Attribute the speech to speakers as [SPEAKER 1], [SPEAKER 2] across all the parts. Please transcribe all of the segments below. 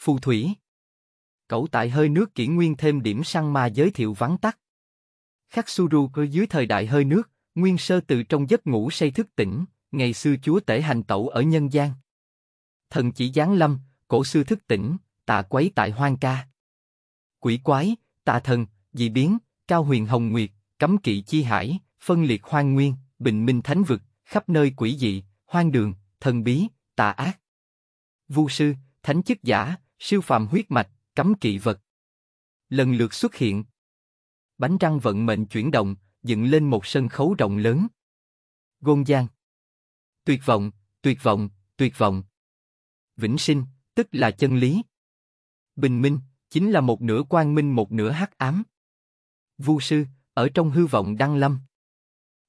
[SPEAKER 1] phù thủy. Cẩu tại hơi nước kỷ nguyên thêm điểm săn ma giới thiệu vắn tắt. Khắc Suru cơ dưới thời đại hơi nước, nguyên sơ từ trong giấc ngủ say thức tỉnh, ngày xưa chúa tể hành tẩu ở nhân gian. Thần chỉ giáng lâm, cổ sư thức tỉnh, tạ quấy tại hoang ca. Quỷ quái, tà thần, dị biến, cao huyền hồng nguyệt, cấm kỵ chi hải, phân liệt hoang nguyên, bình minh thánh vực, khắp nơi quỷ dị, hoang đường, thần bí, tà ác. Vu sư, thánh chức giả, siêu phàm huyết mạch, cấm kỵ vật. Lần lượt xuất hiện. Bánh răng vận mệnh chuyển động, dựng lên một sân khấu rộng lớn. Gôn Giang. Tuyệt vọng, tuyệt vọng, tuyệt vọng. Vĩnh sinh, tức là chân lý. Bình minh, chính là một nửa quang minh một nửa hắc ám. Vu sư, ở trong hư vọng đăng lâm.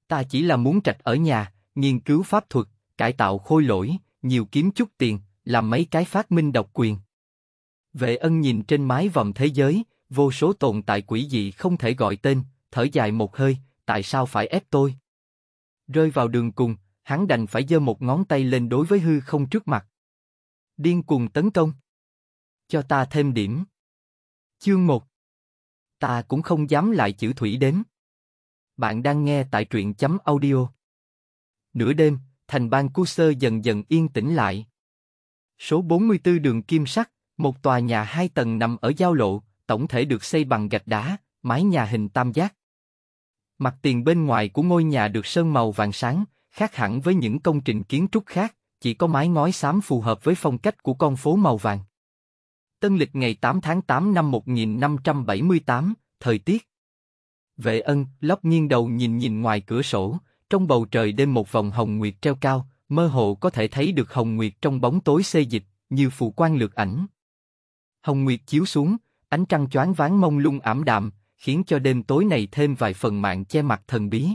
[SPEAKER 1] Ta chỉ là muốn trạch ở nhà, nghiên cứu pháp thuật, cải tạo khôi lỗi, nhiều kiếm chút tiền, làm mấy cái phát minh độc quyền. Vệ ân nhìn trên mái vòm thế giới, vô số tồn tại quỷ dị không thể gọi tên, thở dài một hơi, tại sao phải ép tôi? Rơi vào đường cùng, hắn đành phải giơ một ngón tay lên đối với hư không trước mặt. Điên cuồng tấn công. Cho ta thêm điểm. Chương 1 Ta cũng không dám lại chữ thủy đến. Bạn đang nghe tại truyện chấm audio. Nửa đêm, thành bang Sơ dần dần yên tĩnh lại. Số 44 đường Kim Sắc, một tòa nhà hai tầng nằm ở giao lộ, tổng thể được xây bằng gạch đá, mái nhà hình tam giác. Mặt tiền bên ngoài của ngôi nhà được sơn màu vàng sáng, khác hẳn với những công trình kiến trúc khác, chỉ có mái ngói xám phù hợp với phong cách của con phố màu vàng. Tân lịch ngày 8 tháng 8 năm 1578, thời tiết. Vệ ân, lóc nghiêng đầu nhìn nhìn ngoài cửa sổ, trong bầu trời đêm một vòng hồng nguyệt treo cao, mơ hồ có thể thấy được hồng nguyệt trong bóng tối xê dịch, như phù quan lược ảnh. Hồng Nguyệt chiếu xuống, ánh trăng choáng váng mông lung ảm đạm, khiến cho đêm tối này thêm vài phần mạng che mặt thần bí.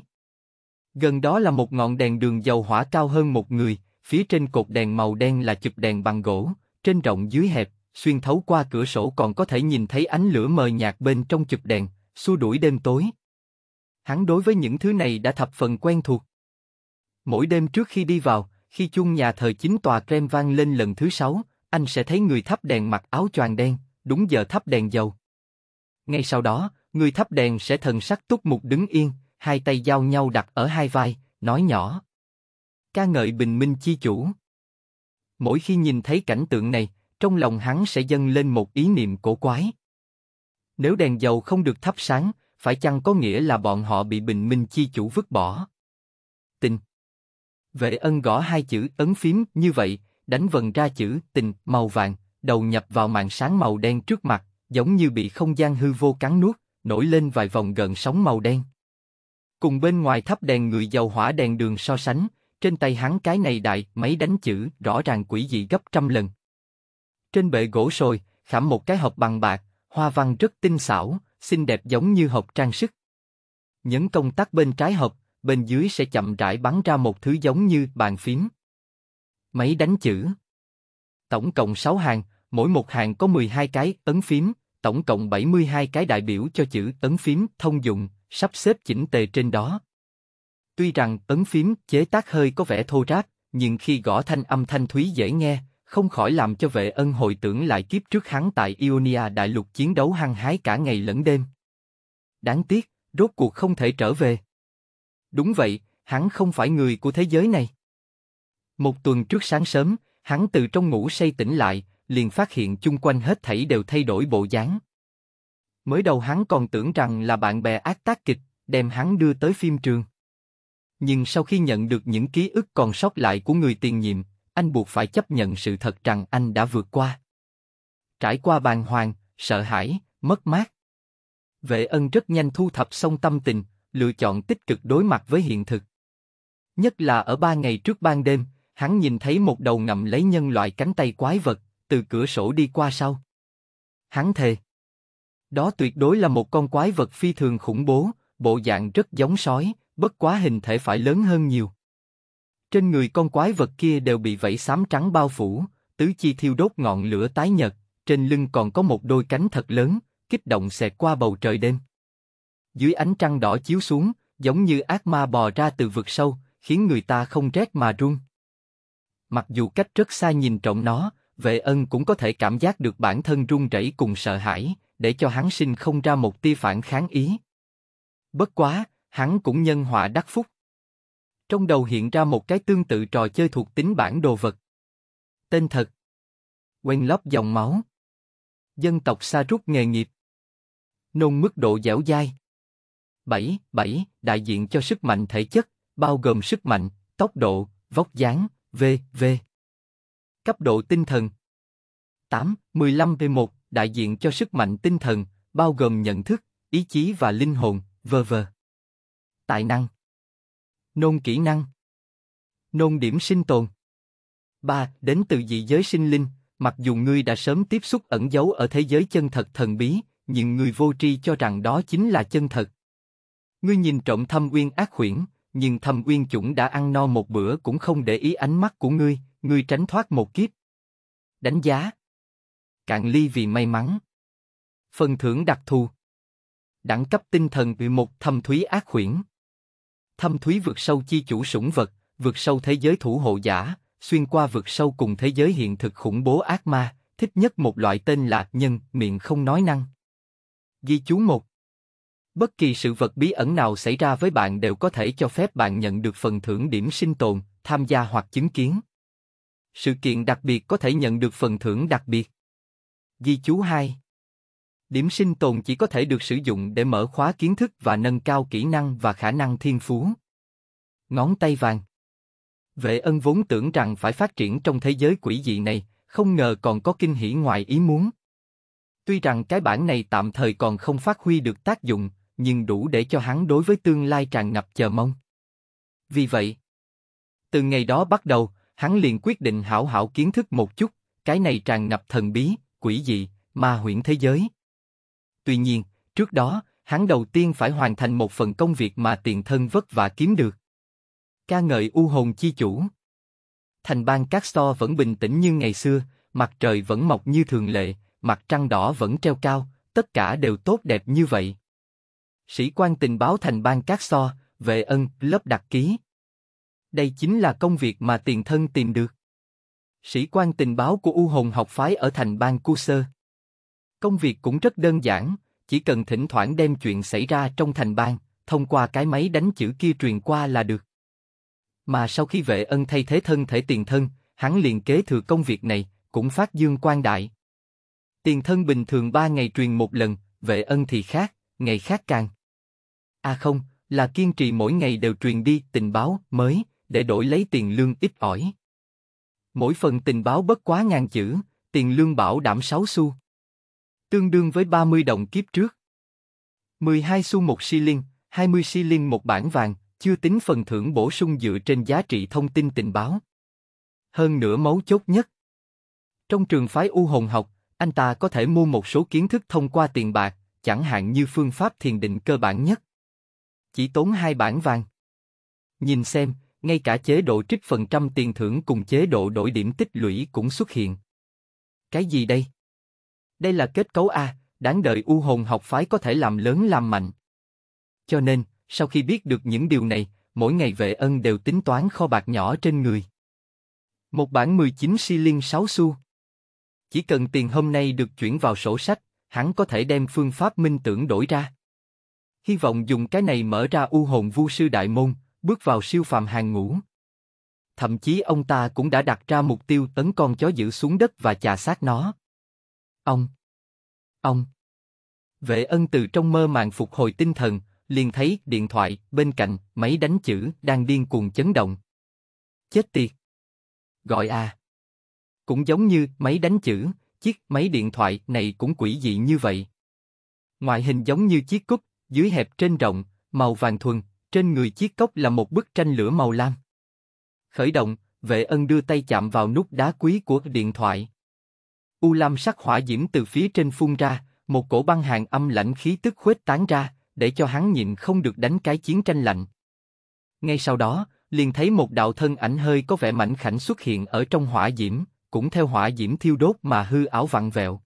[SPEAKER 1] Gần đó là một ngọn đèn đường dầu hỏa cao hơn một người, phía trên cột đèn màu đen là chụp đèn bằng gỗ, trên rộng dưới hẹp, xuyên thấu qua cửa sổ còn có thể nhìn thấy ánh lửa mờ nhạt bên trong chụp đèn, xua đuổi đêm tối. Hắn đối với những thứ này đã thập phần quen thuộc. Mỗi đêm trước khi đi vào, khi chuông nhà thờ chính tòa Krem vang lên lần thứ sáu, anh sẽ thấy người thắp đèn mặc áo choàng đen, đúng giờ thắp đèn dầu. Ngay sau đó, người thắp đèn sẽ thần sắc túc mục đứng yên, hai tay giao nhau đặt ở hai vai, nói nhỏ. Ca ngợi bình minh chi chủ. Mỗi khi nhìn thấy cảnh tượng này, trong lòng hắn sẽ dâng lên một ý niệm cổ quái. Nếu đèn dầu không được thắp sáng, phải chăng có nghĩa là bọn họ bị bình minh chi chủ vứt bỏ? Tình. Vệ ân gõ hai chữ ấn phím như vậy, đánh vần ra chữ tình màu vàng, đầu nhập vào màn sáng màu đen trước mặt, giống như bị không gian hư vô cắn nuốt, nổi lên vài vòng gần sóng màu đen. Cùng bên ngoài thắp đèn người giàu hỏa đèn đường so sánh, trên tay hắn cái này đại máy đánh chữ rõ ràng quỷ dị gấp trăm lần. Trên bệ gỗ sồi, khảm một cái hộp bằng bạc, hoa văn rất tinh xảo, xinh đẹp giống như hộp trang sức. Nhấn công tắc bên trái hộp, bên dưới sẽ chậm rãi bắn ra một thứ giống như bàn phím, máy đánh chữ. Tổng cộng 6 hàng, mỗi một hàng có 12 cái ấn phím, tổng cộng 72 cái đại biểu cho chữ ấn phím thông dụng, sắp xếp chỉnh tề trên đó. Tuy rằng ấn phím chế tác hơi có vẻ thô ráp, nhưng khi gõ thanh âm thanh thúy dễ nghe, không khỏi làm cho vệ ân hồi tưởng lại kiếp trước hắn tại Ionia đại lục chiến đấu hăng hái cả ngày lẫn đêm. Đáng tiếc, rốt cuộc không thể trở về. Đúng vậy, hắn không phải người của thế giới này. Một tuần trước sáng sớm, hắn từ trong ngủ say tỉnh lại, liền phát hiện chung quanh hết thảy đều thay đổi bộ dáng. Mới đầu hắn còn tưởng rằng là bạn bè ác tác kịch, đem hắn đưa tới phim trường. Nhưng sau khi nhận được những ký ức còn sót lại của người tiền nhiệm, anh buộc phải chấp nhận sự thật rằng anh đã vượt qua. Trải qua bàng hoàng, sợ hãi, mất mát. Vệ ân rất nhanh thu thập xong tâm tình, lựa chọn tích cực đối mặt với hiện thực. Nhất là ở ba ngày trước ban đêm, hắn nhìn thấy một đầu ngậm lấy nhân loại cánh tay quái vật, từ cửa sổ đi qua sau. Hắn thề. Đó tuyệt đối là một con quái vật phi thường khủng bố, bộ dạng rất giống sói, bất quá hình thể phải lớn hơn nhiều. Trên người con quái vật kia đều bị vảy xám trắng bao phủ, tứ chi thiêu đốt ngọn lửa tái nhật, trên lưng còn có một đôi cánh thật lớn, kích động xẹt qua bầu trời đêm. Dưới ánh trăng đỏ chiếu xuống, giống như ác ma bò ra từ vực sâu, khiến người ta không rét mà run mặc dù cách rất xa nhìn trộm nó, vệ ân cũng có thể cảm giác được bản thân run rẩy cùng sợ hãi, để cho hắn sinh không ra một tia phản kháng ý. Bất quá, hắn cũng nhân họa đắc phúc. Trong đầu hiện ra một cái tương tự trò chơi thuộc tính bản đồ vật. Tên thật. Quen lóc dòng máu. Dân tộc xa rút nghề nghiệp. Nôn mức độ dẻo dai. 7, 7, đại diện cho sức mạnh thể chất, bao gồm sức mạnh, tốc độ, vóc dáng, V, V. Cấp độ tinh thần 8, 15V1 đại diện cho sức mạnh tinh thần, bao gồm nhận thức, ý chí và linh hồn, v.v. Tài năng Nôn kỹ năng Nôn điểm sinh tồn 3. Đến từ dị giới sinh linh, mặc dù ngươi đã sớm tiếp xúc ẩn giấu ở thế giới chân thật thần bí, nhưng người vô tri cho rằng đó chính là chân thật. Ngươi nhìn trộm thâm uyên ác huyễn, nhưng Thẩm Uyên Chủng đã ăn no một bữa cũng không để ý ánh mắt của ngươi, ngươi tránh thoát một kiếp. Đánh giá. Cạn ly vì may mắn. Phần thưởng đặc thù. Đẳng cấp tinh thần bị một thâm thúy ác khuyển. Thâm thúy vượt sâu chi chủ sủng vật, vượt sâu thế giới thủ hộ giả, xuyên qua vượt sâu cùng thế giới hiện thực khủng bố ác ma, thích nhất một loại tên là nhân, miệng không nói năng. Ghi chú một Bất kỳ sự vật bí ẩn nào xảy ra với bạn đều có thể cho phép bạn nhận được phần thưởng điểm sinh tồn, tham gia hoặc chứng kiến. Sự kiện đặc biệt có thể nhận được phần thưởng đặc biệt. Ghi chú 2 Điểm sinh tồn chỉ có thể được sử dụng để mở khóa kiến thức và nâng cao kỹ năng và khả năng thiên phú. Ngón tay vàng Vệ ân vốn tưởng rằng phải phát triển trong thế giới quỷ dị này, không ngờ còn có kinh hỉ ngoài ý muốn. Tuy rằng cái bản này tạm thời còn không phát huy được tác dụng, nhưng đủ để cho hắn đối với tương lai tràn ngập chờ mong. Vì vậy, từ ngày đó bắt đầu, hắn liền quyết định hảo hảo kiến thức một chút, cái này tràn ngập thần bí, quỷ dị, ma huyễn thế giới. Tuy nhiên, trước đó, hắn đầu tiên phải hoàn thành một phần công việc mà tiền thân vất vả kiếm được. Ca ngợi u hồn chi chủ. Thành bang Cát So vẫn bình tĩnh như ngày xưa, mặt trời vẫn mọc như thường lệ, mặt trăng đỏ vẫn treo cao, tất cả đều tốt đẹp như vậy. Sĩ quan tình báo thành bang Cát So, vệ ân, lớp đặc ký. Đây chính là công việc mà tiền thân tìm được. Sĩ quan tình báo của U Hồn học phái ở thành bang Cu Sơ. Công việc cũng rất đơn giản, chỉ cần thỉnh thoảng đem chuyện xảy ra trong thành bang, thông qua cái máy đánh chữ kia truyền qua là được. Mà sau khi vệ ân thay thế thân thể tiền thân, hắn liền kế thừa công việc này, cũng phát dương quan đại. Tiền thân bình thường ba ngày truyền một lần, vệ ân thì khác, ngày khác càng. À không, là kiên trì mỗi ngày đều truyền đi tình báo mới để đổi lấy tiền lương ít ỏi. Mỗi phần tình báo bất quá ngàn chữ, tiền lương bảo đảm 6 xu. Tương đương với 30 đồng kiếp trước. 12 xu một xi linh, 20 xi linh một bản vàng, chưa tính phần thưởng bổ sung dựa trên giá trị thông tin tình báo. Hơn nữa mấu chốt nhất. Trong trường phái U Hồn học, anh ta có thể mua một số kiến thức thông qua tiền bạc, chẳng hạn như phương pháp thiền định cơ bản nhất. Chỉ tốn hai bản vàng. Nhìn xem, ngay cả chế độ trích phần trăm tiền thưởng cùng chế độ đổi điểm tích lũy cũng xuất hiện. Cái gì đây? Đây là kết cấu A, đáng đợi u hồn học phái có thể làm lớn làm mạnh. Cho nên, sau khi biết được những điều này, mỗi ngày vệ ân đều tính toán kho bạc nhỏ trên người. Một bản 19 si liên 6 xu. Chỉ cần tiền hôm nay được chuyển vào sổ sách, hắn có thể đem phương pháp minh tưởng đổi ra hy vọng dùng cái này mở ra u hồn vu sư đại môn, bước vào siêu phàm hàng ngũ. Thậm chí ông ta cũng đã đặt ra mục tiêu tấn con chó dữ xuống đất và chà sát nó. Ông! Ông! Vệ ân từ trong mơ màng phục hồi tinh thần, liền thấy điện thoại bên cạnh máy đánh chữ đang điên cuồng chấn động. Chết tiệt! Gọi à! Cũng giống như máy đánh chữ, chiếc máy điện thoại này cũng quỷ dị như vậy. Ngoại hình giống như chiếc cúp dưới hẹp trên rộng, màu vàng thuần, trên người chiếc cốc là một bức tranh lửa màu lam. Khởi động, vệ ân đưa tay chạm vào nút đá quý của điện thoại. U lam sắc hỏa diễm từ phía trên phun ra, một cổ băng hàng âm lãnh khí tức khuếch tán ra, để cho hắn nhịn không được đánh cái chiến tranh lạnh. Ngay sau đó, liền thấy một đạo thân ảnh hơi có vẻ mảnh khảnh xuất hiện ở trong hỏa diễm, cũng theo hỏa diễm thiêu đốt mà hư ảo vặn vẹo.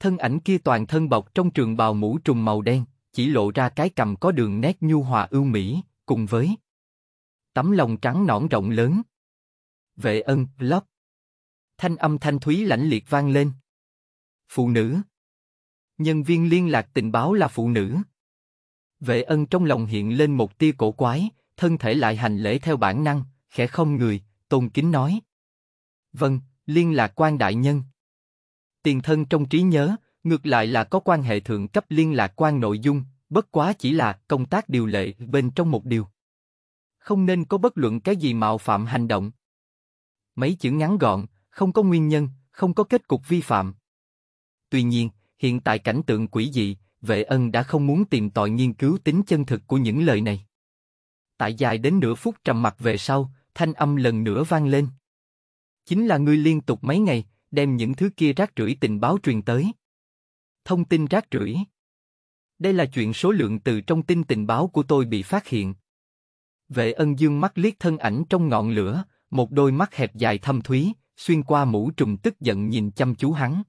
[SPEAKER 1] Thân ảnh kia toàn thân bọc trong trường bào mũ trùng màu đen, chỉ lộ ra cái cầm có đường nét nhu hòa ưu mỹ, cùng với tấm lòng trắng nõn rộng lớn. Vệ ân, lóc. Thanh âm thanh thúy lãnh liệt vang lên. Phụ nữ. Nhân viên liên lạc tình báo là phụ nữ. Vệ ân trong lòng hiện lên một tia cổ quái, thân thể lại hành lễ theo bản năng, khẽ không người, tôn kính nói. Vâng, liên lạc quan đại nhân. Tiền thân trong trí nhớ, Ngược lại là có quan hệ thượng cấp liên lạc quan nội dung, bất quá chỉ là công tác điều lệ bên trong một điều. Không nên có bất luận cái gì mạo phạm hành động. Mấy chữ ngắn gọn, không có nguyên nhân, không có kết cục vi phạm. Tuy nhiên, hiện tại cảnh tượng quỷ dị, vệ ân đã không muốn tìm tòi nghiên cứu tính chân thực của những lời này. Tại dài đến nửa phút trầm mặt về sau, thanh âm lần nữa vang lên. Chính là ngươi liên tục mấy ngày, đem những thứ kia rác rưởi tình báo truyền tới thông tin rác rưởi. Đây là chuyện số lượng từ trong tin tình báo của tôi bị phát hiện. Vệ ân dương mắt liếc thân ảnh trong ngọn lửa, một đôi mắt hẹp dài thâm thúy, xuyên qua mũ trùm tức giận nhìn chăm chú hắn.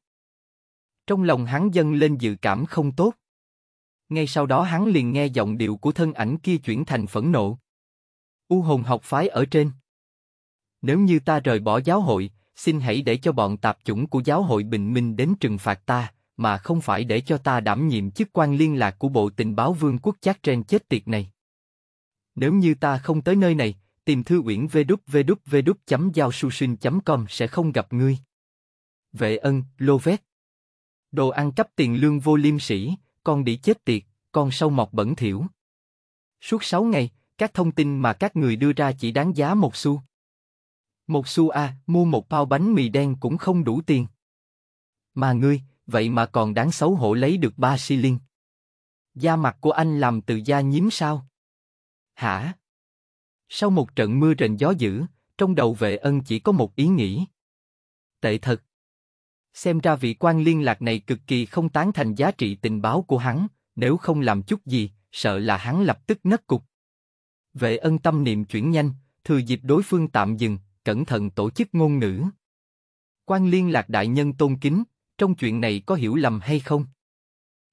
[SPEAKER 1] Trong lòng hắn dâng lên dự cảm không tốt. Ngay sau đó hắn liền nghe giọng điệu của thân ảnh kia chuyển thành phẫn nộ. U hồn học phái ở trên. Nếu như ta rời bỏ giáo hội, xin hãy để cho bọn tạp chủng của giáo hội bình minh đến trừng phạt ta mà không phải để cho ta đảm nhiệm chức quan liên lạc của bộ tình báo vương quốc chắc trên chết tiệt này. Nếu như ta không tới nơi này, tìm thư uyển www.giao-su-sinh.com sẽ không gặp ngươi. Vệ ân, lô vét. Đồ ăn cắp tiền lương vô liêm sĩ, con đĩ chết tiệt, con sâu mọc bẩn thỉu. Suốt sáu ngày, các thông tin mà các người đưa ra chỉ đáng giá một xu. Một xu a, à, mua một bao bánh mì đen cũng không đủ tiền. Mà ngươi, vậy mà còn đáng xấu hổ lấy được ba si liên. Da mặt của anh làm từ da nhím sao? Hả? Sau một trận mưa rền gió dữ, trong đầu vệ ân chỉ có một ý nghĩ. Tệ thật. Xem ra vị quan liên lạc này cực kỳ không tán thành giá trị tình báo của hắn, nếu không làm chút gì, sợ là hắn lập tức nất cục. Vệ ân tâm niệm chuyển nhanh, thừa dịp đối phương tạm dừng, cẩn thận tổ chức ngôn ngữ. Quan liên lạc đại nhân tôn kính, trong chuyện này có hiểu lầm hay không?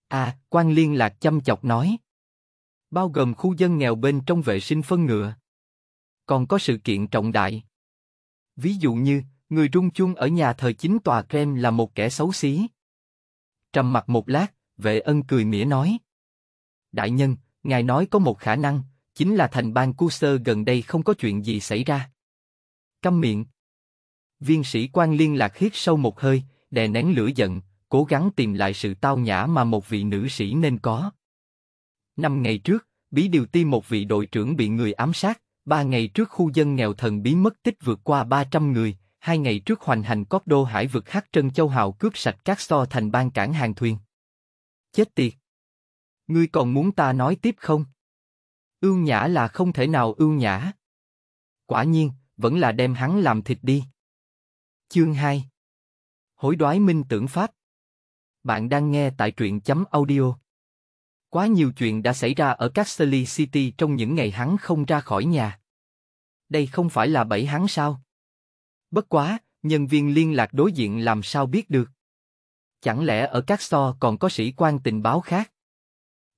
[SPEAKER 1] À, quan liên lạc chăm chọc nói. Bao gồm khu dân nghèo bên trong vệ sinh phân ngựa. Còn có sự kiện trọng đại. Ví dụ như, người rung chuông ở nhà thờ chính tòa Krem là một kẻ xấu xí. Trầm mặt một lát, vệ ân cười mỉa nói. Đại nhân, ngài nói có một khả năng, chính là thành bang cu sơ gần đây không có chuyện gì xảy ra. Câm miệng. Viên sĩ quan liên lạc hít sâu một hơi, đè nén lửa giận, cố gắng tìm lại sự tao nhã mà một vị nữ sĩ nên có. Năm ngày trước, bí điều ti một vị đội trưởng bị người ám sát, ba ngày trước khu dân nghèo thần bí mất tích vượt qua 300 người, hai ngày trước hoành hành cóp đô hải vực hát trân châu hào cướp sạch các so thành ban cảng hàng thuyền. Chết tiệt! Ngươi còn muốn ta nói tiếp không? Ưu nhã là không thể nào ưu nhã. Quả nhiên, vẫn là đem hắn làm thịt đi. Chương 2 Hối đoái minh tưởng pháp. Bạn đang nghe tại truyện chấm audio. Quá nhiều chuyện đã xảy ra ở Casterly City trong những ngày hắn không ra khỏi nhà. Đây không phải là bẫy hắn sao? Bất quá, nhân viên liên lạc đối diện làm sao biết được? Chẳng lẽ ở các so còn có sĩ quan tình báo khác?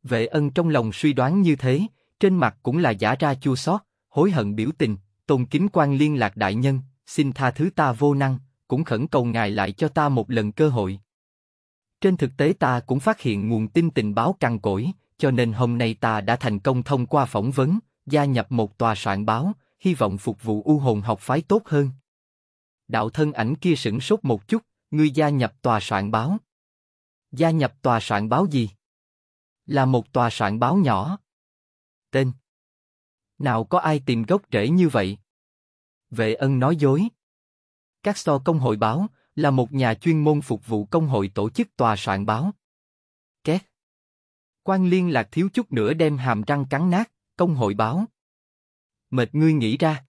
[SPEAKER 1] Vệ ân trong lòng suy đoán như thế, trên mặt cũng là giả ra chua xót, hối hận biểu tình, tôn kính quan liên lạc đại nhân, xin tha thứ ta vô năng, cũng khẩn cầu ngài lại cho ta một lần cơ hội. Trên thực tế ta cũng phát hiện nguồn tin tình báo cằn cỗi, cho nên hôm nay ta đã thành công thông qua phỏng vấn, gia nhập một tòa soạn báo, hy vọng phục vụ u hồn học phái tốt hơn. Đạo thân ảnh kia sửng sốt một chút, ngươi gia nhập tòa soạn báo. Gia nhập tòa soạn báo gì? Là một tòa soạn báo nhỏ. Tên. Nào có ai tìm gốc rễ như vậy? Vệ ân nói dối. Các so công hội báo là một nhà chuyên môn phục vụ công hội tổ chức tòa soạn báo. Két. Quan liên lạc thiếu chút nữa đem hàm răng cắn nát, công hội báo. Mệt ngươi nghĩ ra.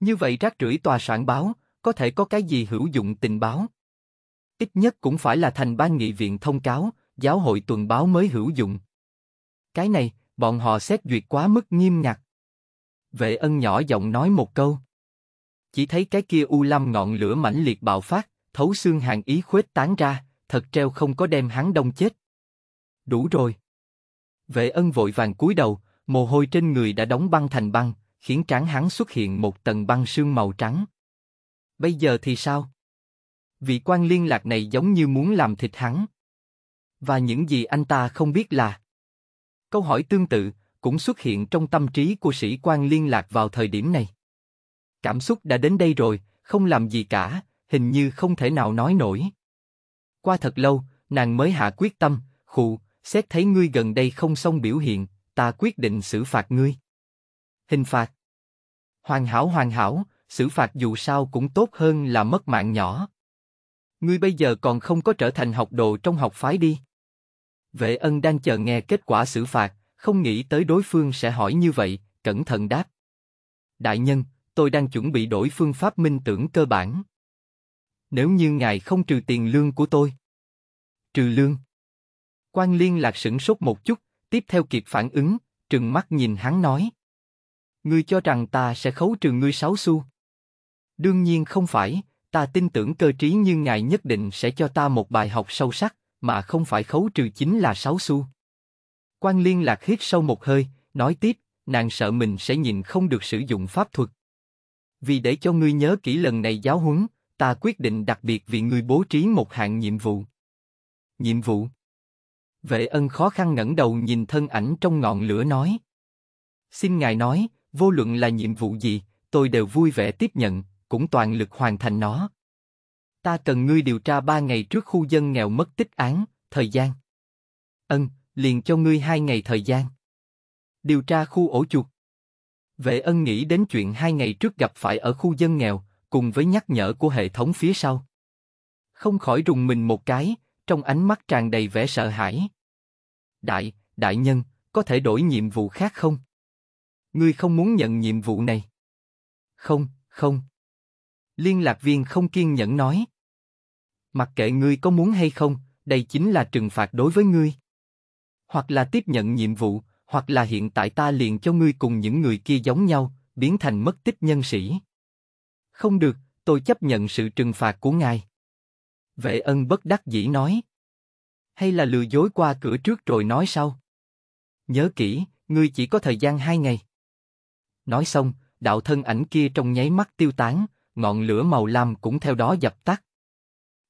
[SPEAKER 1] Như vậy rác rưởi tòa soạn báo, có thể có cái gì hữu dụng tình báo? Ít nhất cũng phải là thành ban nghị viện thông cáo, giáo hội tuần báo mới hữu dụng. Cái này, bọn họ xét duyệt quá mức nghiêm ngặt. Vệ ân nhỏ giọng nói một câu chỉ thấy cái kia u lam ngọn lửa mãnh liệt bạo phát, thấu xương hàng ý khuếch tán ra, thật treo không có đem hắn đông chết. Đủ rồi. Vệ ân vội vàng cúi đầu, mồ hôi trên người đã đóng băng thành băng, khiến trán hắn xuất hiện một tầng băng sương màu trắng. Bây giờ thì sao? Vị quan liên lạc này giống như muốn làm thịt hắn. Và những gì anh ta không biết là... Câu hỏi tương tự cũng xuất hiện trong tâm trí của sĩ quan liên lạc vào thời điểm này. Cảm xúc đã đến đây rồi, không làm gì cả, hình như không thể nào nói nổi. Qua thật lâu, nàng mới hạ quyết tâm, khụ, xét thấy ngươi gần đây không xong biểu hiện, ta quyết định xử phạt ngươi. Hình phạt. Hoàn hảo hoàn hảo, xử phạt dù sao cũng tốt hơn là mất mạng nhỏ. Ngươi bây giờ còn không có trở thành học đồ trong học phái đi. Vệ ân đang chờ nghe kết quả xử phạt, không nghĩ tới đối phương sẽ hỏi như vậy, cẩn thận đáp. Đại nhân, tôi đang chuẩn bị đổi phương pháp minh tưởng cơ bản. Nếu như ngài không trừ tiền lương của tôi. Trừ lương. Quan liên lạc sửng sốt một chút, tiếp theo kịp phản ứng, trừng mắt nhìn hắn nói. Ngươi cho rằng ta sẽ khấu trừ ngươi sáu xu. Đương nhiên không phải, ta tin tưởng cơ trí như ngài nhất định sẽ cho ta một bài học sâu sắc, mà không phải khấu trừ chính là sáu xu. Quan liên lạc hít sâu một hơi, nói tiếp, nàng sợ mình sẽ nhìn không được sử dụng pháp thuật. Vì để cho ngươi nhớ kỹ lần này giáo huấn, ta quyết định đặc biệt vì ngươi bố trí một hạng nhiệm vụ. Nhiệm vụ. Vệ ân khó khăn ngẩng đầu nhìn thân ảnh trong ngọn lửa nói. Xin ngài nói, vô luận là nhiệm vụ gì, tôi đều vui vẻ tiếp nhận, cũng toàn lực hoàn thành nó. Ta cần ngươi điều tra ba ngày trước khu dân nghèo mất tích án, thời gian. Ân, liền cho ngươi hai ngày thời gian. Điều tra khu ổ chuột, Vệ ân nghĩ đến chuyện hai ngày trước gặp phải ở khu dân nghèo, cùng với nhắc nhở của hệ thống phía sau. Không khỏi rùng mình một cái, trong ánh mắt tràn đầy vẻ sợ hãi. Đại, đại nhân, có thể đổi nhiệm vụ khác không? Ngươi không muốn nhận nhiệm vụ này. Không, không. Liên lạc viên không kiên nhẫn nói. Mặc kệ ngươi có muốn hay không, đây chính là trừng phạt đối với ngươi. Hoặc là tiếp nhận nhiệm vụ, hoặc là hiện tại ta liền cho ngươi cùng những người kia giống nhau, biến thành mất tích nhân sĩ. Không được, tôi chấp nhận sự trừng phạt của ngài. Vệ ân bất đắc dĩ nói. Hay là lừa dối qua cửa trước rồi nói sau. Nhớ kỹ, ngươi chỉ có thời gian hai ngày. Nói xong, đạo thân ảnh kia trong nháy mắt tiêu tán, ngọn lửa màu lam cũng theo đó dập tắt.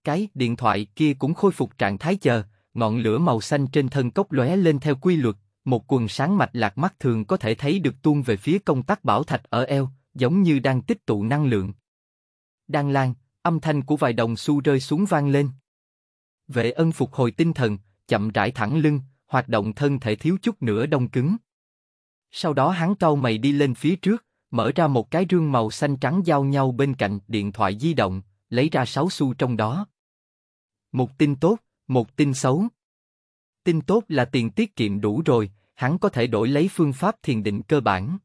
[SPEAKER 1] Cái điện thoại kia cũng khôi phục trạng thái chờ, ngọn lửa màu xanh trên thân cốc lóe lên theo quy luật, một quần sáng mạch lạc mắt thường có thể thấy được tuôn về phía công tắc bảo thạch ở eo, giống như đang tích tụ năng lượng. Đang lan, âm thanh của vài đồng xu rơi xuống vang lên. Vệ ân phục hồi tinh thần, chậm rãi thẳng lưng, hoạt động thân thể thiếu chút nữa đông cứng. Sau đó hắn cau mày đi lên phía trước, mở ra một cái rương màu xanh trắng giao nhau bên cạnh điện thoại di động, lấy ra sáu xu trong đó. Một tin tốt, một tin xấu. Tin tốt là tiền tiết kiệm đủ rồi, hắn có thể đổi lấy phương pháp thiền định cơ bản.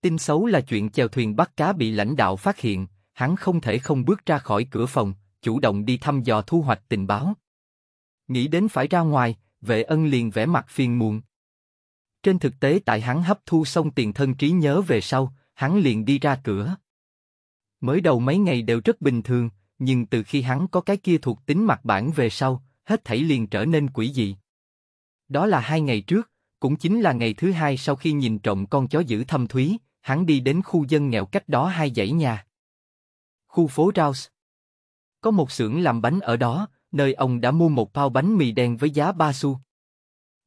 [SPEAKER 1] Tin xấu là chuyện chèo thuyền bắt cá bị lãnh đạo phát hiện, hắn không thể không bước ra khỏi cửa phòng, chủ động đi thăm dò thu hoạch tình báo. Nghĩ đến phải ra ngoài, vệ ân liền vẽ mặt phiền muộn. Trên thực tế tại hắn hấp thu xong tiền thân trí nhớ về sau, hắn liền đi ra cửa. Mới đầu mấy ngày đều rất bình thường, nhưng từ khi hắn có cái kia thuộc tính mặt bản về sau, hết thảy liền trở nên quỷ dị. Đó là hai ngày trước, cũng chính là ngày thứ hai sau khi nhìn trộm con chó giữ thâm thúy, hắn đi đến khu dân nghèo cách đó hai dãy nhà. Khu phố Raus. Có một xưởng làm bánh ở đó, nơi ông đã mua một bao bánh mì đen với giá ba xu.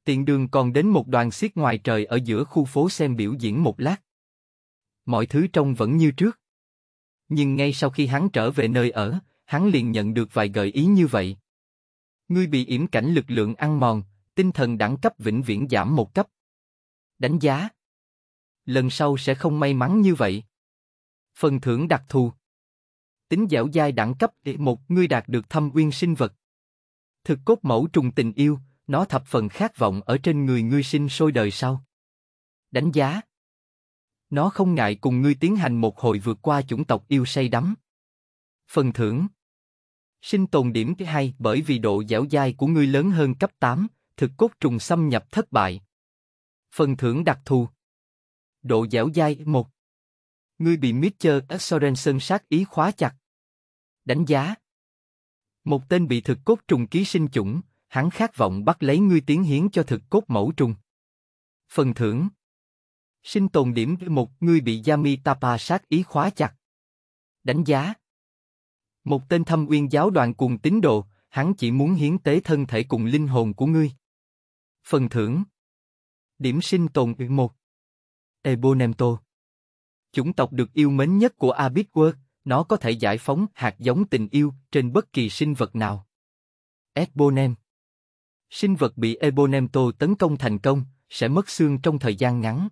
[SPEAKER 1] Tiện đường còn đến một đoàn xiết ngoài trời ở giữa khu phố xem biểu diễn một lát. Mọi thứ trông vẫn như trước. Nhưng ngay sau khi hắn trở về nơi ở, hắn liền nhận được vài gợi ý như vậy. Ngươi bị yểm cảnh lực lượng ăn mòn, tinh thần đẳng cấp vĩnh viễn giảm một cấp. Đánh giá. Lần sau sẽ không may mắn như vậy. Phần thưởng đặc thù. Tính dẻo dai đẳng cấp e một, ngươi đạt được thâm uyên sinh vật. Thực cốt mẫu trùng tình yêu, nó thập phần khát vọng ở trên người ngươi sinh sôi đời sau. Đánh giá. Nó không ngại cùng ngươi tiến hành một hồi vượt qua chủng tộc yêu say đắm. Phần thưởng Sinh tồn điểm thứ hai bởi vì độ dẻo dai của ngươi lớn hơn cấp 8, thực cốt trùng xâm nhập thất bại. Phần thưởng đặc thù Độ dẻo dai 1 Ngươi bị Mitcher Sorensen sát ý khóa chặt. Đánh giá Một tên bị thực cốt trùng ký sinh chủng, hắn khát vọng bắt lấy ngươi tiến hiến cho thực cốt mẫu trùng. Phần thưởng Sinh tồn điểm một Ngươi bị Yami Tapa sát ý khóa chặt. Đánh giá một tên thâm uyên giáo đoàn cùng tín đồ, hắn chỉ muốn hiến tế thân thể cùng linh hồn của ngươi. Phần thưởng Điểm sinh tồn 1 Ebonemto Chủng tộc được yêu mến nhất của Abitworld, nó có thể giải phóng hạt giống tình yêu trên bất kỳ sinh vật nào. Ebonem Sinh vật bị Ebonemto tấn công thành công, sẽ mất xương trong thời gian ngắn.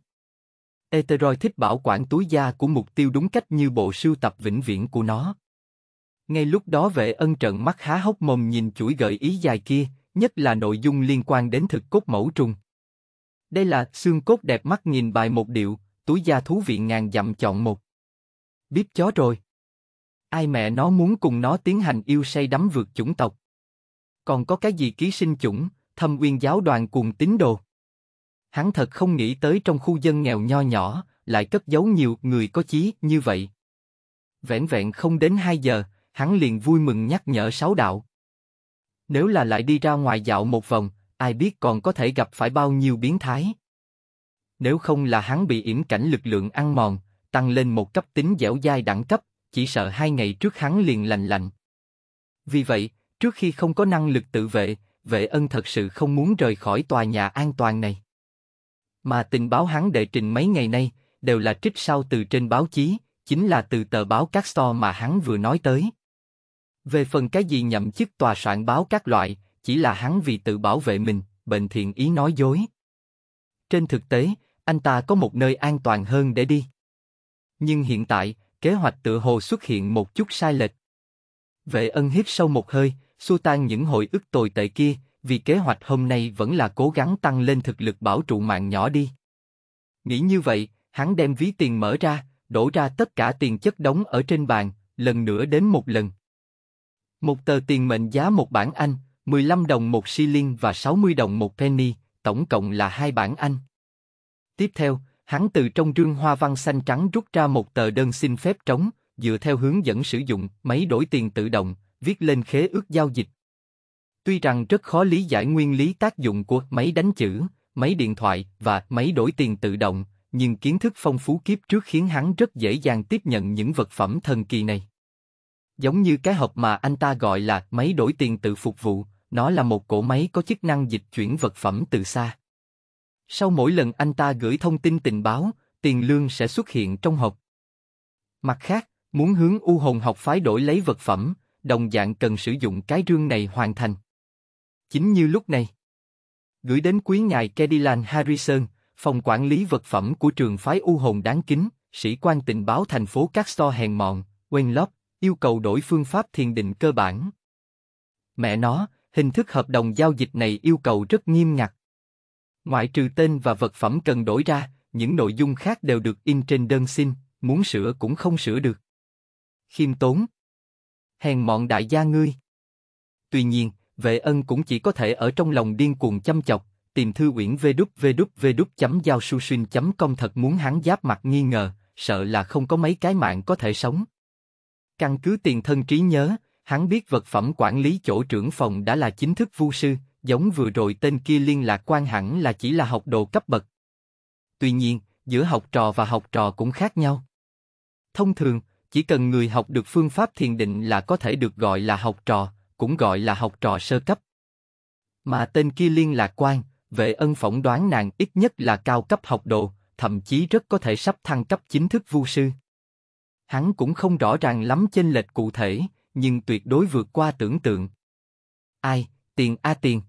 [SPEAKER 1] Eteroid thích bảo quản túi da của mục tiêu đúng cách như bộ sưu tập vĩnh viễn của nó. Ngay lúc đó vệ ân trận mắt há hốc mồm nhìn chuỗi gợi ý dài kia, nhất là nội dung liên quan đến thực cốt mẫu trùng. Đây là xương cốt đẹp mắt nhìn bài một điệu, túi da thú vị ngàn dặm chọn một. Biết chó rồi. Ai mẹ nó muốn cùng nó tiến hành yêu say đắm vượt chủng tộc. Còn có cái gì ký sinh chủng, thâm uyên giáo đoàn cùng tín đồ. Hắn thật không nghĩ tới trong khu dân nghèo nho nhỏ, lại cất giấu nhiều người có chí như vậy. Vẹn vẹn không đến 2 giờ, hắn liền vui mừng nhắc nhở sáu đạo. Nếu là lại đi ra ngoài dạo một vòng, ai biết còn có thể gặp phải bao nhiêu biến thái. Nếu không là hắn bị yểm cảnh lực lượng ăn mòn, tăng lên một cấp tính dẻo dai đẳng cấp, chỉ sợ hai ngày trước hắn liền lành lạnh. Vì vậy, trước khi không có năng lực tự vệ, vệ ân thật sự không muốn rời khỏi tòa nhà an toàn này. Mà tình báo hắn đệ trình mấy ngày nay, đều là trích sau từ trên báo chí, chính là từ tờ báo Castor mà hắn vừa nói tới. Về phần cái gì nhậm chức tòa soạn báo các loại, chỉ là hắn vì tự bảo vệ mình, bệnh thiện ý nói dối. Trên thực tế, anh ta có một nơi an toàn hơn để đi. Nhưng hiện tại, kế hoạch tự hồ xuất hiện một chút sai lệch. Vệ ân hít sâu một hơi, xua tan những hồi ức tồi tệ kia, vì kế hoạch hôm nay vẫn là cố gắng tăng lên thực lực bảo trụ mạng nhỏ đi. Nghĩ như vậy, hắn đem ví tiền mở ra, đổ ra tất cả tiền chất đóng ở trên bàn, lần nữa đến một lần. Một tờ tiền mệnh giá một bảng Anh, 15 đồng một shilling và 60 đồng một penny, tổng cộng là hai bảng Anh. Tiếp theo, hắn từ trong rương hoa văn xanh trắng rút ra một tờ đơn xin phép trống, dựa theo hướng dẫn sử dụng máy đổi tiền tự động, viết lên khế ước giao dịch. Tuy rằng rất khó lý giải nguyên lý tác dụng của máy đánh chữ, máy điện thoại và máy đổi tiền tự động, nhưng kiến thức phong phú kiếp trước khiến hắn rất dễ dàng tiếp nhận những vật phẩm thần kỳ này giống như cái hộp mà anh ta gọi là máy đổi tiền tự phục vụ, nó là một cỗ máy có chức năng dịch chuyển vật phẩm từ xa. Sau mỗi lần anh ta gửi thông tin tình báo, tiền lương sẽ xuất hiện trong hộp. Mặt khác, muốn hướng u hồn học phái đổi lấy vật phẩm, đồng dạng cần sử dụng cái rương này hoàn thành. Chính như lúc này. Gửi đến quý ngài Kedilan Harrison, phòng quản lý vật phẩm của trường phái u hồn đáng kính, sĩ quan tình báo thành phố Castor hèn mọn, Wenlock, yêu cầu đổi phương pháp thiền định cơ bản. Mẹ nó, hình thức hợp đồng giao dịch này yêu cầu rất nghiêm ngặt. Ngoại trừ tên và vật phẩm cần đổi ra, những nội dung khác đều được in trên đơn xin, muốn sửa cũng không sửa được. Khiêm tốn. Hèn mọn đại gia ngươi. Tuy nhiên, vệ ân cũng chỉ có thể ở trong lòng điên cuồng chăm chọc, tìm thư uyển www.giao su com thật muốn hắn giáp mặt nghi ngờ, sợ là không có mấy cái mạng có thể sống. Căn cứ tiền thân trí nhớ, hắn biết vật phẩm quản lý chỗ trưởng phòng đã là chính thức vu sư, giống vừa rồi tên kia liên lạc quan hẳn là chỉ là học đồ cấp bậc. Tuy nhiên, giữa học trò và học trò cũng khác nhau. Thông thường, chỉ cần người học được phương pháp thiền định là có thể được gọi là học trò, cũng gọi là học trò sơ cấp. Mà tên kia liên lạc quan, vệ ân phỏng đoán nàng ít nhất là cao cấp học đồ, thậm chí rất có thể sắp thăng cấp chính thức vu sư hắn cũng không rõ ràng lắm chênh lệch cụ thể, nhưng tuyệt đối vượt qua tưởng tượng. Ai, tiền a tiền.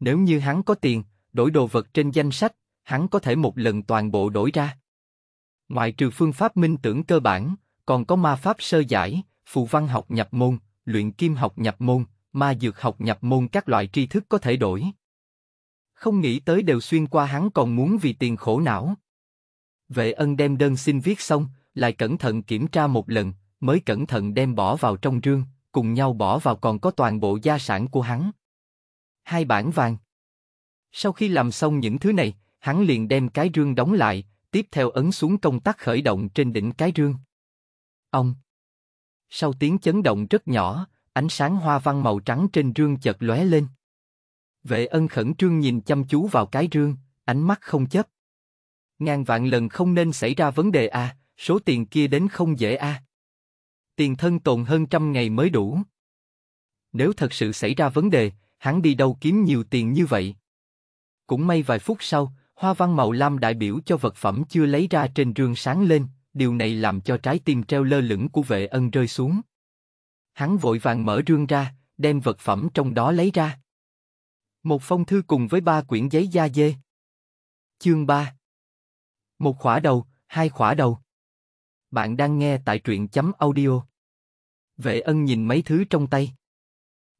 [SPEAKER 1] Nếu như hắn có tiền, đổi đồ vật trên danh sách, hắn có thể một lần toàn bộ đổi ra. Ngoại trừ phương pháp minh tưởng cơ bản, còn có ma pháp sơ giải, phù văn học nhập môn, luyện kim học nhập môn, ma dược học nhập môn các loại tri thức có thể đổi. Không nghĩ tới đều xuyên qua hắn còn muốn vì tiền khổ não. Vệ ân đem đơn xin viết xong, lại cẩn thận kiểm tra một lần, mới cẩn thận đem bỏ vào trong rương, cùng nhau bỏ vào còn có toàn bộ gia sản của hắn. Hai bản vàng. Sau khi làm xong những thứ này, hắn liền đem cái rương đóng lại, tiếp theo ấn xuống công tắc khởi động trên đỉnh cái rương. Ông. Sau tiếng chấn động rất nhỏ, ánh sáng hoa văn màu trắng trên rương chợt lóe lên. Vệ ân khẩn trương nhìn chăm chú vào cái rương, ánh mắt không chấp. Ngàn vạn lần không nên xảy ra vấn đề à, số tiền kia đến không dễ a. À. Tiền thân tồn hơn trăm ngày mới đủ. Nếu thật sự xảy ra vấn đề, hắn đi đâu kiếm nhiều tiền như vậy? Cũng may vài phút sau, hoa văn màu lam đại biểu cho vật phẩm chưa lấy ra trên rương sáng lên, điều này làm cho trái tim treo lơ lửng của vệ ân rơi xuống. Hắn vội vàng mở rương ra, đem vật phẩm trong đó lấy ra. Một phong thư cùng với ba quyển giấy da dê. Chương 3 Một khỏa đầu, hai khỏa đầu. Bạn đang nghe tại truyện chấm audio. Vệ ân nhìn mấy thứ trong tay.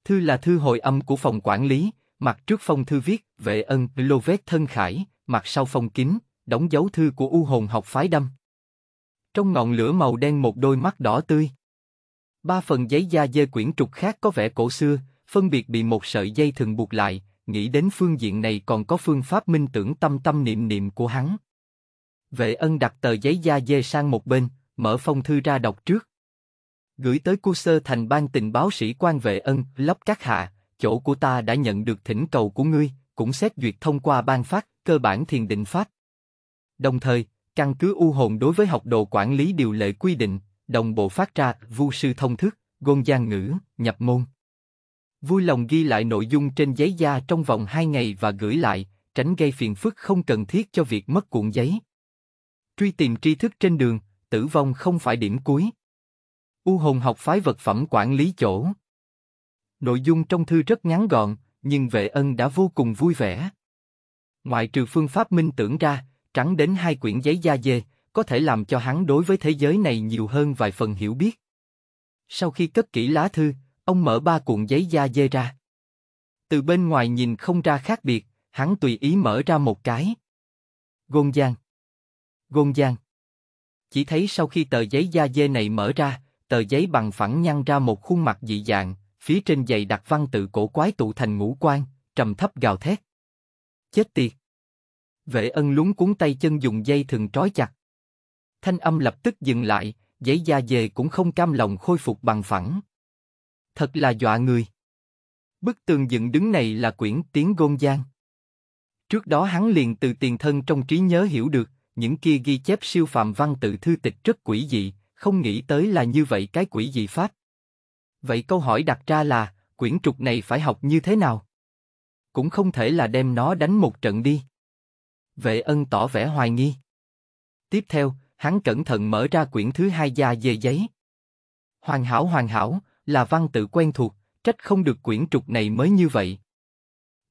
[SPEAKER 1] Thư là thư hội âm của phòng quản lý, mặt trước phong thư viết, vệ ân, lô vết thân khải, mặt sau phong kín, đóng dấu thư của u hồn học phái đâm. Trong ngọn lửa màu đen một đôi mắt đỏ tươi. Ba phần giấy da dê quyển trục khác có vẻ cổ xưa, phân biệt bị một sợi dây thường buộc lại, nghĩ đến phương diện này còn có phương pháp minh tưởng tâm tâm niệm niệm của hắn. Vệ ân đặt tờ giấy da dê sang một bên, mở phong thư ra đọc trước. Gửi tới cu sơ thành ban tình báo sĩ quan vệ ân, lấp các hạ, chỗ của ta đã nhận được thỉnh cầu của ngươi, cũng xét duyệt thông qua ban phát, cơ bản thiền định phát Đồng thời, căn cứ u hồn đối với học đồ quản lý điều lệ quy định, đồng bộ phát ra vu sư thông thức, gôn gian ngữ, nhập môn. Vui lòng ghi lại nội dung trên giấy da trong vòng 2 ngày và gửi lại, tránh gây phiền phức không cần thiết cho việc mất cuộn giấy. Truy tìm tri thức trên đường, tử vong không phải điểm cuối. U hồn học phái vật phẩm quản lý chỗ. Nội dung trong thư rất ngắn gọn, nhưng vệ ân đã vô cùng vui vẻ. Ngoại trừ phương pháp minh tưởng ra, trắng đến hai quyển giấy da dê, có thể làm cho hắn đối với thế giới này nhiều hơn vài phần hiểu biết. Sau khi cất kỹ lá thư, ông mở ba cuộn giấy da dê ra. Từ bên ngoài nhìn không ra khác biệt, hắn tùy ý mở ra một cái. Gôn Giang gôn giang. Chỉ thấy sau khi tờ giấy da dê này mở ra, tờ giấy bằng phẳng nhăn ra một khuôn mặt dị dạng, phía trên dày đặt văn tự cổ quái tụ thành ngũ quan, trầm thấp gào thét. Chết tiệt! Vệ ân lúng cuốn tay chân dùng dây thường trói chặt. Thanh âm lập tức dừng lại, giấy da dê cũng không cam lòng khôi phục bằng phẳng. Thật là dọa người. Bức tường dựng đứng này là quyển tiếng Gôn Giang. Trước đó hắn liền từ tiền thân trong trí nhớ hiểu được, những kia ghi chép siêu phàm văn tự thư tịch rất quỷ dị, không nghĩ tới là như vậy cái quỷ dị pháp. Vậy câu hỏi đặt ra là, quyển trục này phải học như thế nào? Cũng không thể là đem nó đánh một trận đi. Vệ ân tỏ vẻ hoài nghi. Tiếp theo, hắn cẩn thận mở ra quyển thứ hai da dề giấy. Hoàn hảo hoàn hảo, là văn tự quen thuộc, trách không được quyển trục này mới như vậy.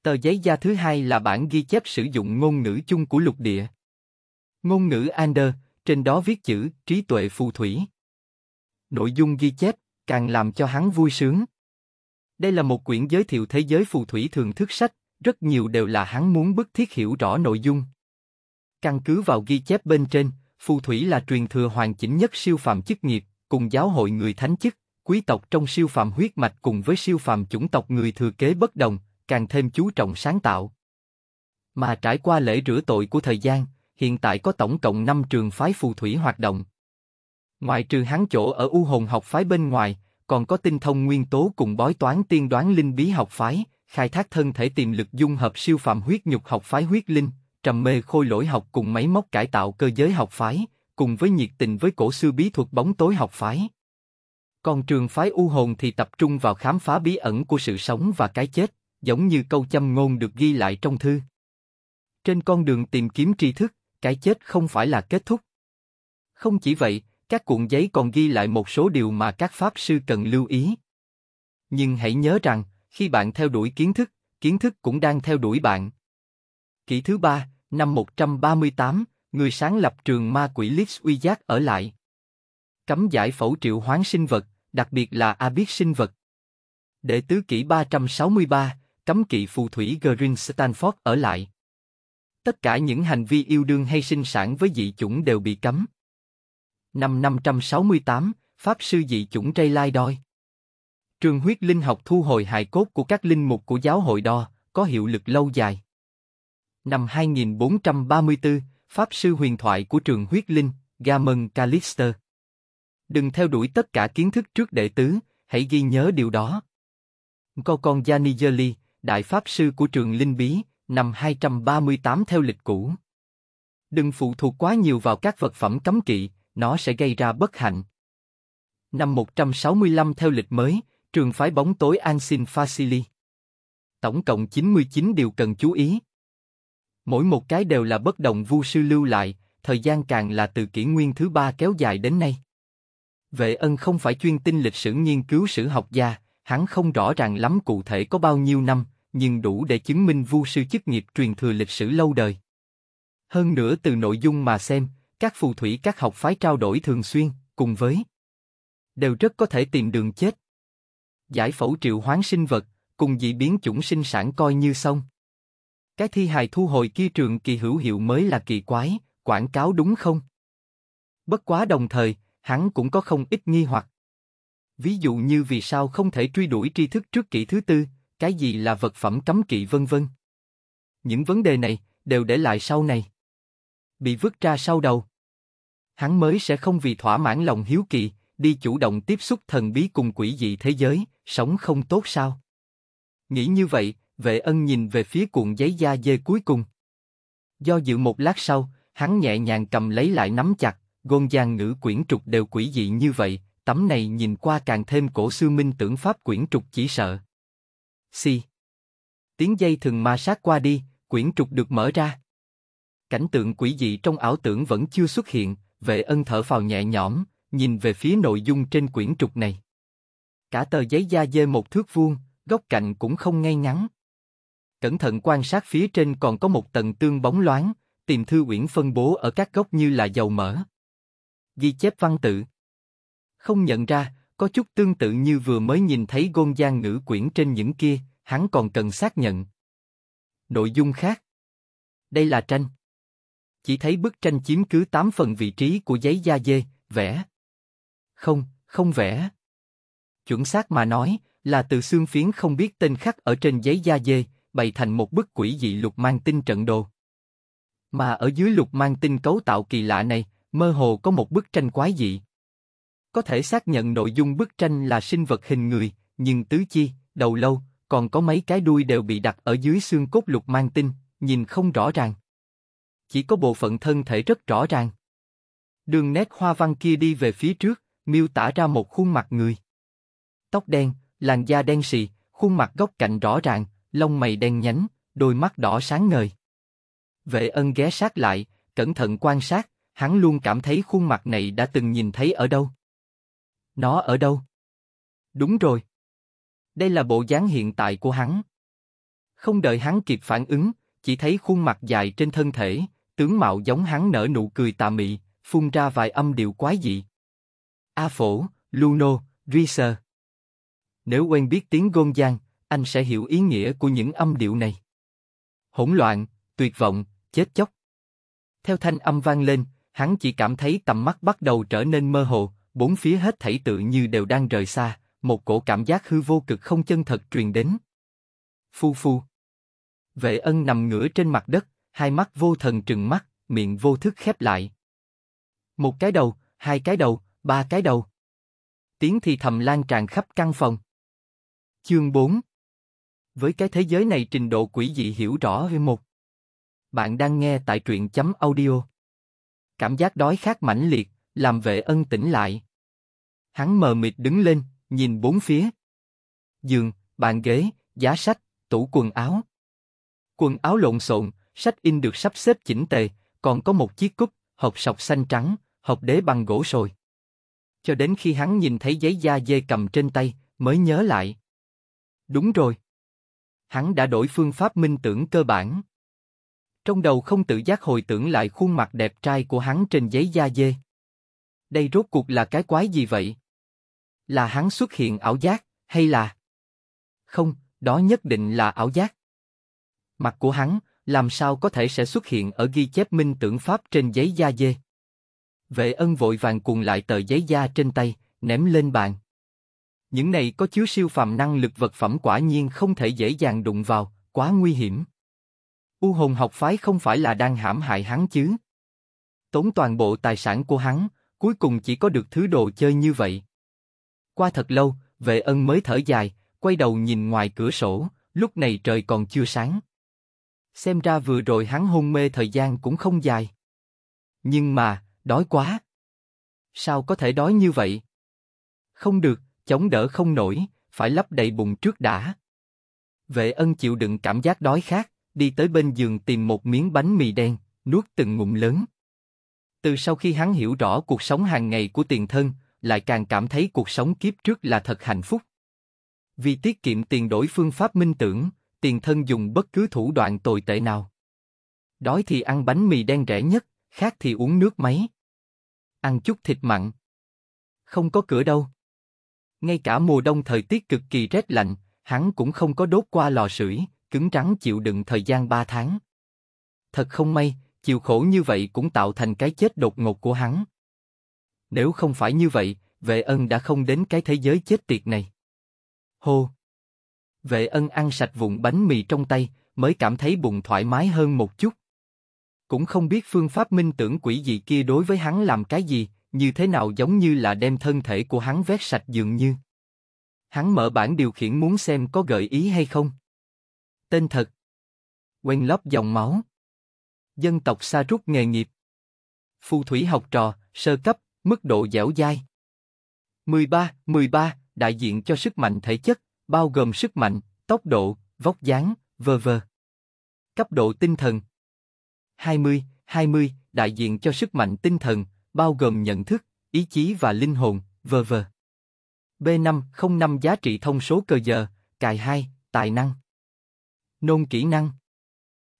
[SPEAKER 1] Tờ giấy da thứ hai là bản ghi chép sử dụng ngôn ngữ chung của lục địa. Ngôn ngữ Ander, trên đó viết chữ trí tuệ phù thủy. Nội dung ghi chép càng làm cho hắn vui sướng. Đây là một quyển giới thiệu thế giới phù thủy thường thức sách, rất nhiều đều là hắn muốn bức thiết hiểu rõ nội dung. Căn cứ vào ghi chép bên trên, phù thủy là truyền thừa hoàn chỉnh nhất siêu phàm chức nghiệp, cùng giáo hội người thánh chức, quý tộc trong siêu phàm huyết mạch cùng với siêu phàm chủng tộc người thừa kế bất đồng, càng thêm chú trọng sáng tạo. Mà trải qua lễ rửa tội của thời gian, hiện tại có tổng cộng 5 trường phái phù thủy hoạt động. Ngoài trừ hắn chỗ ở U Hồn học phái bên ngoài, còn có tinh thông nguyên tố cùng bói toán tiên đoán linh bí học phái, khai thác thân thể tiềm lực dung hợp siêu phạm huyết nhục học phái huyết linh, trầm mê khôi lỗi học cùng máy móc cải tạo cơ giới học phái, cùng với nhiệt tình với cổ sư bí thuật bóng tối học phái. Còn trường phái U Hồn thì tập trung vào khám phá bí ẩn của sự sống và cái chết, giống như câu châm ngôn được ghi lại trong thư. Trên con đường tìm kiếm tri thức, cái chết không phải là kết thúc. Không chỉ vậy, các cuộn giấy còn ghi lại một số điều mà các pháp sư cần lưu ý. Nhưng hãy nhớ rằng, khi bạn theo đuổi kiến thức, kiến thức cũng đang theo đuổi bạn. Kỷ thứ ba, năm 138, người sáng lập trường ma quỷ Lips Uyak ở lại. Cấm giải phẫu triệu hoán sinh vật, đặc biệt là Abit sinh vật. Đệ tứ kỷ 363, cấm kỵ phù thủy Green Stanford ở lại. Tất cả những hành vi yêu đương hay sinh sản với dị chủng đều bị cấm. Năm 568, Pháp sư dị chủng Trey Lai đôi Trường huyết linh học thu hồi hài cốt của các linh mục của giáo hội đo, có hiệu lực lâu dài. Năm 2434, Pháp sư huyền thoại của trường huyết linh, Gamon Callister. Đừng theo đuổi tất cả kiến thức trước đệ tứ, hãy ghi nhớ điều đó. Có con Gianni đại pháp sư của trường linh bí, năm 238 theo lịch cũ. Đừng phụ thuộc quá nhiều vào các vật phẩm cấm kỵ, nó sẽ gây ra bất hạnh. Năm 165 theo lịch mới, trường phái bóng tối Ansin Fasili. Tổng cộng 99 điều cần chú ý. Mỗi một cái đều là bất động vu sư lưu lại, thời gian càng là từ kỷ nguyên thứ ba kéo dài đến nay. Vệ ân không phải chuyên tinh lịch sử nghiên cứu sử học gia, hắn không rõ ràng lắm cụ thể có bao nhiêu năm, nhưng đủ để chứng minh vu sư chức nghiệp truyền thừa lịch sử lâu đời. Hơn nữa từ nội dung mà xem, các phù thủy các học phái trao đổi thường xuyên, cùng với đều rất có thể tìm đường chết. Giải phẫu triệu hoán sinh vật, cùng dị biến chủng sinh sản coi như xong. Cái thi hài thu hồi kia trường kỳ hữu hiệu mới là kỳ quái, quảng cáo đúng không? Bất quá đồng thời, hắn cũng có không ít nghi hoặc. Ví dụ như vì sao không thể truy đuổi tri thức trước kỷ thứ tư, cái gì là vật phẩm cấm kỵ vân vân. Những vấn đề này đều để lại sau này. Bị vứt ra sau đầu. Hắn mới sẽ không vì thỏa mãn lòng hiếu kỳ, đi chủ động tiếp xúc thần bí cùng quỷ dị thế giới, sống không tốt sao? Nghĩ như vậy, vệ ân nhìn về phía cuộn giấy da dê cuối cùng. Do dự một lát sau, hắn nhẹ nhàng cầm lấy lại nắm chặt, gôn giang ngữ quyển trục đều quỷ dị như vậy, tấm này nhìn qua càng thêm cổ sư minh tưởng pháp quyển trục chỉ sợ. Xì. Tiếng dây thừng ma sát qua đi, quyển trục được mở ra. Cảnh tượng quỷ dị trong ảo tưởng vẫn chưa xuất hiện, vệ ân thở phào nhẹ nhõm, nhìn về phía nội dung trên quyển trục này. Cả tờ giấy da dê một thước vuông, góc cạnh cũng không ngay ngắn. Cẩn thận quan sát phía trên còn có một tầng tương bóng loáng, tìm thư quyển phân bố ở các góc như là dầu mỡ. Ghi chép văn tự. Không nhận ra, có chút tương tự như vừa mới nhìn thấy gôn gian ngữ quyển trên những kia, hắn còn cần xác nhận. Nội dung khác Đây là tranh. Chỉ thấy bức tranh chiếm cứ 8 phần vị trí của giấy da dê, vẽ. Không, không vẽ. Chuẩn xác mà nói, là từ xương phiến không biết tên khắc ở trên giấy da dê, bày thành một bức quỷ dị lục mang tinh trận đồ. Mà ở dưới lục mang tinh cấu tạo kỳ lạ này, mơ hồ có một bức tranh quái dị. Có thể xác nhận nội dung bức tranh là sinh vật hình người, nhưng tứ chi, đầu lâu, còn có mấy cái đuôi đều bị đặt ở dưới xương cốt lục mang tinh, nhìn không rõ ràng. Chỉ có bộ phận thân thể rất rõ ràng. Đường nét hoa văn kia đi về phía trước, miêu tả ra một khuôn mặt người. Tóc đen, làn da đen sì, khuôn mặt góc cạnh rõ ràng, lông mày đen nhánh, đôi mắt đỏ sáng ngời. Vệ ân ghé sát lại, cẩn thận quan sát, hắn luôn cảm thấy khuôn mặt này đã từng nhìn thấy ở đâu. Nó ở đâu? Đúng rồi. Đây là bộ dáng hiện tại của hắn. Không đợi hắn kịp phản ứng, chỉ thấy khuôn mặt dài trên thân thể, tướng mạo giống hắn nở nụ cười tà mị, phun ra vài âm điệu quái dị. A phổ, Luno, Riser. Nếu quen biết tiếng gôn giang, anh sẽ hiểu ý nghĩa của những âm điệu này. Hỗn loạn, tuyệt vọng, chết chóc. Theo thanh âm vang lên, hắn chỉ cảm thấy tầm mắt bắt đầu trở nên mơ hồ, bốn phía hết thảy tự như đều đang rời xa, một cổ cảm giác hư vô cực không chân thật truyền đến. Phu phu. Vệ ân nằm ngửa trên mặt đất, hai mắt vô thần trừng mắt, miệng vô thức khép lại. Một cái đầu, hai cái đầu, ba cái đầu. Tiếng thì thầm lan tràn khắp căn phòng. Chương 4 Với cái thế giới này trình độ quỷ dị hiểu rõ với một. Bạn đang nghe tại truyện chấm audio. Cảm giác đói khát mãnh liệt, làm vệ ân tỉnh lại. Hắn mờ mịt đứng lên, nhìn bốn phía. Giường, bàn ghế, giá sách, tủ quần áo. Quần áo lộn xộn, sách in được sắp xếp chỉnh tề, còn có một chiếc cúp, hộp sọc xanh trắng, hộp đế bằng gỗ sồi. Cho đến khi hắn nhìn thấy giấy da dê cầm trên tay, mới nhớ lại. Đúng rồi. Hắn đã đổi phương pháp minh tưởng cơ bản. Trong đầu không tự giác hồi tưởng lại khuôn mặt đẹp trai của hắn trên giấy da dê. Đây rốt cuộc là cái quái gì vậy? Là hắn xuất hiện ảo giác, hay là... Không, đó nhất định là ảo giác. Mặt của hắn, làm sao có thể sẽ xuất hiện ở ghi chép minh tưởng pháp trên giấy da dê. Vệ ân vội vàng cuồng lại tờ giấy da trên tay, ném lên bàn. Những này có chứa siêu phàm năng lực vật phẩm quả nhiên không thể dễ dàng đụng vào, quá nguy hiểm. U hồn học phái không phải là đang hãm hại hắn chứ. Tốn toàn bộ tài sản của hắn, cuối cùng chỉ có được thứ đồ chơi như vậy. Qua thật lâu, vệ ân mới thở dài, quay đầu nhìn ngoài cửa sổ, lúc này trời còn chưa sáng. Xem ra vừa rồi hắn hôn mê thời gian cũng không dài. Nhưng mà, đói quá. Sao có thể đói như vậy? Không được, chống đỡ không nổi, phải lấp đầy bụng trước đã. Vệ ân chịu đựng cảm giác đói khác, đi tới bên giường tìm một miếng bánh mì đen, nuốt từng ngụm lớn. Từ sau khi hắn hiểu rõ cuộc sống hàng ngày của tiền thân, lại càng cảm thấy cuộc sống kiếp trước là thật hạnh phúc. Vì tiết kiệm tiền đổi phương pháp minh tưởng, tiền thân dùng bất cứ thủ đoạn tồi tệ nào. Đói thì ăn bánh mì đen rẻ nhất, khác thì uống nước máy. Ăn chút thịt mặn. Không có cửa đâu. Ngay cả mùa đông thời tiết cực kỳ rét lạnh, hắn cũng không có đốt qua lò sưởi, cứng rắn chịu đựng thời gian 3 tháng. Thật không may, chịu khổ như vậy cũng tạo thành cái chết đột ngột của hắn nếu không phải như vậy, vệ ân đã không đến cái thế giới chết tiệt này. Hô! Vệ ân ăn sạch vụn bánh mì trong tay, mới cảm thấy bụng thoải mái hơn một chút. Cũng không biết phương pháp minh tưởng quỷ gì kia đối với hắn làm cái gì, như thế nào giống như là đem thân thể của hắn vét sạch dường như. Hắn mở bản điều khiển muốn xem có gợi ý hay không. Tên thật. Quen lóc dòng máu. Dân tộc Sa Rút nghề nghiệp. Phù thủy học trò, sơ cấp, Mức độ dẻo dai 13, 13, đại diện cho sức mạnh thể chất, bao gồm sức mạnh, tốc độ, vóc dáng, v.v. Cấp độ tinh thần 20, 20, đại diện cho sức mạnh tinh thần, bao gồm nhận thức, ý chí và linh hồn, v.v. B5, 05 giá trị thông số cơ giờ, cài 2, tài năng. Nôn kỹ năng.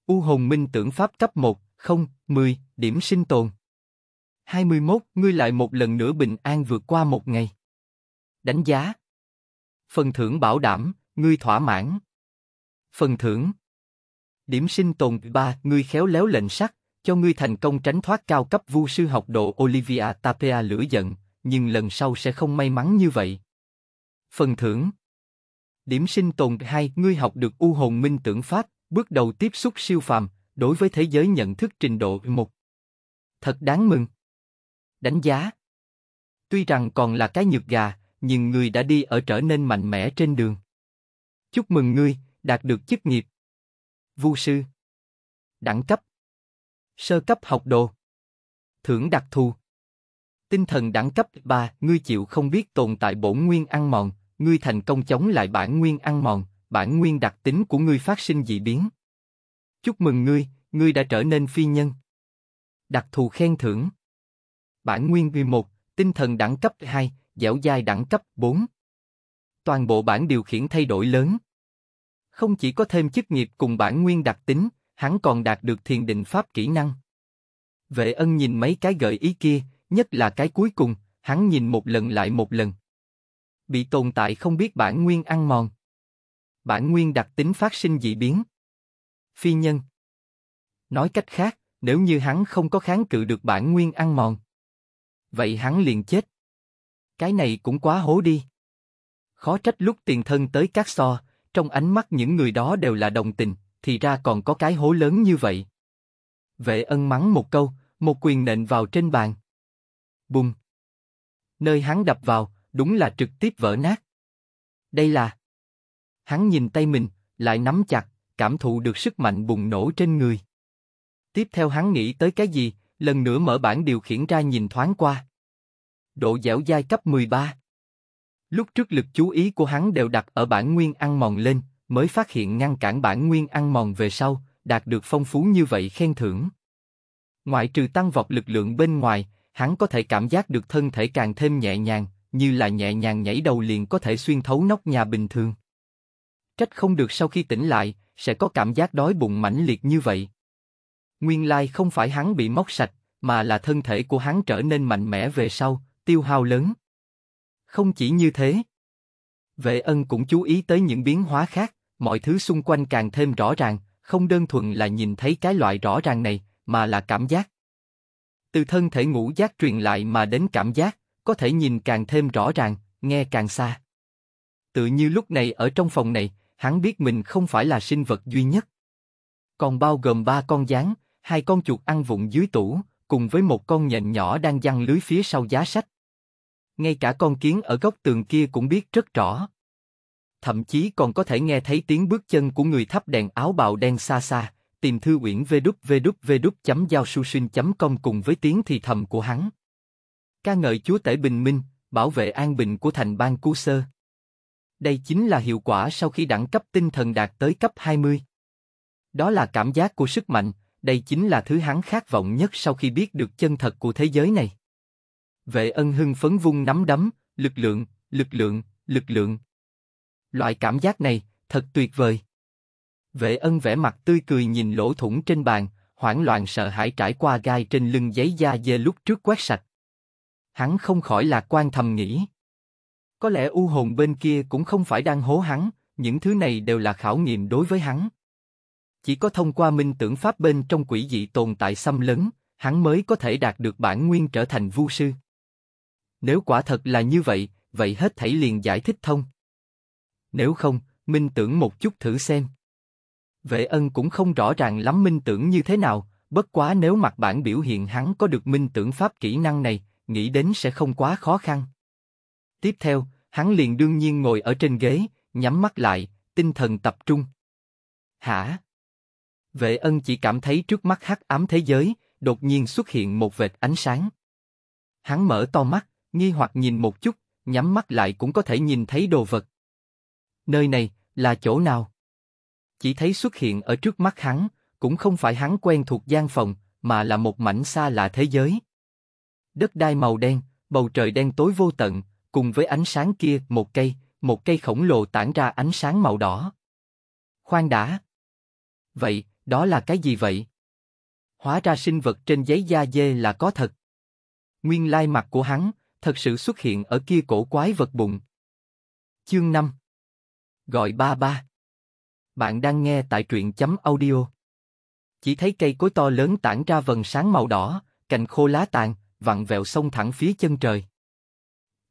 [SPEAKER 1] U hồn minh tưởng pháp cấp 1, 0, 10, điểm sinh tồn. 21, ngươi lại một lần nữa bình an vượt qua một ngày. Đánh giá. Phần thưởng bảo đảm, ngươi thỏa mãn. Phần thưởng. Điểm sinh tồn 3, ngươi khéo léo lệnh sắc cho ngươi thành công tránh thoát cao cấp vu sư học độ Olivia Tapia lửa giận, nhưng lần sau sẽ không may mắn như vậy. Phần thưởng. Điểm sinh tồn 2, ngươi học được u hồn minh tưởng pháp, bước đầu tiếp xúc siêu phàm, đối với thế giới nhận thức trình độ 1. Thật đáng mừng đánh giá. Tuy rằng còn là cái nhược gà, nhưng người đã đi ở trở nên mạnh mẽ trên đường. Chúc mừng ngươi, đạt được chức nghiệp. Vu sư. Đẳng cấp. Sơ cấp học đồ. Thưởng đặc thù. Tinh thần đẳng cấp 3, ngươi chịu không biết tồn tại bổn nguyên ăn mòn, ngươi thành công chống lại bản nguyên ăn mòn, bản nguyên đặc tính của ngươi phát sinh dị biến. Chúc mừng ngươi, ngươi đã trở nên phi nhân. Đặc thù khen thưởng bản nguyên vi 1, tinh thần đẳng cấp 2, dẻo dai đẳng cấp 4. Toàn bộ bản điều khiển thay đổi lớn. Không chỉ có thêm chức nghiệp cùng bản nguyên đặc tính, hắn còn đạt được thiền định pháp kỹ năng. Vệ ân nhìn mấy cái gợi ý kia, nhất là cái cuối cùng, hắn nhìn một lần lại một lần. Bị tồn tại không biết bản nguyên ăn mòn. Bản nguyên đặc tính phát sinh dị biến. Phi nhân. Nói cách khác, nếu như hắn không có kháng cự được bản nguyên ăn mòn, vậy hắn liền chết. Cái này cũng quá hố đi. Khó trách lúc tiền thân tới cát so, trong ánh mắt những người đó đều là đồng tình, thì ra còn có cái hố lớn như vậy. Vệ ân mắng một câu, một quyền nện vào trên bàn. Bùng! Nơi hắn đập vào, đúng là trực tiếp vỡ nát. Đây là... Hắn nhìn tay mình, lại nắm chặt, cảm thụ được sức mạnh bùng nổ trên người. Tiếp theo hắn nghĩ tới cái gì, lần nữa mở bản điều khiển ra nhìn thoáng qua. Độ dẻo dai cấp 13. Lúc trước lực chú ý của hắn đều đặt ở bản nguyên ăn mòn lên, mới phát hiện ngăn cản bản nguyên ăn mòn về sau, đạt được phong phú như vậy khen thưởng. Ngoại trừ tăng vọt lực lượng bên ngoài, hắn có thể cảm giác được thân thể càng thêm nhẹ nhàng, như là nhẹ nhàng nhảy đầu liền có thể xuyên thấu nóc nhà bình thường. Trách không được sau khi tỉnh lại, sẽ có cảm giác đói bụng mãnh liệt như vậy. Nguyên lai không phải hắn bị móc sạch, mà là thân thể của hắn trở nên mạnh mẽ về sau, tiêu hao lớn. Không chỉ như thế, vệ ân cũng chú ý tới những biến hóa khác, mọi thứ xung quanh càng thêm rõ ràng, không đơn thuần là nhìn thấy cái loại rõ ràng này, mà là cảm giác. Từ thân thể ngũ giác truyền lại mà đến cảm giác, có thể nhìn càng thêm rõ ràng, nghe càng xa. Tự như lúc này ở trong phòng này, hắn biết mình không phải là sinh vật duy nhất. Còn bao gồm ba con gián, hai con chuột ăn vụng dưới tủ, cùng với một con nhện nhỏ đang giăng lưới phía sau giá sách. Ngay cả con kiến ở góc tường kia cũng biết rất rõ. Thậm chí còn có thể nghe thấy tiếng bước chân của người thắp đèn áo bào đen xa xa, tìm thư uyển www.giao.com cùng với tiếng thì thầm của hắn. Ca ngợi chúa tể bình minh, bảo vệ an bình của thành bang Cú Sơ. Đây chính là hiệu quả sau khi đẳng cấp tinh thần đạt tới cấp 20. Đó là cảm giác của sức mạnh, đây chính là thứ hắn khát vọng nhất sau khi biết được chân thật của thế giới này. Vệ ân hưng phấn vung nắm đấm, lực lượng, lực lượng, lực lượng. Loại cảm giác này, thật tuyệt vời. Vệ ân vẻ mặt tươi cười nhìn lỗ thủng trên bàn, hoảng loạn sợ hãi trải qua gai trên lưng giấy da dê lúc trước quét sạch. Hắn không khỏi lạc quan thầm nghĩ. Có lẽ u hồn bên kia cũng không phải đang hố hắn, những thứ này đều là khảo nghiệm đối với hắn. Chỉ có thông qua minh tưởng pháp bên trong quỷ dị tồn tại xâm lấn, hắn mới có thể đạt được bản nguyên trở thành vu sư. Nếu quả thật là như vậy, vậy hết thảy liền giải thích thông. Nếu không, minh tưởng một chút thử xem. Vệ ân cũng không rõ ràng lắm minh tưởng như thế nào, bất quá nếu mặt bản biểu hiện hắn có được minh tưởng pháp kỹ năng này, nghĩ đến sẽ không quá khó khăn. Tiếp theo, hắn liền đương nhiên ngồi ở trên ghế, nhắm mắt lại, tinh thần tập trung. Hả? Vệ ân chỉ cảm thấy trước mắt hắc ám thế giới, đột nhiên xuất hiện một vệt ánh sáng. Hắn mở to mắt, nghi hoặc nhìn một chút, nhắm mắt lại cũng có thể nhìn thấy đồ vật. Nơi này, là chỗ nào? Chỉ thấy xuất hiện ở trước mắt hắn, cũng không phải hắn quen thuộc gian phòng, mà là một mảnh xa lạ thế giới. Đất đai màu đen, bầu trời đen tối vô tận, cùng với ánh sáng kia một cây, một cây khổng lồ tản ra ánh sáng màu đỏ. Khoan đã. Vậy, đó là cái gì vậy? Hóa ra sinh vật trên giấy da dê là có thật. Nguyên lai mặt của hắn, thật sự xuất hiện ở kia cổ quái vật bụng. Chương 5 Gọi ba ba Bạn đang nghe tại truyện chấm audio. Chỉ thấy cây cối to lớn tản ra vần sáng màu đỏ, cành khô lá tàn, vặn vẹo sông thẳng phía chân trời.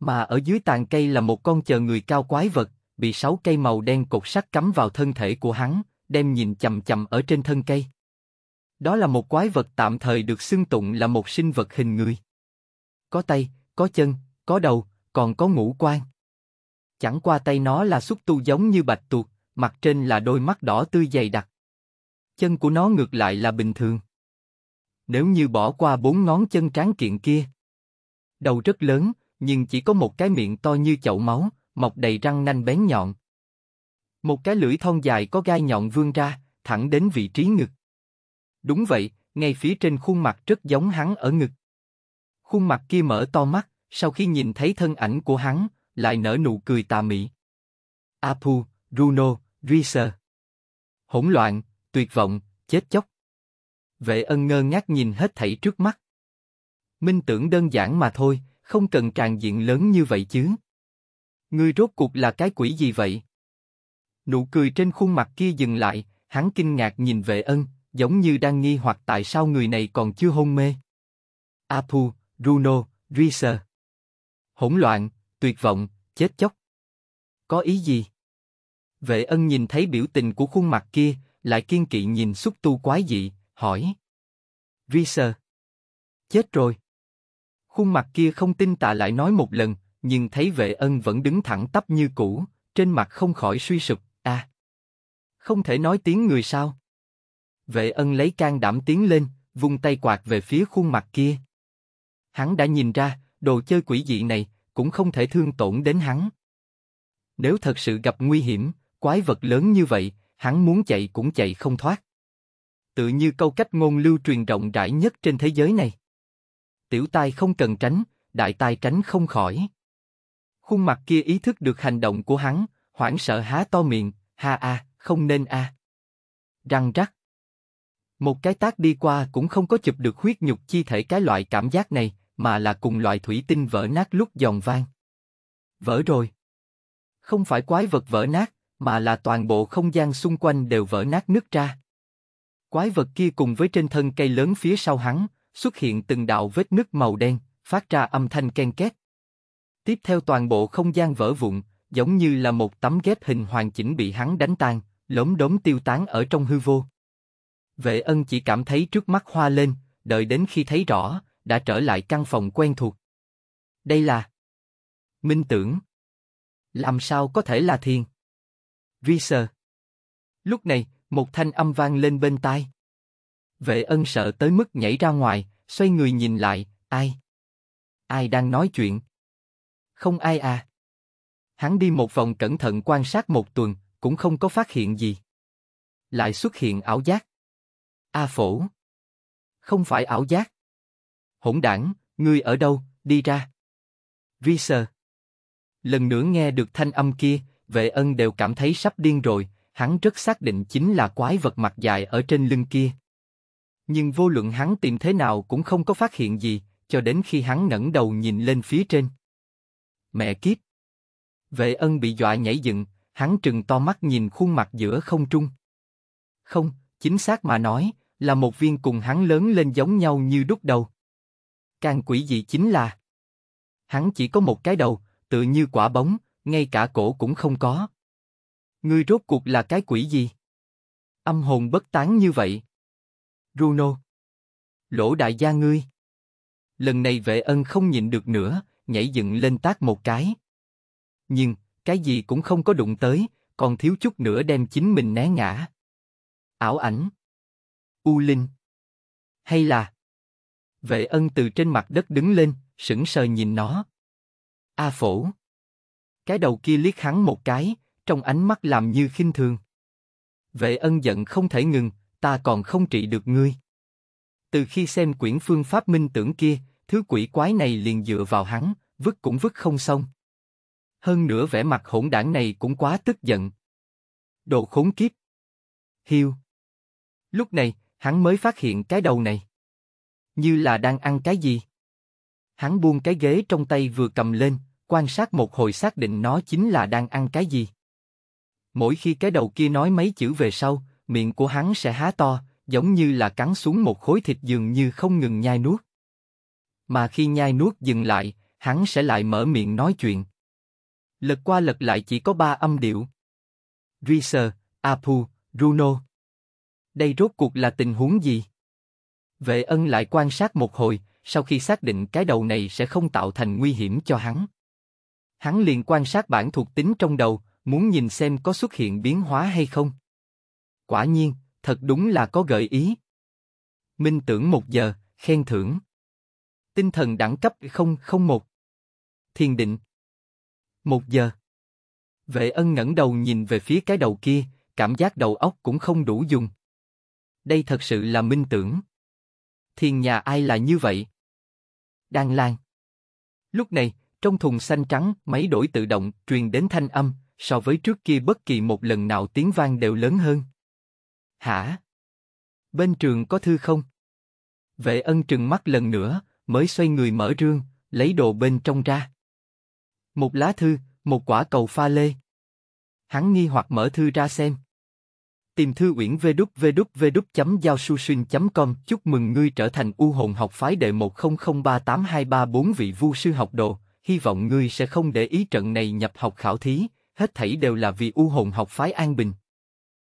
[SPEAKER 1] Mà ở dưới tàn cây là một con chờ người cao quái vật, bị sáu cây màu đen cột sắt cắm vào thân thể của hắn, đem nhìn chầm chầm ở trên thân cây. Đó là một quái vật tạm thời được xưng tụng là một sinh vật hình người. Có tay, có chân, có đầu, còn có ngũ quan. Chẳng qua tay nó là xúc tu giống như bạch tuộc, mặt trên là đôi mắt đỏ tươi dày đặc. Chân của nó ngược lại là bình thường. Nếu như bỏ qua bốn ngón chân tráng kiện kia. Đầu rất lớn, nhưng chỉ có một cái miệng to như chậu máu, mọc đầy răng nanh bén nhọn, một cái lưỡi thon dài có gai nhọn vươn ra, thẳng đến vị trí ngực. Đúng vậy, ngay phía trên khuôn mặt rất giống hắn ở ngực. Khuôn mặt kia mở to mắt, sau khi nhìn thấy thân ảnh của hắn, lại nở nụ cười tà mị. Apu, Bruno, Rieser. Hỗn loạn, tuyệt vọng, chết chóc. Vệ ân ngơ ngác nhìn hết thảy trước mắt. Minh tưởng đơn giản mà thôi, không cần tràn diện lớn như vậy chứ. Ngươi rốt cuộc là cái quỷ gì vậy? Nụ cười trên khuôn mặt kia dừng lại, hắn kinh ngạc nhìn vệ ân, giống như đang nghi hoặc tại sao người này còn chưa hôn mê. Apu, Bruno, Rieser. Hỗn loạn, tuyệt vọng, chết chóc. Có ý gì? Vệ ân nhìn thấy biểu tình của khuôn mặt kia, lại kiên kỵ nhìn xúc tu quái dị, hỏi. Rieser. Chết rồi. Khuôn mặt kia không tin tạ lại nói một lần, nhưng thấy vệ ân vẫn đứng thẳng tắp như cũ, trên mặt không khỏi suy sụp, À! Không thể nói tiếng người sao? Vệ ân lấy can đảm tiến lên, vung tay quạt về phía khuôn mặt kia. Hắn đã nhìn ra, đồ chơi quỷ dị này cũng không thể thương tổn đến hắn. Nếu thật sự gặp nguy hiểm, quái vật lớn như vậy, hắn muốn chạy cũng chạy không thoát. Tự như câu cách ngôn lưu truyền rộng rãi nhất trên thế giới này. Tiểu tai không cần tránh, đại tai tránh không khỏi. Khuôn mặt kia ý thức được hành động của hắn, hoảng sợ há to miệng, ha a, không nên a. Răng rắc. Một cái tác đi qua cũng không có chụp được huyết nhục chi thể cái loại cảm giác này, mà là cùng loại thủy tinh vỡ nát lúc giòn vang. Vỡ rồi. Không phải quái vật vỡ nát, mà là toàn bộ không gian xung quanh đều vỡ nát nứt ra. Quái vật kia cùng với trên thân cây lớn phía sau hắn, xuất hiện từng đạo vết nứt màu đen, phát ra âm thanh ken két. Tiếp theo toàn bộ không gian vỡ vụn, giống như là một tấm ghép hình hoàn chỉnh bị hắn đánh tan, lốm đốm tiêu tán ở trong hư vô. Vệ ân chỉ cảm thấy trước mắt hoa lên, đợi đến khi thấy rõ, đã trở lại căn phòng quen thuộc. Đây là... Minh tưởng. Làm sao có thể là thiền? Vi sờ. Lúc này, một thanh âm vang lên bên tai. Vệ ân sợ tới mức nhảy ra ngoài, xoay người nhìn lại, ai? Ai đang nói chuyện? Không ai à? Hắn đi một vòng cẩn thận quan sát một tuần, cũng không có phát hiện gì. Lại xuất hiện ảo giác. A phổ. Không phải ảo giác. Hỗn đảng, ngươi ở đâu, đi ra. visa. Lần nữa nghe được thanh âm kia, vệ ân đều cảm thấy sắp điên rồi, hắn rất xác định chính là quái vật mặt dài ở trên lưng kia. Nhưng vô luận hắn tìm thế nào cũng không có phát hiện gì, cho đến khi hắn ngẩng đầu nhìn lên phía trên. Mẹ kiếp, Vệ ân bị dọa nhảy dựng, hắn trừng to mắt nhìn khuôn mặt giữa không trung. Không, chính xác mà nói, là một viên cùng hắn lớn lên giống nhau như đúc đầu. Càng quỷ dị chính là, hắn chỉ có một cái đầu, tự như quả bóng, ngay cả cổ cũng không có. Ngươi rốt cuộc là cái quỷ gì? Âm hồn bất tán như vậy. Bruno. Lỗ đại gia ngươi. Lần này vệ ân không nhịn được nữa, nhảy dựng lên tác một cái nhưng cái gì cũng không có đụng tới, còn thiếu chút nữa đem chính mình né ngã. Ảo ảnh, u linh, hay là vệ ân từ trên mặt đất đứng lên, sững sờ nhìn nó. A phổ, cái đầu kia liếc hắn một cái, trong ánh mắt làm như khinh thường. Vệ ân giận không thể ngừng, ta còn không trị được ngươi. Từ khi xem quyển phương pháp minh tưởng kia, thứ quỷ quái này liền dựa vào hắn, vứt cũng vứt không xong hơn nữa vẻ mặt hỗn đảng này cũng quá tức giận. Đồ khốn kiếp. Hiu. Lúc này, hắn mới phát hiện cái đầu này. Như là đang ăn cái gì. Hắn buông cái ghế trong tay vừa cầm lên, quan sát một hồi xác định nó chính là đang ăn cái gì. Mỗi khi cái đầu kia nói mấy chữ về sau, miệng của hắn sẽ há to, giống như là cắn xuống một khối thịt dường như không ngừng nhai nuốt. Mà khi nhai nuốt dừng lại, hắn sẽ lại mở miệng nói chuyện lật qua lật lại chỉ có ba âm điệu. Reeser, Apu, Bruno. Đây rốt cuộc là tình huống gì? Vệ ân lại quan sát một hồi, sau khi xác định cái đầu này sẽ không tạo thành nguy hiểm cho hắn. Hắn liền quan sát bản thuộc tính trong đầu, muốn nhìn xem có xuất hiện biến hóa hay không. Quả nhiên, thật đúng là có gợi ý. Minh tưởng một giờ, khen thưởng. Tinh thần đẳng cấp 001. Thiền định. Một giờ. Vệ ân ngẩng đầu nhìn về phía cái đầu kia, cảm giác đầu óc cũng không đủ dùng. Đây thật sự là minh tưởng. Thiên nhà ai là như vậy? Đang lan. Lúc này, trong thùng xanh trắng, máy đổi tự động truyền đến thanh âm, so với trước kia bất kỳ một lần nào tiếng vang đều lớn hơn. Hả? Bên trường có thư không? Vệ ân trừng mắt lần nữa, mới xoay người mở rương, lấy đồ bên trong ra. Một lá thư, một quả cầu pha lê. Hắn nghi hoặc mở thư ra xem. Tìm thư uyển www.giao-su-suyên.com Chúc mừng ngươi trở thành u hồn học phái đệ 1003824 vị vu sư học đồ. Hy vọng ngươi sẽ không để ý trận này nhập học khảo thí, hết thảy đều là vì u hồn học phái an bình.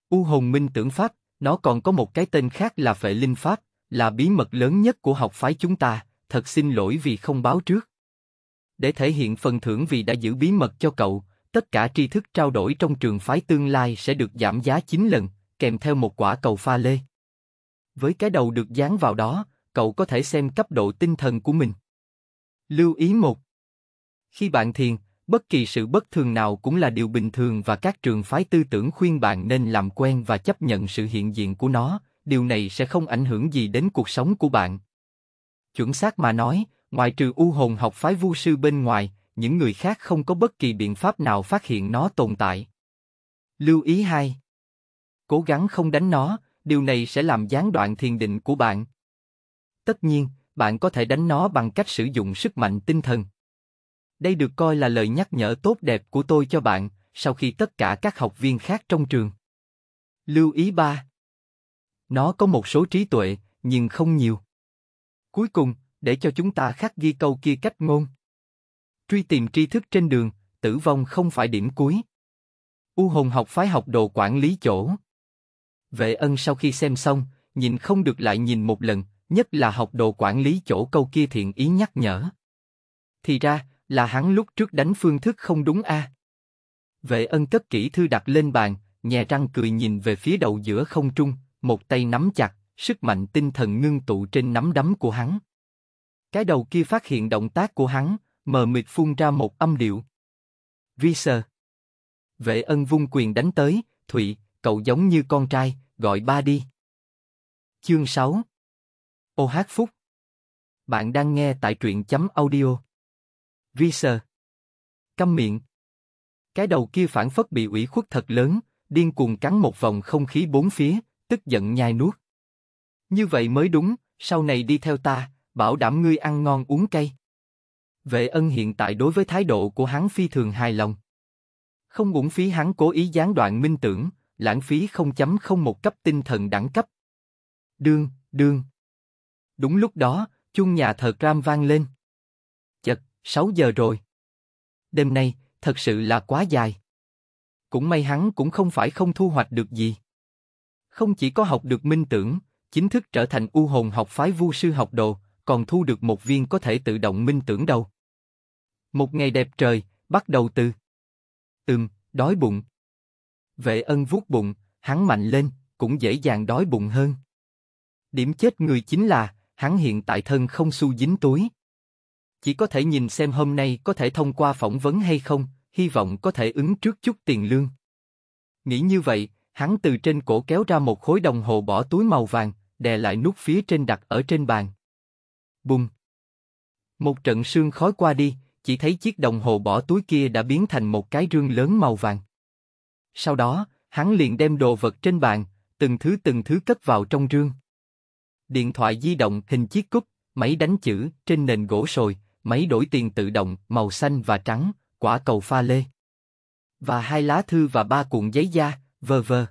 [SPEAKER 1] U hồn minh tưởng pháp, nó còn có một cái tên khác là phệ linh pháp, là bí mật lớn nhất của học phái chúng ta, thật xin lỗi vì không báo trước để thể hiện phần thưởng vì đã giữ bí mật cho cậu, tất cả tri thức trao đổi trong trường phái tương lai sẽ được giảm giá 9 lần, kèm theo một quả cầu pha lê. Với cái đầu được dán vào đó, cậu có thể xem cấp độ tinh thần của mình. Lưu ý một Khi bạn thiền, bất kỳ sự bất thường nào cũng là điều bình thường và các trường phái tư tưởng khuyên bạn nên làm quen và chấp nhận sự hiện diện của nó, điều này sẽ không ảnh hưởng gì đến cuộc sống của bạn. Chuẩn xác mà nói, Ngoại trừ u hồn học phái vu sư bên ngoài, những người khác không có bất kỳ biện pháp nào phát hiện nó tồn tại. Lưu ý 2. Cố gắng không đánh nó, điều này sẽ làm gián đoạn thiền định của bạn. Tất nhiên, bạn có thể đánh nó bằng cách sử dụng sức mạnh tinh thần. Đây được coi là lời nhắc nhở tốt đẹp của tôi cho bạn, sau khi tất cả các học viên khác trong trường. Lưu ý 3. Nó có một số trí tuệ, nhưng không nhiều. Cuối cùng, để cho chúng ta khắc ghi câu kia cách ngôn. Truy tìm tri thức trên đường, tử vong không phải điểm cuối. U hồn học phái học đồ quản lý chỗ. Vệ ân sau khi xem xong, nhìn không được lại nhìn một lần, nhất là học đồ quản lý chỗ câu kia thiện ý nhắc nhở. Thì ra, là hắn lúc trước đánh phương thức không đúng a. À? Vệ ân cất kỹ thư đặt lên bàn, nhè răng cười nhìn về phía đầu giữa không trung, một tay nắm chặt, sức mạnh tinh thần ngưng tụ trên nắm đấm của hắn. Cái đầu kia phát hiện động tác của hắn, mờ mịt phun ra một âm điệu. Vi sờ. Vệ ân vung quyền đánh tới, Thụy, cậu giống như con trai, gọi ba đi. Chương 6 Ô hát phúc Bạn đang nghe tại truyện chấm audio. Vi sờ. Câm miệng. Cái đầu kia phản phất bị ủy khuất thật lớn, điên cuồng cắn một vòng không khí bốn phía, tức giận nhai nuốt. Như vậy mới đúng, sau này đi theo ta, bảo đảm ngươi ăn ngon uống cay. Vệ ân hiện tại đối với thái độ của hắn phi thường hài lòng. Không uổng phí hắn cố ý gián đoạn minh tưởng, lãng phí 0.01 cấp tinh thần đẳng cấp. Đương, đương. Đúng lúc đó, chuông nhà thờ Cram vang lên. Chật, 6 giờ rồi. Đêm nay, thật sự là quá dài. Cũng may hắn cũng không phải không thu hoạch được gì. Không chỉ có học được minh tưởng, chính thức trở thành u hồn học phái vu sư học đồ, còn thu được một viên có thể tự động minh tưởng đâu. Một ngày đẹp trời, bắt đầu từ... Ừm, đói bụng. Vệ ân vuốt bụng, hắn mạnh lên, cũng dễ dàng đói bụng hơn. Điểm chết người chính là, hắn hiện tại thân không xu dính túi. Chỉ có thể nhìn xem hôm nay có thể thông qua phỏng vấn hay không, hy vọng có thể ứng trước chút tiền lương. Nghĩ như vậy, hắn từ trên cổ kéo ra một khối đồng hồ bỏ túi màu vàng, đè lại nút phía trên đặt ở trên bàn bùng Một trận sương khói qua đi, chỉ thấy chiếc đồng hồ bỏ túi kia đã biến thành một cái rương lớn màu vàng. Sau đó, hắn liền đem đồ vật trên bàn, từng thứ từng thứ cất vào trong rương. Điện thoại di động hình chiếc cúp, máy đánh chữ trên nền gỗ sồi, máy đổi tiền tự động màu xanh và trắng, quả cầu pha lê. Và hai lá thư và ba cuộn giấy da, vờ vờ.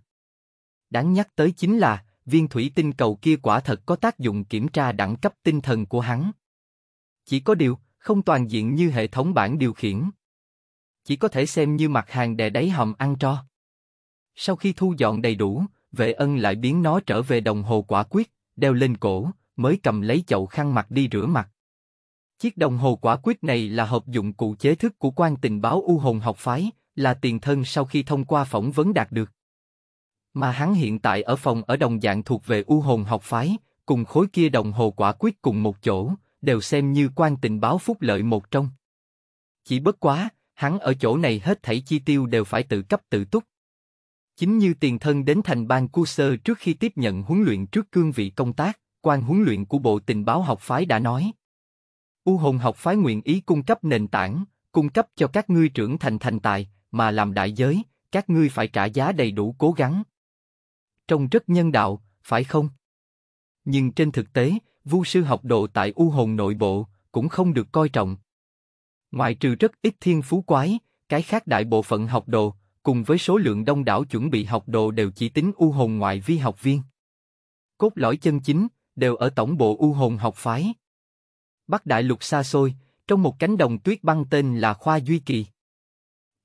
[SPEAKER 1] Đáng nhắc tới chính là, viên thủy tinh cầu kia quả thật có tác dụng kiểm tra đẳng cấp tinh thần của hắn. Chỉ có điều, không toàn diện như hệ thống bản điều khiển. Chỉ có thể xem như mặt hàng đè đáy hầm ăn cho. Sau khi thu dọn đầy đủ, vệ ân lại biến nó trở về đồng hồ quả quyết, đeo lên cổ, mới cầm lấy chậu khăn mặt đi rửa mặt. Chiếc đồng hồ quả quyết này là hợp dụng cụ chế thức của quan tình báo U Hồn học phái, là tiền thân sau khi thông qua phỏng vấn đạt được. Mà hắn hiện tại ở phòng ở đồng dạng thuộc về u hồn học phái, cùng khối kia đồng hồ quả quyết cùng một chỗ, đều xem như quan tình báo phúc lợi một trong. Chỉ bất quá, hắn ở chỗ này hết thảy chi tiêu đều phải tự cấp tự túc. Chính như tiền thân đến thành bang cu sơ trước khi tiếp nhận huấn luyện trước cương vị công tác, quan huấn luyện của Bộ Tình báo học phái đã nói. U hồn học phái nguyện ý cung cấp nền tảng, cung cấp cho các ngươi trưởng thành thành tài, mà làm đại giới, các ngươi phải trả giá đầy đủ cố gắng trông rất nhân đạo, phải không? Nhưng trên thực tế, Vu sư học độ tại U hồn nội bộ cũng không được coi trọng. Ngoại trừ rất ít thiên phú quái, cái khác đại bộ phận học đồ cùng với số lượng đông đảo chuẩn bị học đồ đều chỉ tính U hồn ngoại vi học viên. Cốt lõi chân chính đều ở tổng bộ U hồn học phái. Bắc đại lục xa xôi, trong một cánh đồng tuyết băng tên là Khoa Duy Kỳ.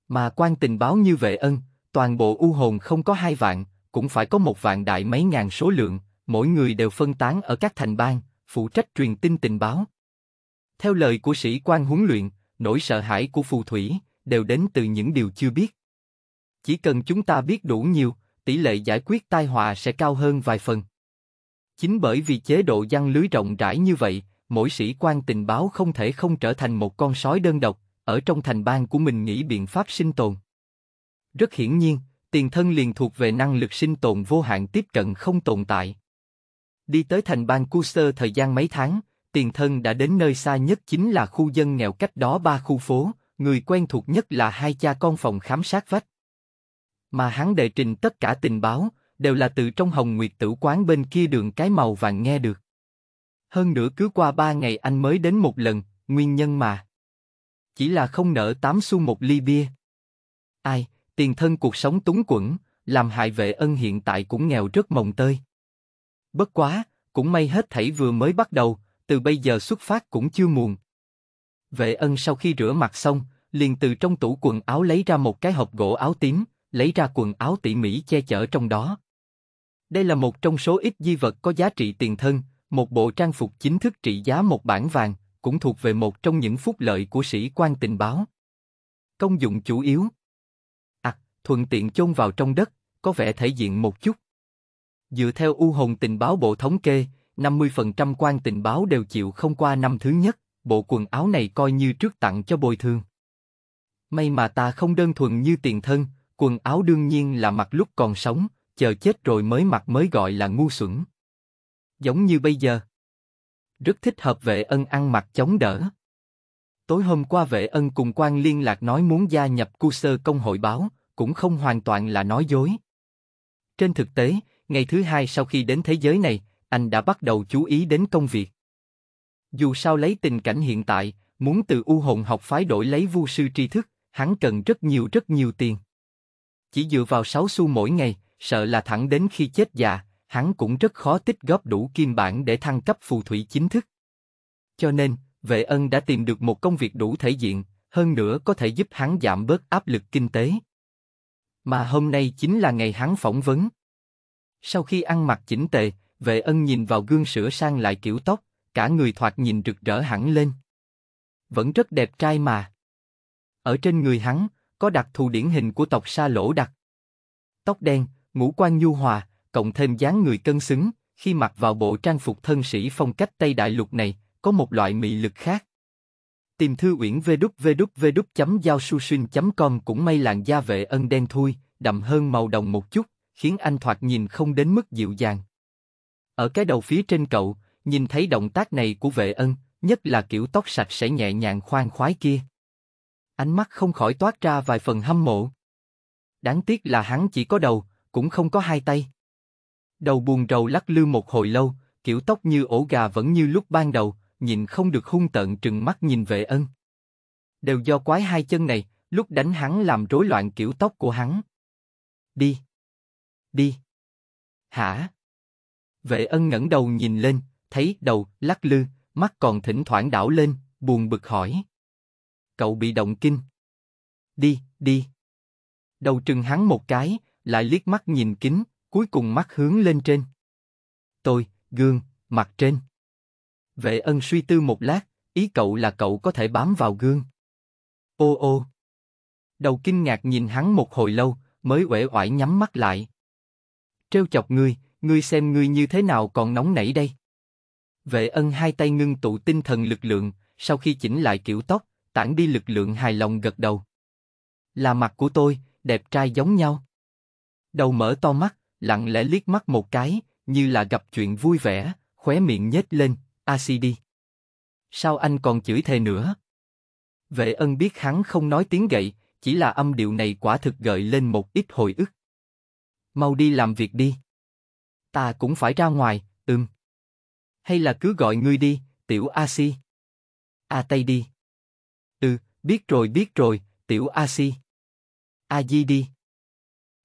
[SPEAKER 1] Mà quan tình báo như vệ ân, toàn bộ U hồn không có hai vạn, cũng phải có một vạn đại mấy ngàn số lượng, mỗi người đều phân tán ở các thành bang, phụ trách truyền tin tình báo. Theo lời của sĩ quan huấn luyện, nỗi sợ hãi của phù thủy đều đến từ những điều chưa biết. Chỉ cần chúng ta biết đủ nhiều, tỷ lệ giải quyết tai họa sẽ cao hơn vài phần. Chính bởi vì chế độ giăng lưới rộng rãi như vậy, mỗi sĩ quan tình báo không thể không trở thành một con sói đơn độc, ở trong thành bang của mình nghĩ biện pháp sinh tồn. Rất hiển nhiên, tiền thân liền thuộc về năng lực sinh tồn vô hạn tiếp cận không tồn tại. Đi tới thành bang Custer thời gian mấy tháng, tiền thân đã đến nơi xa nhất chính là khu dân nghèo cách đó ba khu phố, người quen thuộc nhất là hai cha con phòng khám sát vách. Mà hắn đệ trình tất cả tình báo, đều là từ trong hồng nguyệt tử quán bên kia đường cái màu vàng nghe được. Hơn nữa cứ qua ba ngày anh mới đến một lần, nguyên nhân mà. Chỉ là không nợ tám xu một ly bia. Ai, tiền thân cuộc sống túng quẫn, làm hại vệ ân hiện tại cũng nghèo rất mồng tơi. Bất quá, cũng may hết thảy vừa mới bắt đầu, từ bây giờ xuất phát cũng chưa muộn. Vệ ân sau khi rửa mặt xong, liền từ trong tủ quần áo lấy ra một cái hộp gỗ áo tím, lấy ra quần áo tỉ mỉ che chở trong đó. Đây là một trong số ít di vật có giá trị tiền thân, một bộ trang phục chính thức trị giá một bản vàng, cũng thuộc về một trong những phúc lợi của sĩ quan tình báo. Công dụng chủ yếu thuận tiện chôn vào trong đất, có vẻ thể diện một chút. Dựa theo U Hồn tình báo bộ thống kê, 50% quan tình báo đều chịu không qua năm thứ nhất, bộ quần áo này coi như trước tặng cho bồi thường. May mà ta không đơn thuần như tiền thân, quần áo đương nhiên là mặc lúc còn sống, chờ chết rồi mới mặc mới gọi là ngu xuẩn. Giống như bây giờ. Rất thích hợp vệ ân ăn mặc chống đỡ. Tối hôm qua vệ ân cùng quan liên lạc nói muốn gia nhập cu sơ công hội báo, cũng không hoàn toàn là nói dối. Trên thực tế, ngày thứ hai sau khi đến thế giới này, anh đã bắt đầu chú ý đến công việc. Dù sao lấy tình cảnh hiện tại, muốn từ u hồn học phái đổi lấy vu sư tri thức, hắn cần rất nhiều rất nhiều tiền. Chỉ dựa vào 6 xu mỗi ngày, sợ là thẳng đến khi chết già, hắn cũng rất khó tích góp đủ kim bản để thăng cấp phù thủy chính thức. Cho nên, vệ ân đã tìm được một công việc đủ thể diện, hơn nữa có thể giúp hắn giảm bớt áp lực kinh tế mà hôm nay chính là ngày hắn phỏng vấn. Sau khi ăn mặc chỉnh tề, vệ ân nhìn vào gương sửa sang lại kiểu tóc, cả người thoạt nhìn rực rỡ hẳn lên. Vẫn rất đẹp trai mà. Ở trên người hắn, có đặc thù điển hình của tộc sa lỗ đặc. Tóc đen, ngũ quan nhu hòa, cộng thêm dáng người cân xứng, khi mặc vào bộ trang phục thân sĩ phong cách Tây Đại Lục này, có một loại mị lực khác. Tìm thư uyển www.giaosusin.com cũng may làn da vệ ân đen thui, đậm hơn màu đồng một chút, khiến anh thoạt nhìn không đến mức dịu dàng. Ở cái đầu phía trên cậu, nhìn thấy động tác này của vệ ân, nhất là kiểu tóc sạch sẽ nhẹ nhàng khoan khoái kia. Ánh mắt không khỏi toát ra vài phần hâm mộ. Đáng tiếc là hắn chỉ có đầu, cũng không có hai tay. Đầu buồn rầu lắc lư một hồi lâu, kiểu tóc như ổ gà vẫn như lúc ban đầu, nhìn không được hung tợn trừng mắt nhìn vệ ân. đều do quái hai chân này, lúc đánh hắn làm rối loạn kiểu tóc của hắn. đi, đi. hả? Vệ ân ngẩng đầu nhìn lên, thấy đầu lắc lư, mắt còn thỉnh thoảng đảo lên, buồn bực hỏi. Cậu bị động kinh. Đi, đi. Đầu trừng hắn một cái, lại liếc mắt nhìn kính, cuối cùng mắt hướng lên trên. Tôi, gương, mặt trên. Vệ ân suy tư một lát, ý cậu là cậu có thể bám vào gương. Ô ô. Đầu kinh ngạc nhìn hắn một hồi lâu, mới uể oải nhắm mắt lại. Trêu chọc ngươi, ngươi xem ngươi như thế nào còn nóng nảy đây. Vệ ân hai tay ngưng tụ tinh thần lực lượng, sau khi chỉnh lại kiểu tóc, tản đi lực lượng hài lòng gật đầu. Là mặt của tôi, đẹp trai giống nhau. Đầu mở to mắt, lặng lẽ liếc mắt một cái, như là gặp chuyện vui vẻ, khóe miệng nhếch lên, ACD. Sao anh còn chửi thề nữa? Vệ ân biết hắn không nói tiếng gậy, chỉ là âm điệu này quả thực gợi lên một ít hồi ức. Mau đi làm việc đi. Ta cũng phải ra ngoài, ừm. Hay là cứ gọi ngươi đi, tiểu A-si. A-tây đi. Ừ, biết rồi biết rồi, tiểu A-si. A-di đi.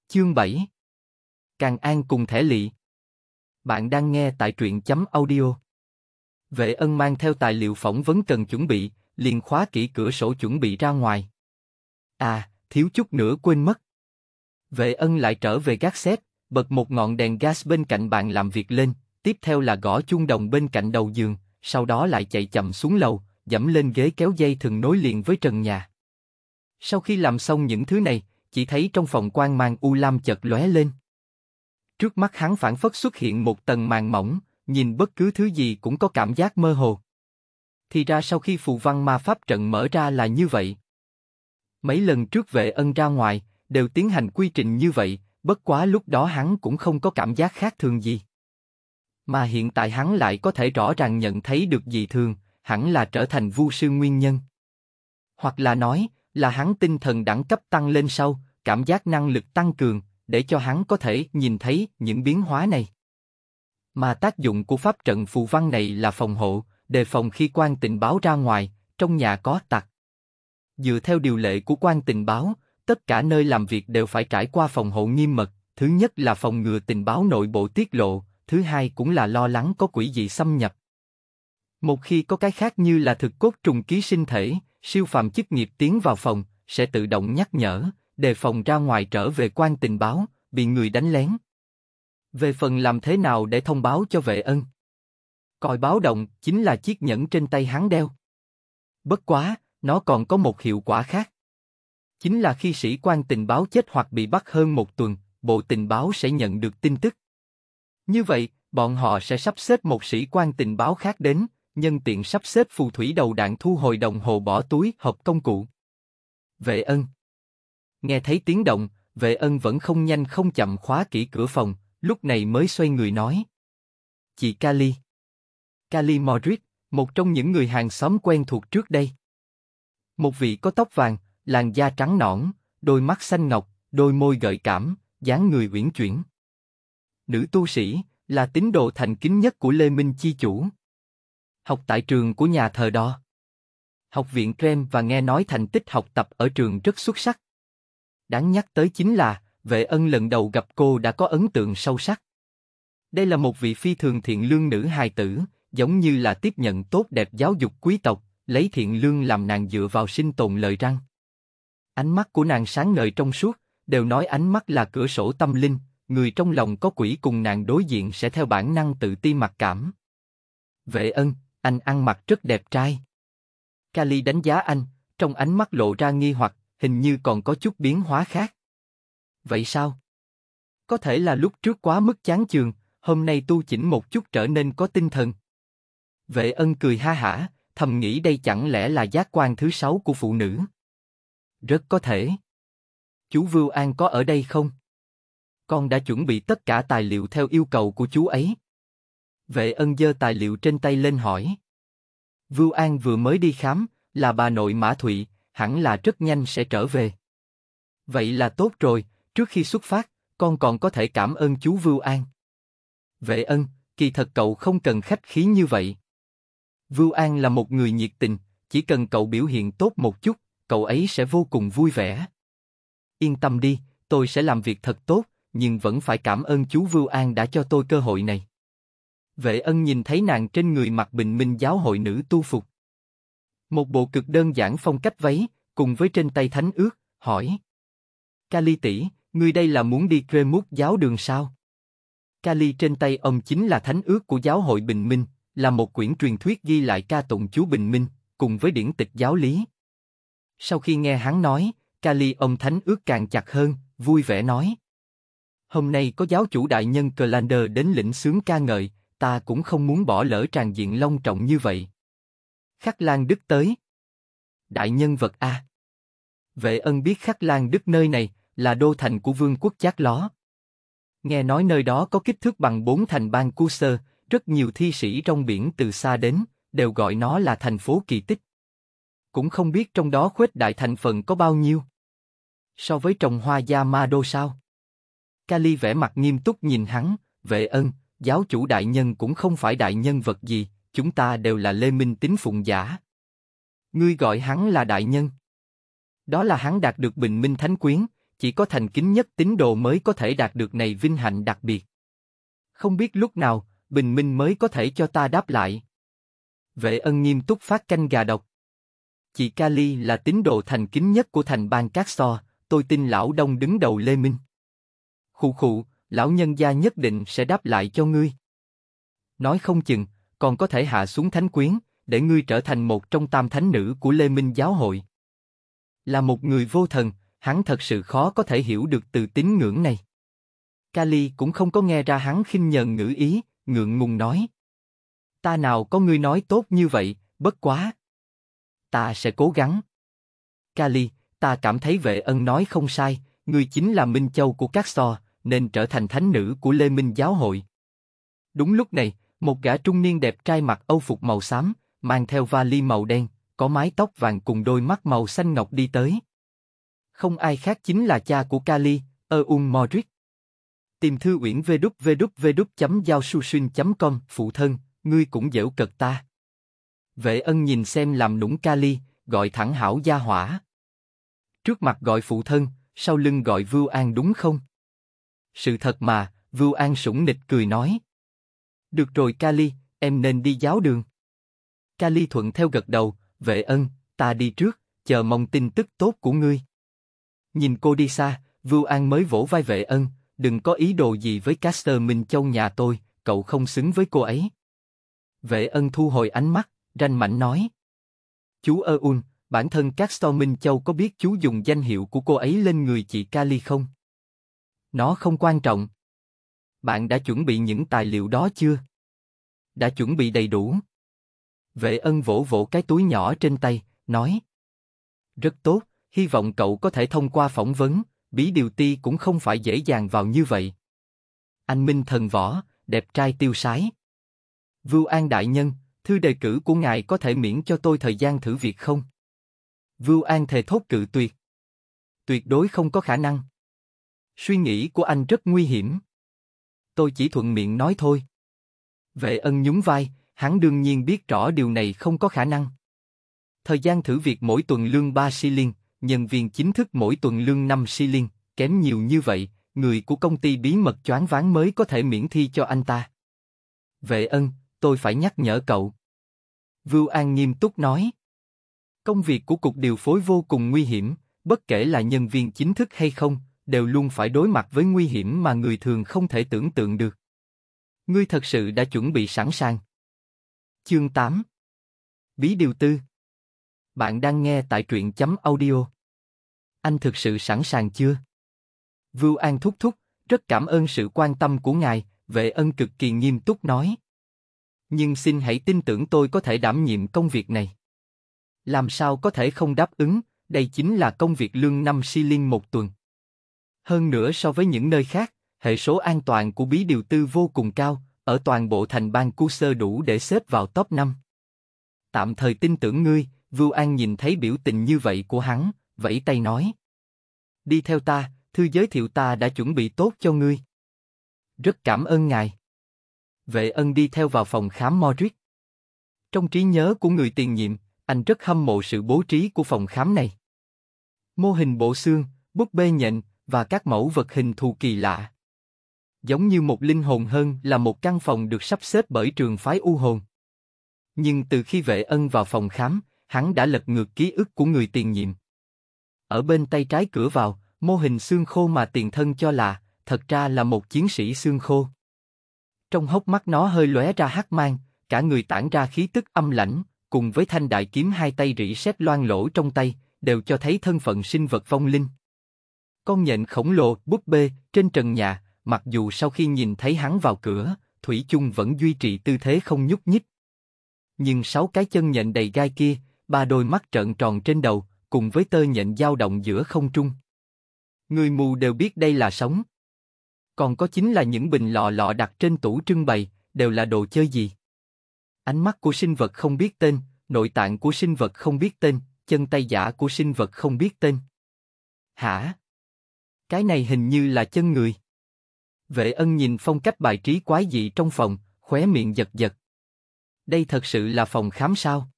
[SPEAKER 1] Chương 7 Càng An cùng Thể Lị Bạn đang nghe tại truyện chấm audio Vệ ân mang theo tài liệu phỏng vấn cần chuẩn bị, liền khóa kỹ cửa sổ chuẩn bị ra ngoài. À, thiếu chút nữa quên mất. Vệ ân lại trở về gác xếp, bật một ngọn đèn gas bên cạnh bàn làm việc lên, tiếp theo là gõ chuông đồng bên cạnh đầu giường, sau đó lại chạy chậm xuống lầu, dẫm lên ghế kéo dây thường nối liền với trần nhà. Sau khi làm xong những thứ này, chỉ thấy trong phòng quan mang u lam chật lóe lên. Trước mắt hắn phản phất xuất hiện một tầng màn mỏng, nhìn bất cứ thứ gì cũng có cảm giác mơ hồ. Thì ra sau khi phù văn ma pháp trận mở ra là như vậy. Mấy lần trước vệ ân ra ngoài, đều tiến hành quy trình như vậy, bất quá lúc đó hắn cũng không có cảm giác khác thường gì. Mà hiện tại hắn lại có thể rõ ràng nhận thấy được gì thường, hẳn là trở thành vu sư nguyên nhân. Hoặc là nói, là hắn tinh thần đẳng cấp tăng lên sau, cảm giác năng lực tăng cường, để cho hắn có thể nhìn thấy những biến hóa này. Mà tác dụng của pháp trận phù văn này là phòng hộ, đề phòng khi quan tình báo ra ngoài, trong nhà có tặc. Dựa theo điều lệ của quan tình báo, tất cả nơi làm việc đều phải trải qua phòng hộ nghiêm mật, thứ nhất là phòng ngừa tình báo nội bộ tiết lộ, thứ hai cũng là lo lắng có quỷ dị xâm nhập. Một khi có cái khác như là thực cốt trùng ký sinh thể, siêu phàm chức nghiệp tiến vào phòng, sẽ tự động nhắc nhở, đề phòng ra ngoài trở về quan tình báo, bị người đánh lén, về phần làm thế nào để thông báo cho vệ ân? Còi báo động chính là chiếc nhẫn trên tay hắn đeo. Bất quá, nó còn có một hiệu quả khác. Chính là khi sĩ quan tình báo chết hoặc bị bắt hơn một tuần, bộ tình báo sẽ nhận được tin tức. Như vậy, bọn họ sẽ sắp xếp một sĩ quan tình báo khác đến, nhân tiện sắp xếp phù thủy đầu đạn thu hồi đồng hồ bỏ túi hộp công cụ. Vệ ân Nghe thấy tiếng động, vệ ân vẫn không nhanh không chậm khóa kỹ cửa phòng, lúc này mới xoay người nói. Chị Kali. Kali Modric, một trong những người hàng xóm quen thuộc trước đây. Một vị có tóc vàng, làn da trắng nõn, đôi mắt xanh ngọc, đôi môi gợi cảm, dáng người uyển chuyển. Nữ tu sĩ, là tín đồ thành kính nhất của Lê Minh Chi Chủ. Học tại trường của nhà thờ đó. Học viện Krem và nghe nói thành tích học tập ở trường rất xuất sắc. Đáng nhắc tới chính là, Vệ ân lần đầu gặp cô đã có ấn tượng sâu sắc. Đây là một vị phi thường thiện lương nữ hài tử, giống như là tiếp nhận tốt đẹp giáo dục quý tộc, lấy thiện lương làm nàng dựa vào sinh tồn lời răng. Ánh mắt của nàng sáng ngời trong suốt, đều nói ánh mắt là cửa sổ tâm linh, người trong lòng có quỷ cùng nàng đối diện sẽ theo bản năng tự ti mặc cảm. Vệ ân, anh ăn mặc rất đẹp trai. Kali đánh giá anh, trong ánh mắt lộ ra nghi hoặc, hình như còn có chút biến hóa khác vậy sao? Có thể là lúc trước quá mức chán chường, hôm nay tu chỉnh một chút trở nên có tinh thần. Vệ ân cười ha hả, thầm nghĩ đây chẳng lẽ là giác quan thứ sáu của phụ nữ? Rất có thể. Chú Vưu An có ở đây không? Con đã chuẩn bị tất cả tài liệu theo yêu cầu của chú ấy. Vệ ân giơ tài liệu trên tay lên hỏi. Vưu An vừa mới đi khám, là bà nội Mã Thụy, hẳn là rất nhanh sẽ trở về. Vậy là tốt rồi, Trước khi xuất phát, con còn có thể cảm ơn chú Vưu An. Vệ ân, kỳ thật cậu không cần khách khí như vậy. Vưu An là một người nhiệt tình, chỉ cần cậu biểu hiện tốt một chút, cậu ấy sẽ vô cùng vui vẻ. Yên tâm đi, tôi sẽ làm việc thật tốt, nhưng vẫn phải cảm ơn chú Vưu An đã cho tôi cơ hội này. Vệ ân nhìn thấy nàng trên người mặc bình minh giáo hội nữ tu phục. Một bộ cực đơn giản phong cách váy, cùng với trên tay thánh ước, hỏi. Ca Ly tỷ, Ngươi đây là muốn đi Krê Mút giáo đường sao? Kali trên tay ông chính là thánh ước của giáo hội Bình Minh, là một quyển truyền thuyết ghi lại ca tụng chú Bình Minh, cùng với điển tịch giáo lý. Sau khi nghe hắn nói, Kali ông thánh ước càng chặt hơn, vui vẻ nói. Hôm nay có giáo chủ đại nhân Clander đến lĩnh sướng ca ngợi, ta cũng không muốn bỏ lỡ tràng diện long trọng như vậy. Khắc Lan Đức tới. Đại nhân vật A. Vệ ân biết Khắc Lan Đức nơi này, là đô thành của vương quốc Chát Ló. Nghe nói nơi đó có kích thước bằng bốn thành bang Cu Sơ, rất nhiều thi sĩ trong biển từ xa đến, đều gọi nó là thành phố kỳ tích. Cũng không biết trong đó khuếch đại thành phần có bao nhiêu. So với trồng hoa gia ma đô sao? Kali vẻ mặt nghiêm túc nhìn hắn, vệ ân, giáo chủ đại nhân cũng không phải đại nhân vật gì, chúng ta đều là lê minh tín phụng giả. Ngươi gọi hắn là đại nhân. Đó là hắn đạt được bình minh thánh quyến, chỉ có thành kính nhất tín đồ mới có thể đạt được này vinh hạnh đặc biệt. Không biết lúc nào, bình minh mới có thể cho ta đáp lại. Vệ ân nghiêm túc phát canh gà độc. Chị Kali là tín đồ thành kính nhất của thành bang Cát So, tôi tin lão đông đứng đầu Lê Minh. Khụ khụ, lão nhân gia nhất định sẽ đáp lại cho ngươi. Nói không chừng, còn có thể hạ xuống thánh quyến, để ngươi trở thành một trong tam thánh nữ của Lê Minh giáo hội. Là một người vô thần, hắn thật sự khó có thể hiểu được từ tín ngưỡng này. Kali cũng không có nghe ra hắn khinh nhờn ngữ ý, ngượng ngùng nói. Ta nào có ngươi nói tốt như vậy, bất quá. Ta sẽ cố gắng. Kali, ta cảm thấy vệ ân nói không sai, ngươi chính là Minh Châu của các so, nên trở thành thánh nữ của Lê Minh Giáo hội. Đúng lúc này, một gã trung niên đẹp trai mặc âu phục màu xám, mang theo vali màu đen, có mái tóc vàng cùng đôi mắt màu xanh ngọc đi tới không ai khác chính là cha của Kali, Eun Moritz. Tìm thư uyển www.giaosusun.com, phụ thân, ngươi cũng dễu cật ta. Vệ ân nhìn xem làm nũng Kali, gọi thẳng hảo gia hỏa. Trước mặt gọi phụ thân, sau lưng gọi Vưu An đúng không? Sự thật mà, Vưu An sủng nịch cười nói. Được rồi Kali, em nên đi giáo đường. Kali thuận theo gật đầu, vệ ân, ta đi trước, chờ mong tin tức tốt của ngươi. Nhìn cô đi xa, Vưu An mới vỗ vai vệ ân, đừng có ý đồ gì với Caster Minh Châu nhà tôi, cậu không xứng với cô ấy. Vệ ân thu hồi ánh mắt, ranh mảnh nói. Chú ơ bản thân Castor Minh Châu có biết chú dùng danh hiệu của cô ấy lên người chị Kali không? Nó không quan trọng. Bạn đã chuẩn bị những tài liệu đó chưa? Đã chuẩn bị đầy đủ. Vệ ân vỗ vỗ cái túi nhỏ trên tay, nói. Rất tốt, hy vọng cậu có thể thông qua phỏng vấn, bí điều ti cũng không phải dễ dàng vào như vậy. Anh Minh thần võ, đẹp trai tiêu sái. Vưu An đại nhân, thư đề cử của ngài có thể miễn cho tôi thời gian thử việc không? Vưu An thề thốt cự tuyệt. Tuyệt đối không có khả năng. Suy nghĩ của anh rất nguy hiểm. Tôi chỉ thuận miệng nói thôi. Vệ ân nhún vai, hắn đương nhiên biết rõ điều này không có khả năng. Thời gian thử việc mỗi tuần lương 3 xi liên, nhân viên chính thức mỗi tuần lương 5 shilling, kém nhiều như vậy, người của công ty bí mật choáng váng mới có thể miễn thi cho anh ta. Vệ ân, tôi phải nhắc nhở cậu. Vưu An nghiêm túc nói. Công việc của cục điều phối vô cùng nguy hiểm, bất kể là nhân viên chính thức hay không, đều luôn phải đối mặt với nguy hiểm mà người thường không thể tưởng tượng được. Ngươi thật sự đã chuẩn bị sẵn sàng. Chương 8 Bí điều tư Bạn đang nghe tại truyện chấm audio anh thực sự sẵn sàng chưa? Vưu An thúc thúc, rất cảm ơn sự quan tâm của ngài, vệ ân cực kỳ nghiêm túc nói. Nhưng xin hãy tin tưởng tôi có thể đảm nhiệm công việc này. Làm sao có thể không đáp ứng, đây chính là công việc lương năm si liên một tuần. Hơn nữa so với những nơi khác, hệ số an toàn của bí điều tư vô cùng cao, ở toàn bộ thành bang cu sơ đủ để xếp vào top 5. Tạm thời tin tưởng ngươi, Vưu An nhìn thấy biểu tình như vậy của hắn, vẫy tay nói. Đi theo ta, thư giới thiệu ta đã chuẩn bị tốt cho ngươi. Rất cảm ơn ngài. Vệ ân đi theo vào phòng khám Morris. Trong trí nhớ của người tiền nhiệm, anh rất hâm mộ sự bố trí của phòng khám này. Mô hình bộ xương, búp bê nhện và các mẫu vật hình thù kỳ lạ. Giống như một linh hồn hơn là một căn phòng được sắp xếp bởi trường phái u hồn. Nhưng từ khi vệ ân vào phòng khám, hắn đã lật ngược ký ức của người tiền nhiệm. Ở bên tay trái cửa vào, mô hình xương khô mà tiền thân cho là, thật ra là một chiến sĩ xương khô. Trong hốc mắt nó hơi lóe ra hắc mang, cả người tản ra khí tức âm lãnh, cùng với thanh đại kiếm hai tay rỉ sét loang lỗ trong tay, đều cho thấy thân phận sinh vật vong linh. Con nhện khổng lồ, búp bê, trên trần nhà, mặc dù sau khi nhìn thấy hắn vào cửa, Thủy chung vẫn duy trì tư thế không nhúc nhích. Nhưng sáu cái chân nhện đầy gai kia, ba đôi mắt trợn tròn trên đầu, cùng với tơ nhện dao động giữa không trung. Người mù đều biết đây là sóng. Còn có chính là những bình lọ lọ đặt trên tủ trưng bày, đều là đồ chơi gì. Ánh mắt của sinh vật không biết tên, nội tạng của sinh vật không biết tên, chân tay giả của sinh vật không biết tên. Hả? Cái này hình như là chân người. Vệ ân nhìn phong cách bài trí quái dị trong phòng, khóe miệng giật giật. Đây thật sự là phòng khám sao?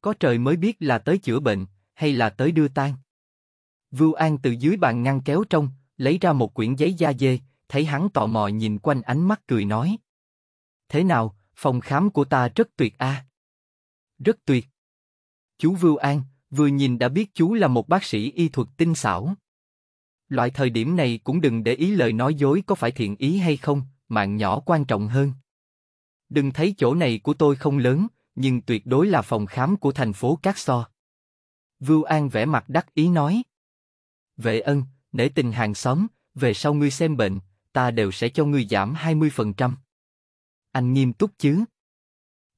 [SPEAKER 1] Có trời mới biết là tới chữa bệnh, hay là tới đưa tang? Vưu An từ dưới bàn ngăn kéo trong, lấy ra một quyển giấy da dê, thấy hắn tò mò nhìn quanh ánh mắt cười nói. Thế nào, phòng khám của ta rất tuyệt a à? Rất tuyệt. Chú Vưu An, vừa nhìn đã biết chú là một bác sĩ y thuật tinh xảo. Loại thời điểm này cũng đừng để ý lời nói dối có phải thiện ý hay không, mạng nhỏ quan trọng hơn. Đừng thấy chỗ này của tôi không lớn, nhưng tuyệt đối là phòng khám của thành phố Cát So. Vưu An vẽ mặt đắc ý nói. Vệ ân, nể tình hàng xóm, về sau ngươi xem bệnh, ta đều sẽ cho ngươi giảm 20%. Anh nghiêm túc chứ?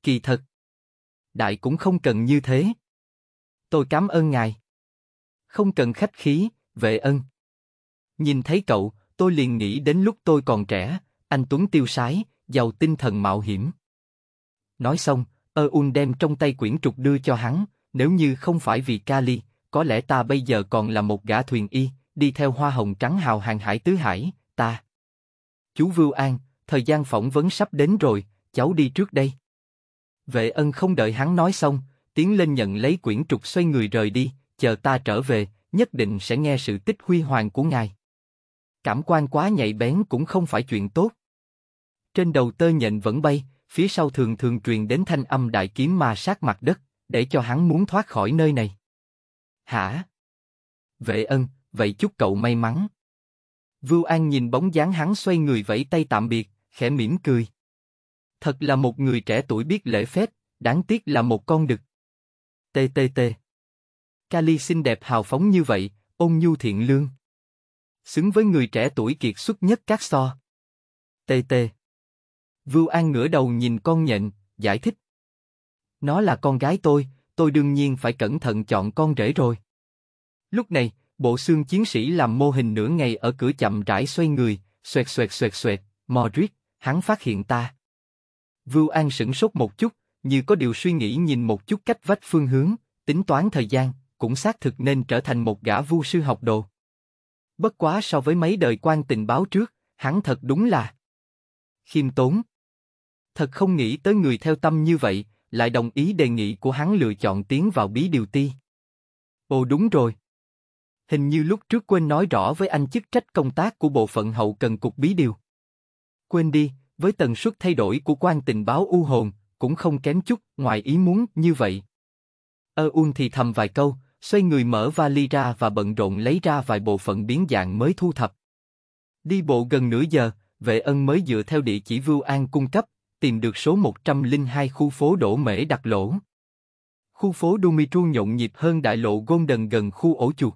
[SPEAKER 1] Kỳ thật. Đại cũng không cần như thế. Tôi cảm ơn ngài. Không cần khách khí, vệ ân. Nhìn thấy cậu, tôi liền nghĩ đến lúc tôi còn trẻ, anh Tuấn tiêu sái, giàu tinh thần mạo hiểm. Nói xong, Ơ Un đem trong tay quyển trục đưa cho hắn, nếu như không phải vì Kali, có lẽ ta bây giờ còn là một gã thuyền y, đi theo hoa hồng trắng hào hàng hải tứ hải, ta. Chú Vưu An, thời gian phỏng vấn sắp đến rồi, cháu đi trước đây. Vệ ân không đợi hắn nói xong, tiến lên nhận lấy quyển trục xoay người rời đi, chờ ta trở về, nhất định sẽ nghe sự tích huy hoàng của ngài. Cảm quan quá nhạy bén cũng không phải chuyện tốt. Trên đầu tơ nhện vẫn bay, phía sau thường thường truyền đến thanh âm đại kiếm ma sát mặt đất để cho hắn muốn thoát khỏi nơi này. Hả? Vệ ân, vậy chúc cậu may mắn. Vưu An nhìn bóng dáng hắn xoay người vẫy tay tạm biệt, khẽ mỉm cười. Thật là một người trẻ tuổi biết lễ phép, đáng tiếc là một con đực. TTT Kali xinh đẹp hào phóng như vậy, ôn nhu thiện lương. Xứng với người trẻ tuổi kiệt xuất nhất các so. TT Vưu An ngửa đầu nhìn con nhện, giải thích. Nó là con gái tôi, tôi đương nhiên phải cẩn thận chọn con rể rồi. Lúc này, bộ xương chiến sĩ làm mô hình nửa ngày ở cửa chậm rãi xoay người, xoẹt xoẹt xoẹt xoẹt, mò hắn phát hiện ta. Vưu An sửng sốt một chút, như có điều suy nghĩ nhìn một chút cách vách phương hướng, tính toán thời gian, cũng xác thực nên trở thành một gã vu sư học đồ. Bất quá so với mấy đời quan tình báo trước, hắn thật đúng là khiêm tốn. Thật không nghĩ tới người theo tâm như vậy, lại đồng ý đề nghị của hắn lựa chọn tiến vào bí điều ti. Ồ đúng rồi. Hình như lúc trước quên nói rõ với anh chức trách công tác của bộ phận hậu cần cục bí điều. Quên đi, với tần suất thay đổi của quan tình báo u hồn, cũng không kém chút, ngoài ý muốn như vậy. Ơ Un thì thầm vài câu, xoay người mở vali ra và bận rộn lấy ra vài bộ phận biến dạng mới thu thập. Đi bộ gần nửa giờ, vệ ân mới dựa theo địa chỉ Vưu An cung cấp, tìm được số 102 khu phố Đỗ Mễ Đặc Lỗ. Khu phố Dumitru nhộn nhịp hơn đại lộ Golden gần khu ổ chuột.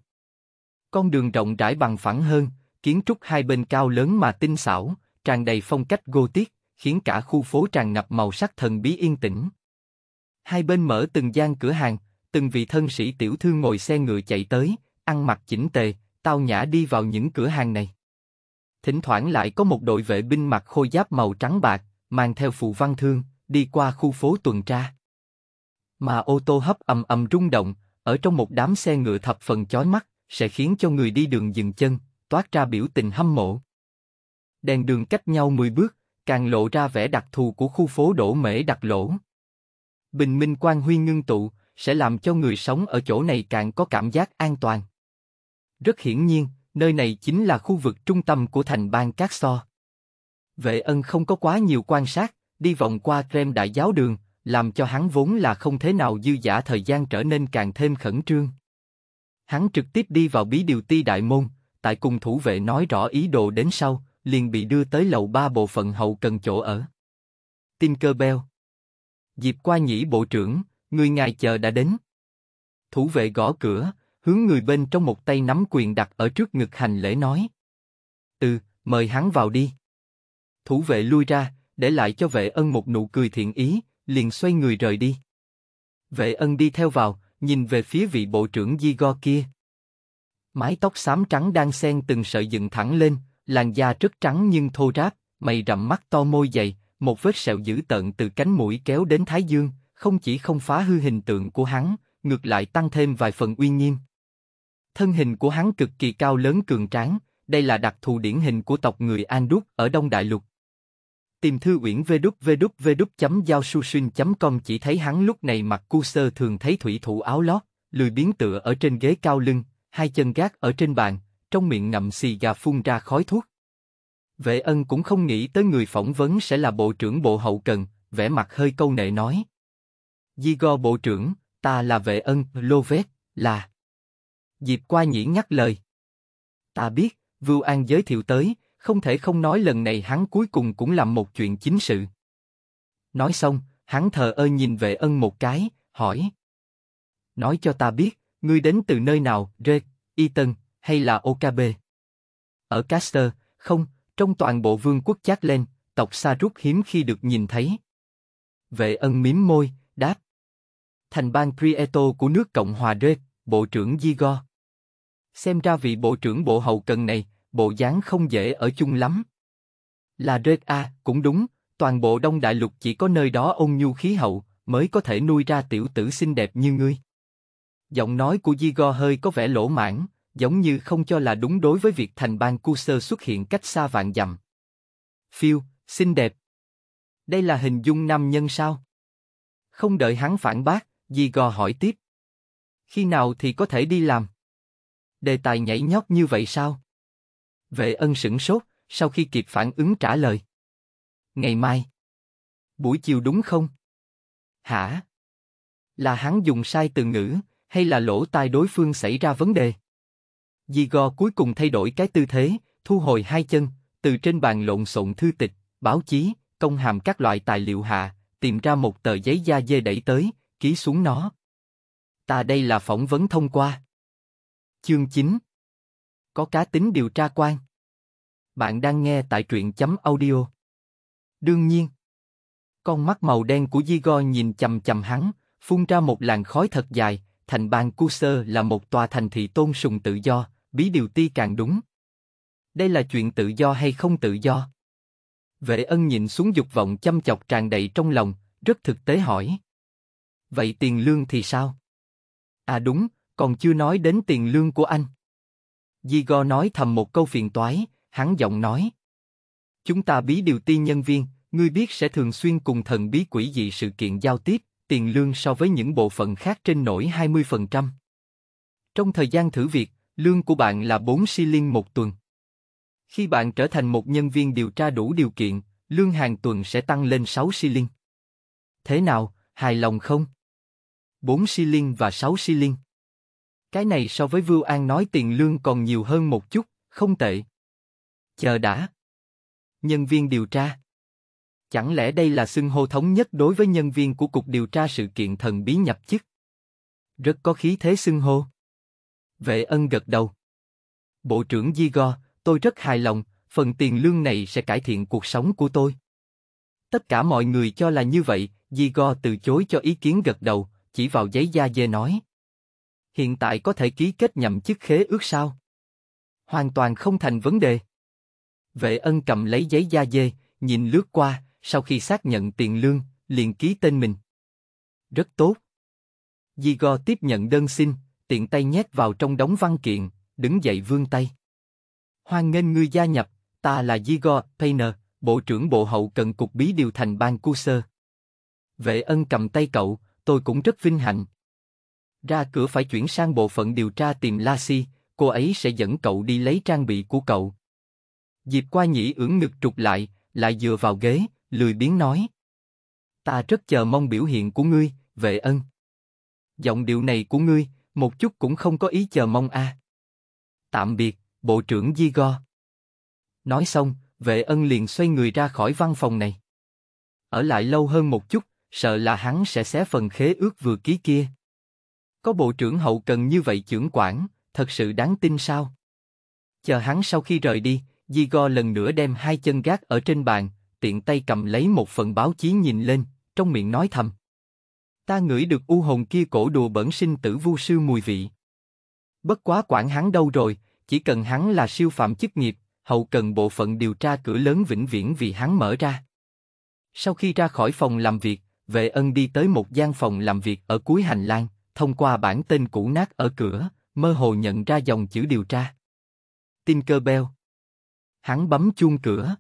[SPEAKER 1] Con đường rộng rãi bằng phẳng hơn, kiến trúc hai bên cao lớn mà tinh xảo, tràn đầy phong cách Gothic, khiến cả khu phố tràn ngập màu sắc thần bí yên tĩnh. Hai bên mở từng gian cửa hàng, từng vị thân sĩ tiểu thư ngồi xe ngựa chạy tới, ăn mặc chỉnh tề, tao nhã đi vào những cửa hàng này. Thỉnh thoảng lại có một đội vệ binh mặc khôi giáp màu trắng bạc, mang theo phụ văn thương, đi qua khu phố tuần tra. Mà ô tô hấp ầm ầm rung động, ở trong một đám xe ngựa thập phần chói mắt, sẽ khiến cho người đi đường dừng chân, toát ra biểu tình hâm mộ. Đèn đường cách nhau 10 bước, càng lộ ra vẻ đặc thù của khu phố đổ mễ đặc lỗ. Bình minh quang huy ngưng tụ, sẽ làm cho người sống ở chỗ này càng có cảm giác an toàn. Rất hiển nhiên, nơi này chính là khu vực trung tâm của thành bang Cát So. Vệ ân không có quá nhiều quan sát, đi vòng qua Krem đại giáo đường, làm cho hắn vốn là không thế nào dư giả thời gian trở nên càng thêm khẩn trương. Hắn trực tiếp đi vào bí điều ti đại môn, tại cùng thủ vệ nói rõ ý đồ đến sau, liền bị đưa tới lầu ba bộ phận hậu cần chỗ ở. Tin cơ beo, dịp qua nhĩ bộ trưởng, người ngài chờ đã đến. Thủ vệ gõ cửa, hướng người bên trong một tay nắm quyền đặt ở trước ngực hành lễ nói. Ừ, mời hắn vào đi. Thủ vệ lui ra, để lại cho vệ ân một nụ cười thiện ý, liền xoay người rời đi. Vệ ân đi theo vào, nhìn về phía vị bộ trưởng Di Go kia. Mái tóc xám trắng đang xen từng sợi dựng thẳng lên, làn da rất trắng nhưng thô ráp, mày rậm mắt to môi dày, một vết sẹo dữ tợn từ cánh mũi kéo đến thái dương, không chỉ không phá hư hình tượng của hắn, ngược lại tăng thêm vài phần uy nghiêm. Thân hình của hắn cực kỳ cao lớn cường tráng, đây là đặc thù điển hình của tộc người an đúc ở Đông Đại Lục tìm thư uyển vđvđvđ.giao.susun.com chỉ thấy hắn lúc này mặc cu sơ thường thấy thủy thủ áo lót, lười biến tựa ở trên ghế cao lưng, hai chân gác ở trên bàn, trong miệng ngậm xì gà phun ra khói thuốc. Vệ ân cũng không nghĩ tới người phỏng vấn sẽ là bộ trưởng bộ hậu cần, vẻ mặt hơi câu nệ nói. Di go bộ trưởng, ta là vệ ân, lô vét, là... Diệp qua nhĩ ngắt lời. Ta biết, Vưu An giới thiệu tới, không thể không nói lần này hắn cuối cùng cũng làm một chuyện chính sự. Nói xong, hắn thờ ơ nhìn về ân một cái, hỏi. Nói cho ta biết, ngươi đến từ nơi nào, Rê, Y Tân, hay là Okabe? Ở Caster, không, trong toàn bộ vương quốc chát lên, tộc Sa rút hiếm khi được nhìn thấy. Vệ ân mím môi, đáp. Thành bang Prieto của nước Cộng hòa Rê, Bộ trưởng Gigo. Xem ra vị Bộ trưởng Bộ Hậu Cần này, bộ dáng không dễ ở chung lắm. Là rết a, à, cũng đúng, toàn bộ Đông Đại Lục chỉ có nơi đó ôn nhu khí hậu, mới có thể nuôi ra tiểu tử xinh đẹp như ngươi. Giọng nói của Gigo hơi có vẻ lỗ mãn, giống như không cho là đúng đối với việc thành bang cu sơ xuất hiện cách xa vạn dặm. Phiêu, xinh đẹp. Đây là hình dung nam nhân sao? Không đợi hắn phản bác, Gigo hỏi tiếp. Khi nào thì có thể đi làm? Đề tài nhảy nhót như vậy sao? Vệ ân sửng sốt, sau khi kịp phản ứng trả lời. Ngày mai. Buổi chiều đúng không? Hả? Là hắn dùng sai từ ngữ, hay là lỗ tai đối phương xảy ra vấn đề? di go cuối cùng thay đổi cái tư thế, thu hồi hai chân, từ trên bàn lộn xộn thư tịch, báo chí, công hàm các loại tài liệu hạ, tìm ra một tờ giấy da dê đẩy tới, ký xuống nó. Ta đây là phỏng vấn thông qua. Chương 9, có cá tính điều tra quan. Bạn đang nghe tại truyện chấm audio. Đương nhiên. Con mắt màu đen của Gigo nhìn chầm chầm hắn, phun ra một làn khói thật dài, thành bang Cuser là một tòa thành thị tôn sùng tự do, bí điều ti càng đúng. Đây là chuyện tự do hay không tự do? Vệ ân nhìn xuống dục vọng chăm chọc tràn đầy trong lòng, rất thực tế hỏi. Vậy tiền lương thì sao? À đúng, còn chưa nói đến tiền lương của anh. Digo nói thầm một câu phiền toái, hắn giọng nói. Chúng ta bí điều ti nhân viên, ngươi biết sẽ thường xuyên cùng thần bí quỷ dị sự kiện giao tiếp, tiền lương so với những bộ phận khác trên nổi 20%. Trong thời gian thử việc, lương của bạn là 4 si liên một tuần. Khi bạn trở thành một nhân viên điều tra đủ điều kiện, lương hàng tuần sẽ tăng lên 6 si liên. Thế nào, hài lòng không? 4 si liên và 6 si liên. Cái này so với Vưu An nói tiền lương còn nhiều hơn một chút, không tệ. Chờ đã. Nhân viên điều tra. Chẳng lẽ đây là xưng hô thống nhất đối với nhân viên của Cục Điều tra Sự kiện Thần Bí nhập chức? Rất có khí thế xưng hô. Vệ ân gật đầu. Bộ trưởng Di Go, tôi rất hài lòng, phần tiền lương này sẽ cải thiện cuộc sống của tôi. Tất cả mọi người cho là như vậy, Di Go từ chối cho ý kiến gật đầu, chỉ vào giấy da dê nói hiện tại có thể ký kết nhậm chức khế ước sao? Hoàn toàn không thành vấn đề. Vệ ân cầm lấy giấy da dê, nhìn lướt qua, sau khi xác nhận tiền lương, liền ký tên mình. Rất tốt. Gigo tiếp nhận đơn xin, tiện tay nhét vào trong đống văn kiện, đứng dậy vươn tay. Hoan nghênh ngươi gia nhập, ta là Gigo Painer, Bộ trưởng Bộ Hậu cần Cục Bí điều thành Ban Cu Sơ. Vệ ân cầm tay cậu, tôi cũng rất vinh hạnh, ra cửa phải chuyển sang bộ phận điều tra tìm La Si, cô ấy sẽ dẫn cậu đi lấy trang bị của cậu. Diệp qua nhĩ ưỡn ngực trục lại, lại dựa vào ghế, lười biếng nói. Ta rất chờ mong biểu hiện của ngươi, vệ ân. Giọng điệu này của ngươi, một chút cũng không có ý chờ mong a. À. Tạm biệt, bộ trưởng Di Go. Nói xong, vệ ân liền xoay người ra khỏi văn phòng này. Ở lại lâu hơn một chút, sợ là hắn sẽ xé phần khế ước vừa ký kia. Có bộ trưởng hậu cần như vậy trưởng quản, thật sự đáng tin sao? Chờ hắn sau khi rời đi, di go lần nữa đem hai chân gác ở trên bàn, tiện tay cầm lấy một phần báo chí nhìn lên, trong miệng nói thầm. Ta ngửi được u hồn kia cổ đùa bẩn sinh tử vu sư mùi vị. Bất quá quản hắn đâu rồi, chỉ cần hắn là siêu phạm chức nghiệp, hậu cần bộ phận điều tra cửa lớn vĩnh viễn vì hắn mở ra. Sau khi ra khỏi phòng làm việc, vệ ân đi tới một gian phòng làm việc ở cuối hành lang, thông qua bản tên cũ nát ở cửa, mơ hồ nhận ra dòng chữ điều tra. Tinkerbell. Hắn bấm chuông cửa.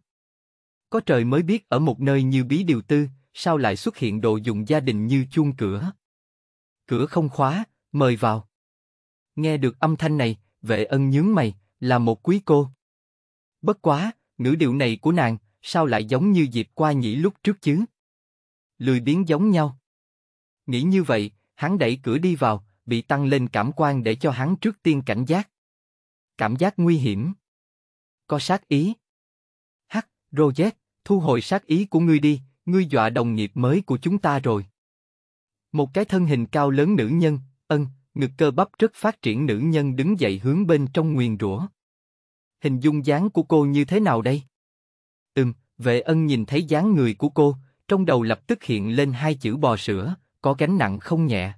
[SPEAKER 1] Có trời mới biết ở một nơi như bí điều tư, sao lại xuất hiện đồ dùng gia đình như chuông cửa. Cửa không khóa, mời vào. Nghe được âm thanh này, vệ ân nhướng mày, là một quý cô. Bất quá, ngữ điệu này của nàng, sao lại giống như dịp qua nhỉ lúc trước chứ? Lười biến giống nhau. Nghĩ như vậy, Hắn đẩy cửa đi vào, bị tăng lên cảm quan để cho hắn trước tiên cảnh giác. Cảm giác nguy hiểm. Có sát ý. Hắc, Roget, thu hồi sát ý của ngươi đi, ngươi dọa đồng nghiệp mới của chúng ta rồi. Một cái thân hình cao lớn nữ nhân, ân, ngực cơ bắp rất phát triển nữ nhân đứng dậy hướng bên trong nguyền rủa. Hình dung dáng của cô như thế nào đây? Ừm, vệ ân nhìn thấy dáng người của cô, trong đầu lập tức hiện lên hai chữ bò sữa, có gánh nặng không nhẹ.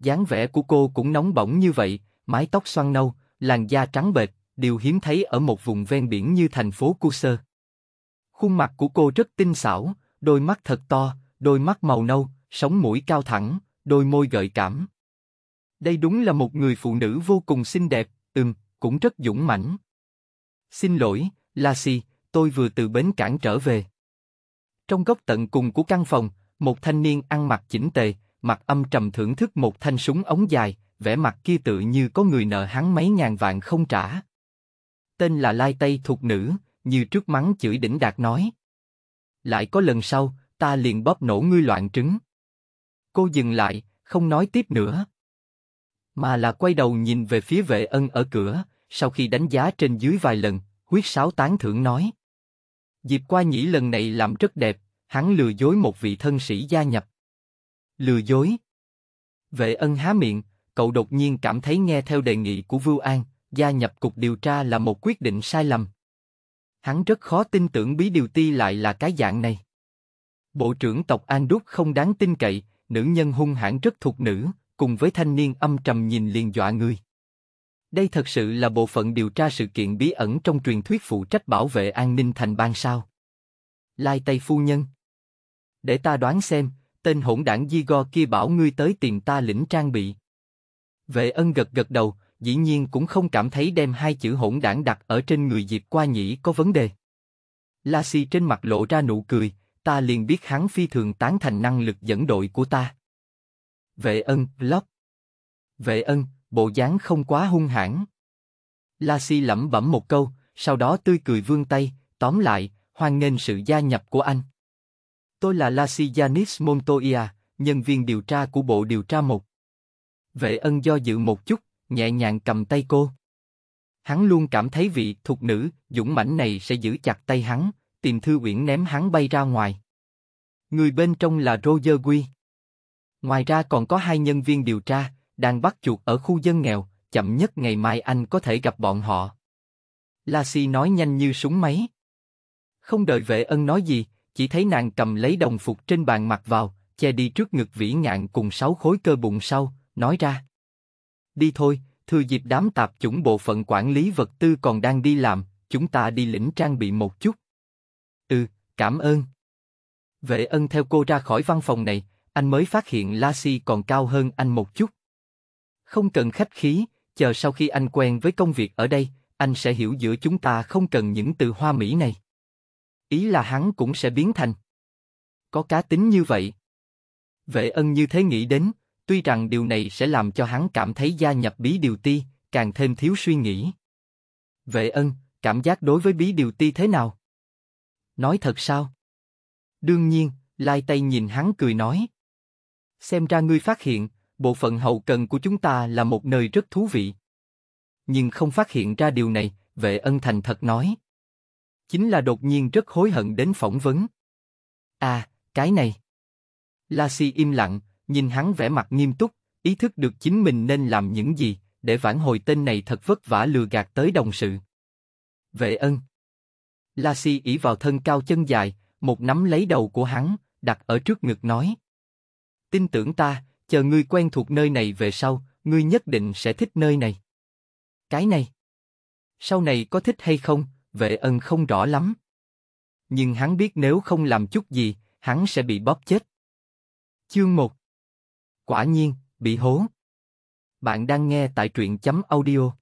[SPEAKER 1] dáng vẻ của cô cũng nóng bỏng như vậy, mái tóc xoăn nâu, làn da trắng bệch, điều hiếm thấy ở một vùng ven biển như thành phố Cusơ. Khuôn mặt của cô rất tinh xảo, đôi mắt thật to, đôi mắt màu nâu, sống mũi cao thẳng, đôi môi gợi cảm. Đây đúng là một người phụ nữ vô cùng xinh đẹp, ừm, cũng rất dũng mãnh. Xin lỗi, Lassie, tôi vừa từ bến cảng trở về. Trong góc tận cùng của căn phòng, một thanh niên ăn mặc chỉnh tề, mặt âm trầm thưởng thức một thanh súng ống dài, vẻ mặt kia tự như có người nợ hắn mấy ngàn vạn không trả. Tên là Lai Tây thuộc nữ, như trước mắng chửi đỉnh đạt nói. Lại có lần sau, ta liền bóp nổ ngươi loạn trứng. Cô dừng lại, không nói tiếp nữa. Mà là quay đầu nhìn về phía vệ ân ở cửa, sau khi đánh giá trên dưới vài lần, huyết sáo tán thưởng nói. dịp qua nhĩ lần này làm rất đẹp, hắn lừa dối một vị thân sĩ gia nhập. Lừa dối. Vệ ân há miệng, cậu đột nhiên cảm thấy nghe theo đề nghị của Vưu An, gia nhập cục điều tra là một quyết định sai lầm. Hắn rất khó tin tưởng bí điều ti lại là cái dạng này. Bộ trưởng tộc An Đúc không đáng tin cậy, nữ nhân hung hãn rất thuộc nữ, cùng với thanh niên âm trầm nhìn liền dọa người. Đây thật sự là bộ phận điều tra sự kiện bí ẩn trong truyền thuyết phụ trách bảo vệ an ninh thành bang sao. Lai Tây Phu Nhân để ta đoán xem, tên hỗn đảng di go kia bảo ngươi tới tiền ta lĩnh trang bị. Vệ ân gật gật đầu, dĩ nhiên cũng không cảm thấy đem hai chữ hỗn đảng đặt ở trên người dịp Qua Nhĩ có vấn đề. La Si trên mặt lộ ra nụ cười, ta liền biết hắn phi thường tán thành năng lực dẫn đội của ta. Vệ ân, lóc. Vệ ân, bộ dáng không quá hung hãn. La Si lẩm bẩm một câu, sau đó tươi cười vươn tay, tóm lại, hoan nghênh sự gia nhập của anh. Tôi là Lasi janis Montoya, nhân viên điều tra của Bộ Điều tra một. Vệ ân do dự một chút, nhẹ nhàng cầm tay cô. Hắn luôn cảm thấy vị thuộc nữ, dũng mãnh này sẽ giữ chặt tay hắn, tìm thư uyển ném hắn bay ra ngoài. Người bên trong là Roger Quy. Ngoài ra còn có hai nhân viên điều tra, đang bắt chuột ở khu dân nghèo, chậm nhất ngày mai anh có thể gặp bọn họ. Lassie nói nhanh như súng máy. Không đợi vệ ân nói gì, chỉ thấy nàng cầm lấy đồng phục trên bàn mặc vào, che đi trước ngực vĩ ngạn cùng sáu khối cơ bụng sau, nói ra. Đi thôi, thưa dịp đám tạp chủng bộ phận quản lý vật tư còn đang đi làm, chúng ta đi lĩnh trang bị một chút. Ừ, cảm ơn. Vệ ân theo cô ra khỏi văn phòng này, anh mới phát hiện La Si còn cao hơn anh một chút. Không cần khách khí, chờ sau khi anh quen với công việc ở đây, anh sẽ hiểu giữa chúng ta không cần những từ hoa mỹ này. Ý là hắn cũng sẽ biến thành. Có cá tính như vậy. Vệ ân như thế nghĩ đến, tuy rằng điều này sẽ làm cho hắn cảm thấy gia nhập bí điều ti, càng thêm thiếu suy nghĩ. Vệ ân, cảm giác đối với bí điều ti thế nào? Nói thật sao? Đương nhiên, Lai Tây nhìn hắn cười nói. Xem ra ngươi phát hiện, bộ phận hậu cần của chúng ta là một nơi rất thú vị. Nhưng không phát hiện ra điều này, vệ ân thành thật nói chính là đột nhiên rất hối hận đến phỏng vấn. À, cái này. La Si im lặng, nhìn hắn vẻ mặt nghiêm túc, ý thức được chính mình nên làm những gì để vãn hồi tên này thật vất vả lừa gạt tới đồng sự. Vệ ân. La Si ỉ vào thân cao chân dài, một nắm lấy đầu của hắn, đặt ở trước ngực nói. Tin tưởng ta, chờ ngươi quen thuộc nơi này về sau, ngươi nhất định sẽ thích nơi này. Cái này. Sau này có thích hay không, vệ ân không rõ lắm. Nhưng hắn biết nếu không làm chút gì, hắn sẽ bị bóp chết. Chương 1 Quả nhiên, bị hố. Bạn đang nghe tại truyện chấm audio.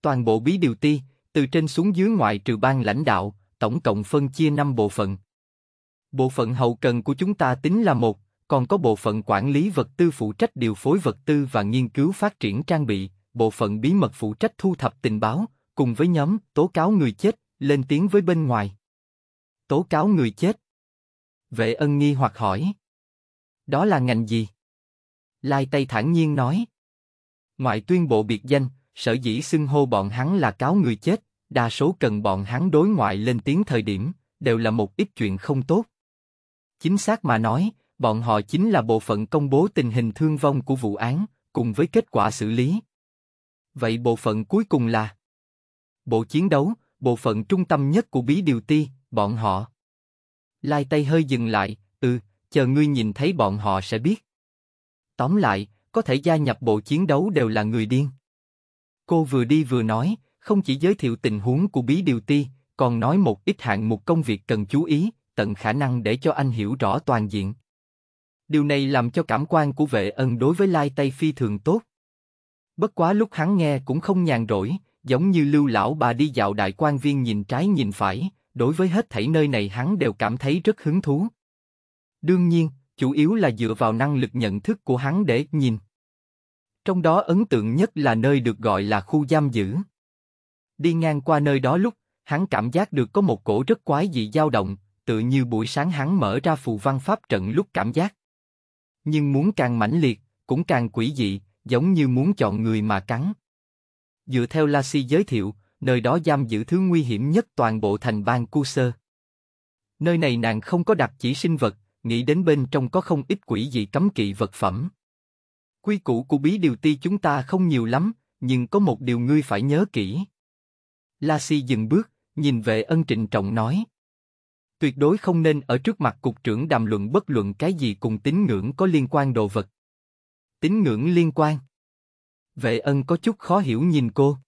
[SPEAKER 1] Toàn bộ bí điều ti, từ trên xuống dưới ngoại trừ ban lãnh đạo, tổng cộng phân chia 5 bộ phận. Bộ phận hậu cần của chúng ta tính là một, còn có bộ phận quản lý vật tư phụ trách điều phối vật tư và nghiên cứu phát triển trang bị, bộ phận bí mật phụ trách thu thập tình báo, cùng với nhóm tố cáo người chết, lên tiếng với bên ngoài. Tố cáo người chết. Vệ ân nghi hoặc hỏi. Đó là ngành gì? Lai Tây thản nhiên nói. Ngoại tuyên bộ biệt danh, sở dĩ xưng hô bọn hắn là cáo người chết, đa số cần bọn hắn đối ngoại lên tiếng thời điểm, đều là một ít chuyện không tốt. Chính xác mà nói, bọn họ chính là bộ phận công bố tình hình thương vong của vụ án, cùng với kết quả xử lý. Vậy bộ phận cuối cùng là? bộ chiến đấu, bộ phận trung tâm nhất của bí điều ti, bọn họ. Lai Tây hơi dừng lại, ừ, chờ ngươi nhìn thấy bọn họ sẽ biết. Tóm lại, có thể gia nhập bộ chiến đấu đều là người điên. Cô vừa đi vừa nói, không chỉ giới thiệu tình huống của bí điều ti, còn nói một ít hạng mục công việc cần chú ý, tận khả năng để cho anh hiểu rõ toàn diện. Điều này làm cho cảm quan của vệ ân đối với Lai Tây phi thường tốt. Bất quá lúc hắn nghe cũng không nhàn rỗi, giống như lưu lão bà đi dạo đại quan viên nhìn trái nhìn phải, đối với hết thảy nơi này hắn đều cảm thấy rất hứng thú. Đương nhiên, chủ yếu là dựa vào năng lực nhận thức của hắn để nhìn. Trong đó ấn tượng nhất là nơi được gọi là khu giam giữ. Đi ngang qua nơi đó lúc, hắn cảm giác được có một cổ rất quái dị dao động, tự như buổi sáng hắn mở ra phù văn pháp trận lúc cảm giác. Nhưng muốn càng mãnh liệt, cũng càng quỷ dị, giống như muốn chọn người mà cắn. Dựa theo Lassi giới thiệu, nơi đó giam giữ thứ nguy hiểm nhất toàn bộ thành bang Cu Sơ. Nơi này nàng không có đặc chỉ sinh vật, nghĩ đến bên trong có không ít quỷ dị cấm kỵ vật phẩm. Quy củ của bí điều ti chúng ta không nhiều lắm, nhưng có một điều ngươi phải nhớ kỹ. La Si dừng bước, nhìn về ân trịnh trọng nói. Tuyệt đối không nên ở trước mặt cục trưởng đàm luận bất luận cái gì cùng tín ngưỡng có liên quan đồ vật. Tín ngưỡng liên quan. Vệ ân có chút khó hiểu nhìn cô.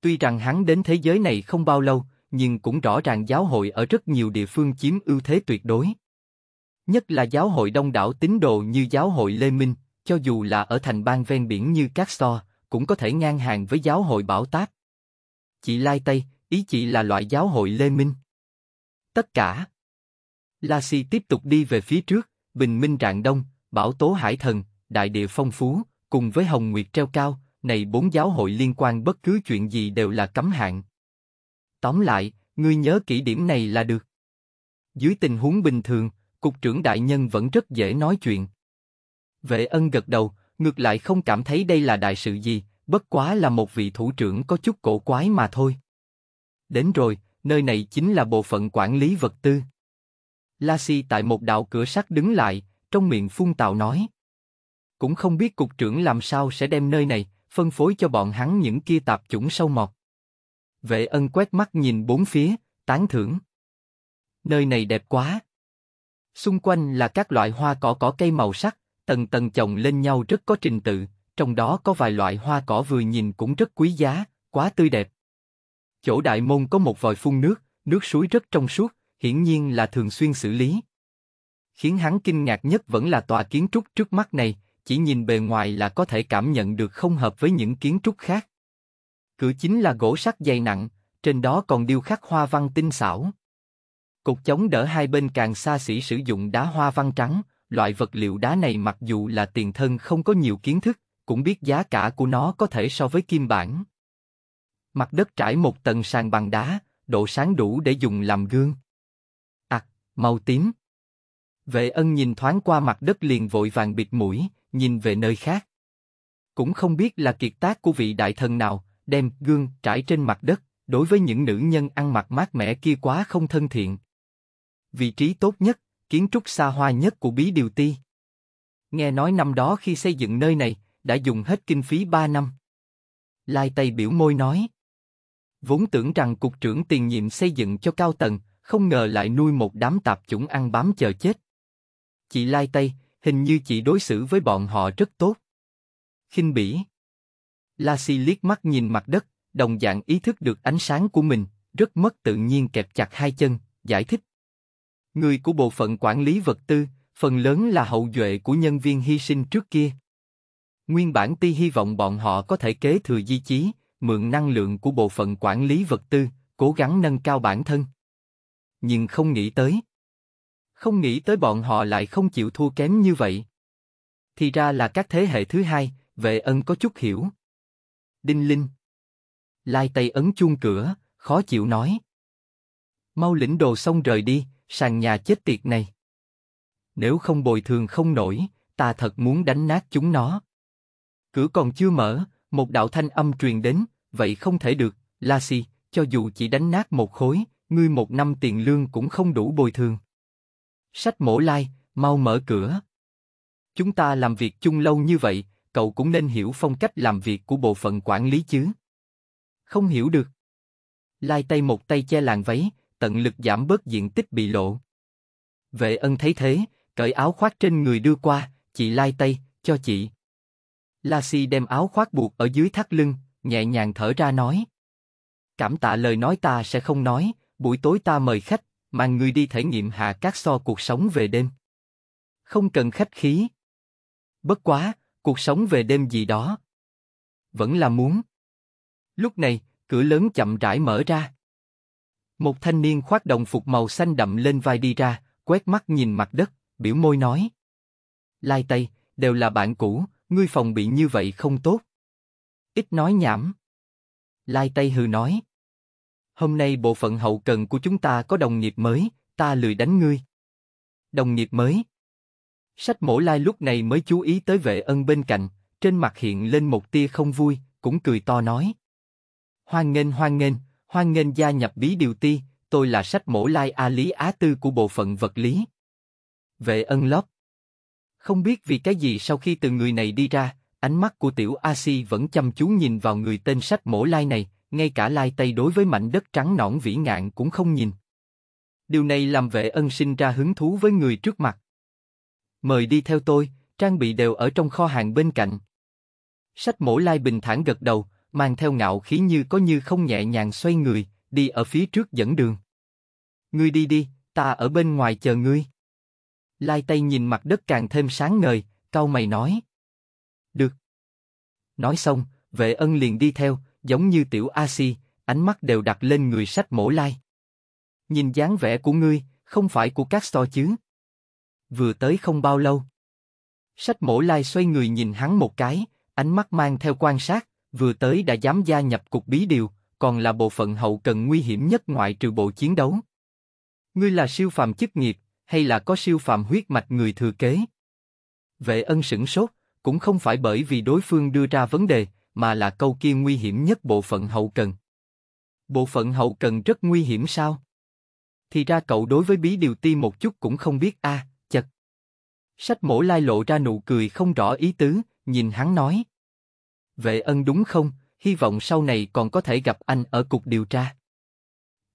[SPEAKER 1] Tuy rằng hắn đến thế giới này không bao lâu, nhưng cũng rõ ràng giáo hội ở rất nhiều địa phương chiếm ưu thế tuyệt đối. Nhất là giáo hội đông đảo tín đồ như giáo hội Lê Minh, cho dù là ở thành bang ven biển như Cát So, cũng có thể ngang hàng với giáo hội Bảo Táp. Chị Lai Tây, ý chị là loại giáo hội Lê Minh. Tất cả. La Si tiếp tục đi về phía trước, bình minh rạng đông, bảo tố hải thần, đại địa phong phú, cùng với Hồng Nguyệt treo cao, này bốn giáo hội liên quan bất cứ chuyện gì đều là cấm hạn. Tóm lại, ngươi nhớ kỹ điểm này là được. Dưới tình huống bình thường, cục trưởng đại nhân vẫn rất dễ nói chuyện. Vệ ân gật đầu, ngược lại không cảm thấy đây là đại sự gì, bất quá là một vị thủ trưởng có chút cổ quái mà thôi. Đến rồi, nơi này chính là bộ phận quản lý vật tư. La Si tại một đạo cửa sắt đứng lại, trong miệng phun tào nói cũng không biết cục trưởng làm sao sẽ đem nơi này phân phối cho bọn hắn những kia tạp chủng sâu mọt. Vệ ân quét mắt nhìn bốn phía, tán thưởng. Nơi này đẹp quá. Xung quanh là các loại hoa cỏ cỏ cây màu sắc, tầng tầng chồng lên nhau rất có trình tự, trong đó có vài loại hoa cỏ vừa nhìn cũng rất quý giá, quá tươi đẹp. Chỗ đại môn có một vòi phun nước, nước suối rất trong suốt, hiển nhiên là thường xuyên xử lý. Khiến hắn kinh ngạc nhất vẫn là tòa kiến trúc trước mắt này, chỉ nhìn bề ngoài là có thể cảm nhận được không hợp với những kiến trúc khác. Cửa chính là gỗ sắt dày nặng, trên đó còn điêu khắc hoa văn tinh xảo. Cột chống đỡ hai bên càng xa xỉ sử dụng đá hoa văn trắng, loại vật liệu đá này mặc dù là tiền thân không có nhiều kiến thức, cũng biết giá cả của nó có thể so với kim bản. Mặt đất trải một tầng sàn bằng đá, độ sáng đủ để dùng làm gương. À, màu tím. Vệ ân nhìn thoáng qua mặt đất liền vội vàng bịt mũi, nhìn về nơi khác. Cũng không biết là kiệt tác của vị đại thần nào, đem gương trải trên mặt đất, đối với những nữ nhân ăn mặc mát mẻ kia quá không thân thiện. Vị trí tốt nhất, kiến trúc xa hoa nhất của Bí Điều Ti. Nghe nói năm đó khi xây dựng nơi này, đã dùng hết kinh phí 3 năm. Lai Tây biểu môi nói. Vốn tưởng rằng cục trưởng tiền nhiệm xây dựng cho cao tầng, không ngờ lại nuôi một đám tạp chủng ăn bám chờ chết. Chị Lai Tây, Hình như chị đối xử với bọn họ rất tốt. khinh bỉ. Lassie liếc mắt nhìn mặt đất, đồng dạng ý thức được ánh sáng của mình, rất mất tự nhiên kẹp chặt hai chân, giải thích. Người của bộ phận quản lý vật tư, phần lớn là hậu duệ của nhân viên hy sinh trước kia. Nguyên bản Ti hy vọng bọn họ có thể kế thừa di chí, mượn năng lượng của bộ phận quản lý vật tư, cố gắng nâng cao bản thân. Nhưng không nghĩ tới, không nghĩ tới bọn họ lại không chịu thua kém như vậy. Thì ra là các thế hệ thứ hai, vệ ân có chút hiểu. Đinh Linh Lai tay ấn chuông cửa, khó chịu nói. Mau lĩnh đồ xong rời đi, sàn nhà chết tiệt này. Nếu không bồi thường không nổi, ta thật muốn đánh nát chúng nó. Cửa còn chưa mở, một đạo thanh âm truyền đến, vậy không thể được, La Si, cho dù chỉ đánh nát một khối, ngươi một năm tiền lương cũng không đủ bồi thường. Sách mổ lai, mau mở cửa. Chúng ta làm việc chung lâu như vậy, cậu cũng nên hiểu phong cách làm việc của bộ phận quản lý chứ. Không hiểu được. Lai tay một tay che làn váy, tận lực giảm bớt diện tích bị lộ. Vệ ân thấy thế, cởi áo khoác trên người đưa qua, chị Lai tay, cho chị. La Si đem áo khoác buộc ở dưới thắt lưng, nhẹ nhàng thở ra nói. Cảm tạ lời nói ta sẽ không nói, buổi tối ta mời khách, mang người đi thể nghiệm hạ cát so cuộc sống về đêm. Không cần khách khí. Bất quá, cuộc sống về đêm gì đó. Vẫn là muốn. Lúc này, cửa lớn chậm rãi mở ra. Một thanh niên khoác đồng phục màu xanh đậm lên vai đi ra, quét mắt nhìn mặt đất, biểu môi nói. Lai Tây, đều là bạn cũ, ngươi phòng bị như vậy không tốt. Ít nói nhảm. Lai Tây hừ nói. Hôm nay bộ phận hậu cần của chúng ta có đồng nghiệp mới, ta lười đánh ngươi. Đồng nghiệp mới. Sách mổ lai lúc này mới chú ý tới vệ ân bên cạnh, trên mặt hiện lên một tia không vui, cũng cười to nói. Hoan nghênh hoan nghênh, hoan nghênh gia nhập bí điều ti, tôi là sách mổ lai A Lý Á Tư của bộ phận vật lý. Vệ ân lóp. Không biết vì cái gì sau khi từ người này đi ra, ánh mắt của tiểu A Si vẫn chăm chú nhìn vào người tên sách mổ lai này, ngay cả lai tây đối với mảnh đất trắng nõn vĩ ngạn cũng không nhìn. Điều này làm vệ ân sinh ra hứng thú với người trước mặt. Mời đi theo tôi, trang bị đều ở trong kho hàng bên cạnh. Sách mổ lai bình thản gật đầu, mang theo ngạo khí như có như không nhẹ nhàng xoay người, đi ở phía trước dẫn đường. Ngươi đi đi, ta ở bên ngoài chờ ngươi. Lai Tây nhìn mặt đất càng thêm sáng ngời, cau mày nói. Được. Nói xong, vệ ân liền đi theo, giống như tiểu a si ánh mắt đều đặt lên người sách mổ lai nhìn dáng vẻ của ngươi không phải của các so chứ vừa tới không bao lâu sách mổ lai xoay người nhìn hắn một cái ánh mắt mang theo quan sát vừa tới đã dám gia nhập cục bí điều còn là bộ phận hậu cần nguy hiểm nhất ngoại trừ bộ chiến đấu ngươi là siêu phàm chức nghiệp hay là có siêu phàm huyết mạch người thừa kế vệ ân sửng sốt cũng không phải bởi vì đối phương đưa ra vấn đề mà là câu kia nguy hiểm nhất bộ phận hậu cần. Bộ phận hậu cần rất nguy hiểm sao? Thì ra cậu đối với bí điều ti một chút cũng không biết a, à, chật. Sách mổ lai lộ ra nụ cười không rõ ý tứ, nhìn hắn nói. Vệ ân đúng không, hy vọng sau này còn có thể gặp anh ở cục điều tra.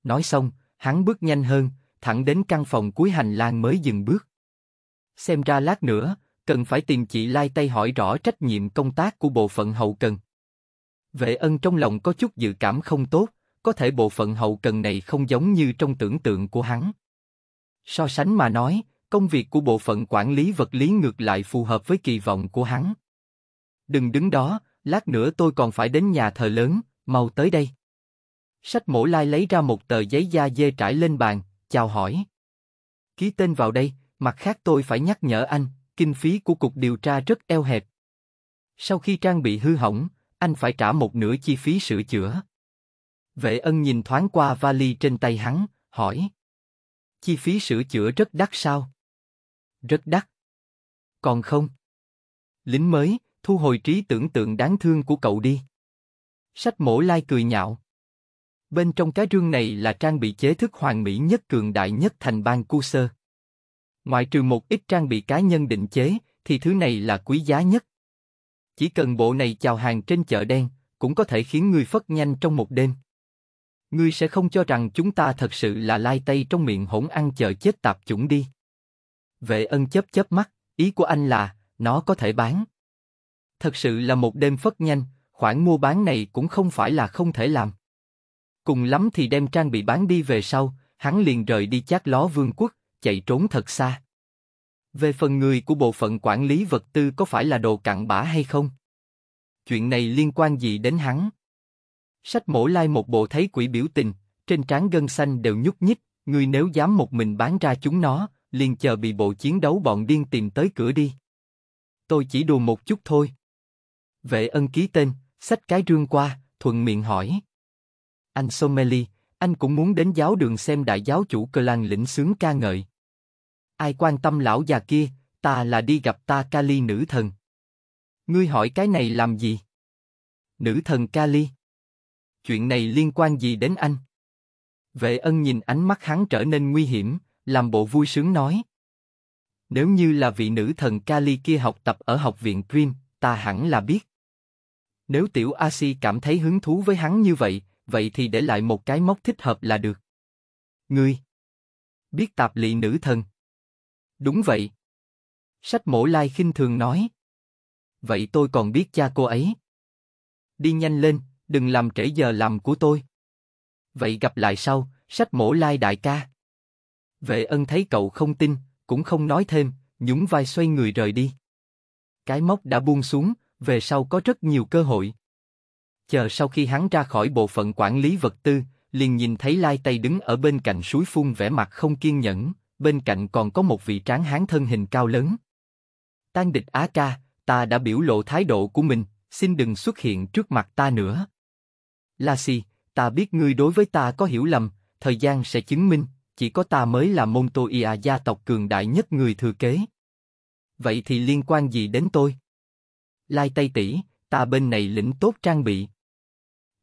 [SPEAKER 1] Nói xong, hắn bước nhanh hơn, thẳng đến căn phòng cuối hành lang mới dừng bước. Xem ra lát nữa, cần phải tìm chị Lai Tây hỏi rõ trách nhiệm công tác của bộ phận hậu cần. Vệ ân trong lòng có chút dự cảm không tốt, có thể bộ phận hậu cần này không giống như trong tưởng tượng của hắn. So sánh mà nói, công việc của bộ phận quản lý vật lý ngược lại phù hợp với kỳ vọng của hắn. Đừng đứng đó, lát nữa tôi còn phải đến nhà thờ lớn, mau tới đây. Sách mổ lai lấy ra một tờ giấy da dê trải lên bàn, chào hỏi. Ký tên vào đây, mặt khác tôi phải nhắc nhở anh, kinh phí của cục điều tra rất eo hẹp. Sau khi trang bị hư hỏng, anh phải trả một nửa chi phí sửa chữa. Vệ ân nhìn thoáng qua vali trên tay hắn, hỏi. Chi phí sửa chữa rất đắt sao? Rất đắt. Còn không? Lính mới, thu hồi trí tưởng tượng đáng thương của cậu đi. Sách mổ lai cười nhạo. Bên trong cái rương này là trang bị chế thức hoàn mỹ nhất cường đại nhất thành bang cu sơ. Ngoại trừ một ít trang bị cá nhân định chế, thì thứ này là quý giá nhất. Chỉ cần bộ này chào hàng trên chợ đen, cũng có thể khiến ngươi phất nhanh trong một đêm. Ngươi sẽ không cho rằng chúng ta thật sự là lai tây trong miệng hỗn ăn chợ chết tạp chủng đi. Vệ ân chớp chớp mắt, ý của anh là, nó có thể bán. Thật sự là một đêm phất nhanh, khoản mua bán này cũng không phải là không thể làm. Cùng lắm thì đem trang bị bán đi về sau, hắn liền rời đi chát ló vương quốc, chạy trốn thật xa. Về phần người của bộ phận quản lý vật tư có phải là đồ cặn bã hay không? Chuyện này liên quan gì đến hắn? Sách mổ lai một bộ thấy quỷ biểu tình, trên trán gân xanh đều nhúc nhích, người nếu dám một mình bán ra chúng nó, liền chờ bị bộ chiến đấu bọn điên tìm tới cửa đi. Tôi chỉ đùa một chút thôi. Vệ ân ký tên, sách cái rương qua, thuận miệng hỏi. Anh Someli, anh cũng muốn đến giáo đường xem đại giáo chủ lan lĩnh sướng ca ngợi. Ai quan tâm lão già kia, ta là đi gặp ta Kali nữ thần. Ngươi hỏi cái này làm gì? Nữ thần Kali. Chuyện này liên quan gì đến anh? Vệ ân nhìn ánh mắt hắn trở nên nguy hiểm, làm bộ vui sướng nói. Nếu như là vị nữ thần Kali kia học tập ở học viện Dream, ta hẳn là biết. Nếu tiểu Asi cảm thấy hứng thú với hắn như vậy, vậy thì để lại một cái móc thích hợp là được. Ngươi biết tạp lị nữ thần. Đúng vậy. Sách mổ lai khinh thường nói. Vậy tôi còn biết cha cô ấy. Đi nhanh lên, đừng làm trễ giờ làm của tôi. Vậy gặp lại sau, sách mổ lai đại ca. Vệ ân thấy cậu không tin, cũng không nói thêm, nhún vai xoay người rời đi. Cái móc đã buông xuống, về sau có rất nhiều cơ hội. Chờ sau khi hắn ra khỏi bộ phận quản lý vật tư, liền nhìn thấy Lai Tây đứng ở bên cạnh suối phun vẻ mặt không kiên nhẫn bên cạnh còn có một vị tráng hán thân hình cao lớn. Tan địch Á ca, ta đã biểu lộ thái độ của mình, xin đừng xuất hiện trước mặt ta nữa. La Si, ta biết ngươi đối với ta có hiểu lầm, thời gian sẽ chứng minh, chỉ có ta mới là môn tô ia gia tộc cường đại nhất người thừa kế. Vậy thì liên quan gì đến tôi? Lai Tây tỷ, ta bên này lĩnh tốt trang bị.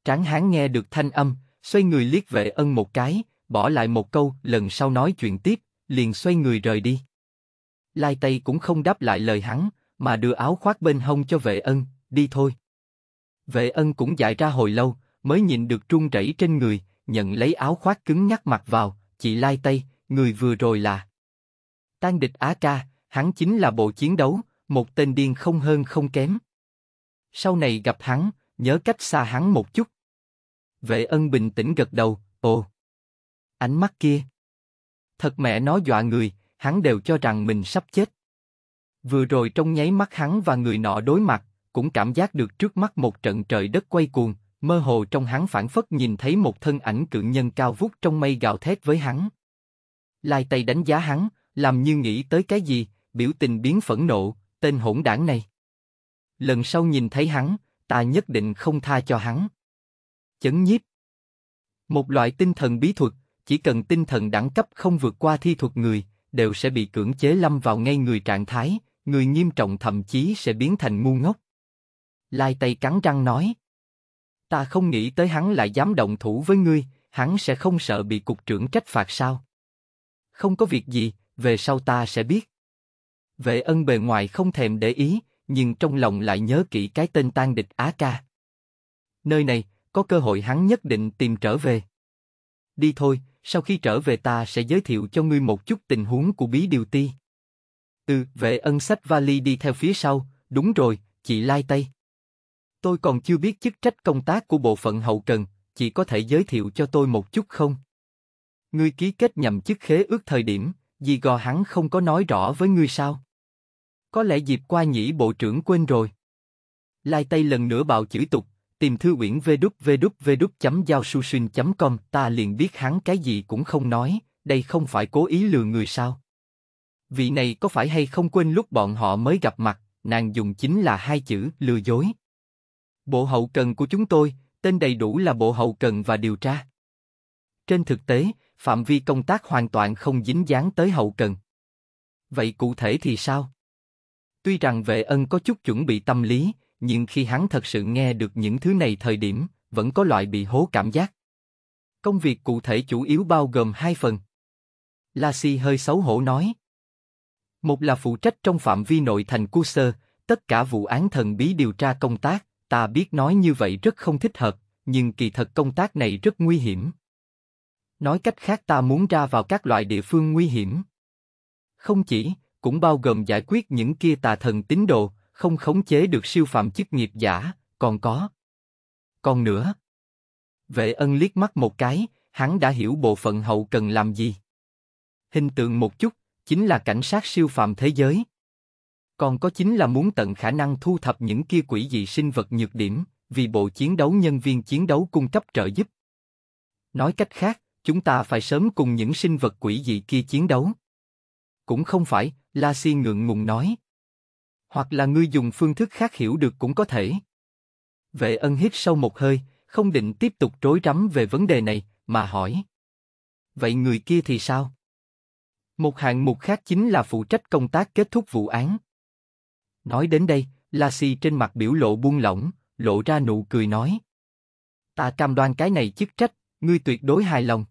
[SPEAKER 1] Tráng hán nghe được thanh âm, xoay người liếc vệ ân một cái, bỏ lại một câu, lần sau nói chuyện tiếp, liền xoay người rời đi. Lai Tây cũng không đáp lại lời hắn, mà đưa áo khoác bên hông cho vệ ân, đi thôi. Vệ ân cũng dại ra hồi lâu, mới nhìn được trung rẩy trên người, nhận lấy áo khoác cứng nhắc mặt vào, chị Lai Tây, người vừa rồi là. Tan địch Á Ca, hắn chính là bộ chiến đấu, một tên điên không hơn không kém. Sau này gặp hắn, nhớ cách xa hắn một chút. Vệ ân bình tĩnh gật đầu, ồ. Ánh mắt kia thật mẹ nó dọa người, hắn đều cho rằng mình sắp chết. Vừa rồi trong nháy mắt hắn và người nọ đối mặt, cũng cảm giác được trước mắt một trận trời đất quay cuồng, mơ hồ trong hắn phản phất nhìn thấy một thân ảnh cự nhân cao vút trong mây gào thét với hắn. Lai tay đánh giá hắn, làm như nghĩ tới cái gì, biểu tình biến phẫn nộ, tên hỗn đảng này. Lần sau nhìn thấy hắn, ta nhất định không tha cho hắn. Chấn nhiếp. Một loại tinh thần bí thuật, chỉ cần tinh thần đẳng cấp không vượt qua thi thuật người, đều sẽ bị cưỡng chế lâm vào ngay người trạng thái, người nghiêm trọng thậm chí sẽ biến thành ngu ngốc. Lai Tây cắn răng nói. Ta không nghĩ tới hắn lại dám động thủ với ngươi, hắn sẽ không sợ bị cục trưởng trách phạt sao? Không có việc gì, về sau ta sẽ biết. Vệ ân bề ngoài không thèm để ý, nhưng trong lòng lại nhớ kỹ cái tên tan địch Á Ca. Nơi này, có cơ hội hắn nhất định tìm trở về. Đi thôi, sau khi trở về ta sẽ giới thiệu cho ngươi một chút tình huống của bí điều ti. Ừ, vệ ân sách vali đi theo phía sau, đúng rồi, chị Lai Tây. Tôi còn chưa biết chức trách công tác của bộ phận hậu cần, chị có thể giới thiệu cho tôi một chút không? Ngươi ký kết nhầm chức khế ước thời điểm, vì gò hắn không có nói rõ với ngươi sao? Có lẽ dịp qua nhĩ bộ trưởng quên rồi. Lai Tây lần nữa bào chửi tục, tìm thư quyển www.giao-su-shin.com, ta liền biết hắn cái gì cũng không nói, đây không phải cố ý lừa người sao? Vị này có phải hay không quên lúc bọn họ mới gặp mặt, nàng dùng chính là hai chữ lừa dối. Bộ hậu cần của chúng tôi, tên đầy đủ là Bộ hậu cần và điều tra. Trên thực tế, phạm vi công tác hoàn toàn không dính dáng tới hậu cần. Vậy cụ thể thì sao? Tuy rằng vệ ân có chút chuẩn bị tâm lý, nhưng khi hắn thật sự nghe được những thứ này thời điểm, vẫn có loại bị hố cảm giác. Công việc cụ thể chủ yếu bao gồm hai phần. Lassie hơi xấu hổ nói. Một là phụ trách trong phạm vi nội thành cu Cuser, tất cả vụ án thần bí điều tra công tác, ta biết nói như vậy rất không thích hợp, nhưng kỳ thật công tác này rất nguy hiểm. Nói cách khác ta muốn ra vào các loại địa phương nguy hiểm. Không chỉ, cũng bao gồm giải quyết những kia tà thần tín đồ, không khống chế được siêu phạm chức nghiệp giả, còn có. Còn nữa. Vệ ân liếc mắt một cái, hắn đã hiểu bộ phận hậu cần làm gì. Hình tượng một chút, chính là cảnh sát siêu phạm thế giới. Còn có chính là muốn tận khả năng thu thập những kia quỷ dị sinh vật nhược điểm, vì bộ chiến đấu nhân viên chiến đấu cung cấp trợ giúp. Nói cách khác, chúng ta phải sớm cùng những sinh vật quỷ dị kia chiến đấu. Cũng không phải, La Si ngượng ngùng nói. Hoặc là ngươi dùng phương thức khác hiểu được cũng có thể. Vệ ân hít sâu một hơi, không định tiếp tục trối rắm về vấn đề này, mà hỏi. Vậy người kia thì sao? Một hạng mục khác chính là phụ trách công tác kết thúc vụ án. Nói đến đây, La Si trên mặt biểu lộ buông lỏng, lộ ra nụ cười nói. Ta cam đoan cái này chức trách, ngươi tuyệt đối hài lòng.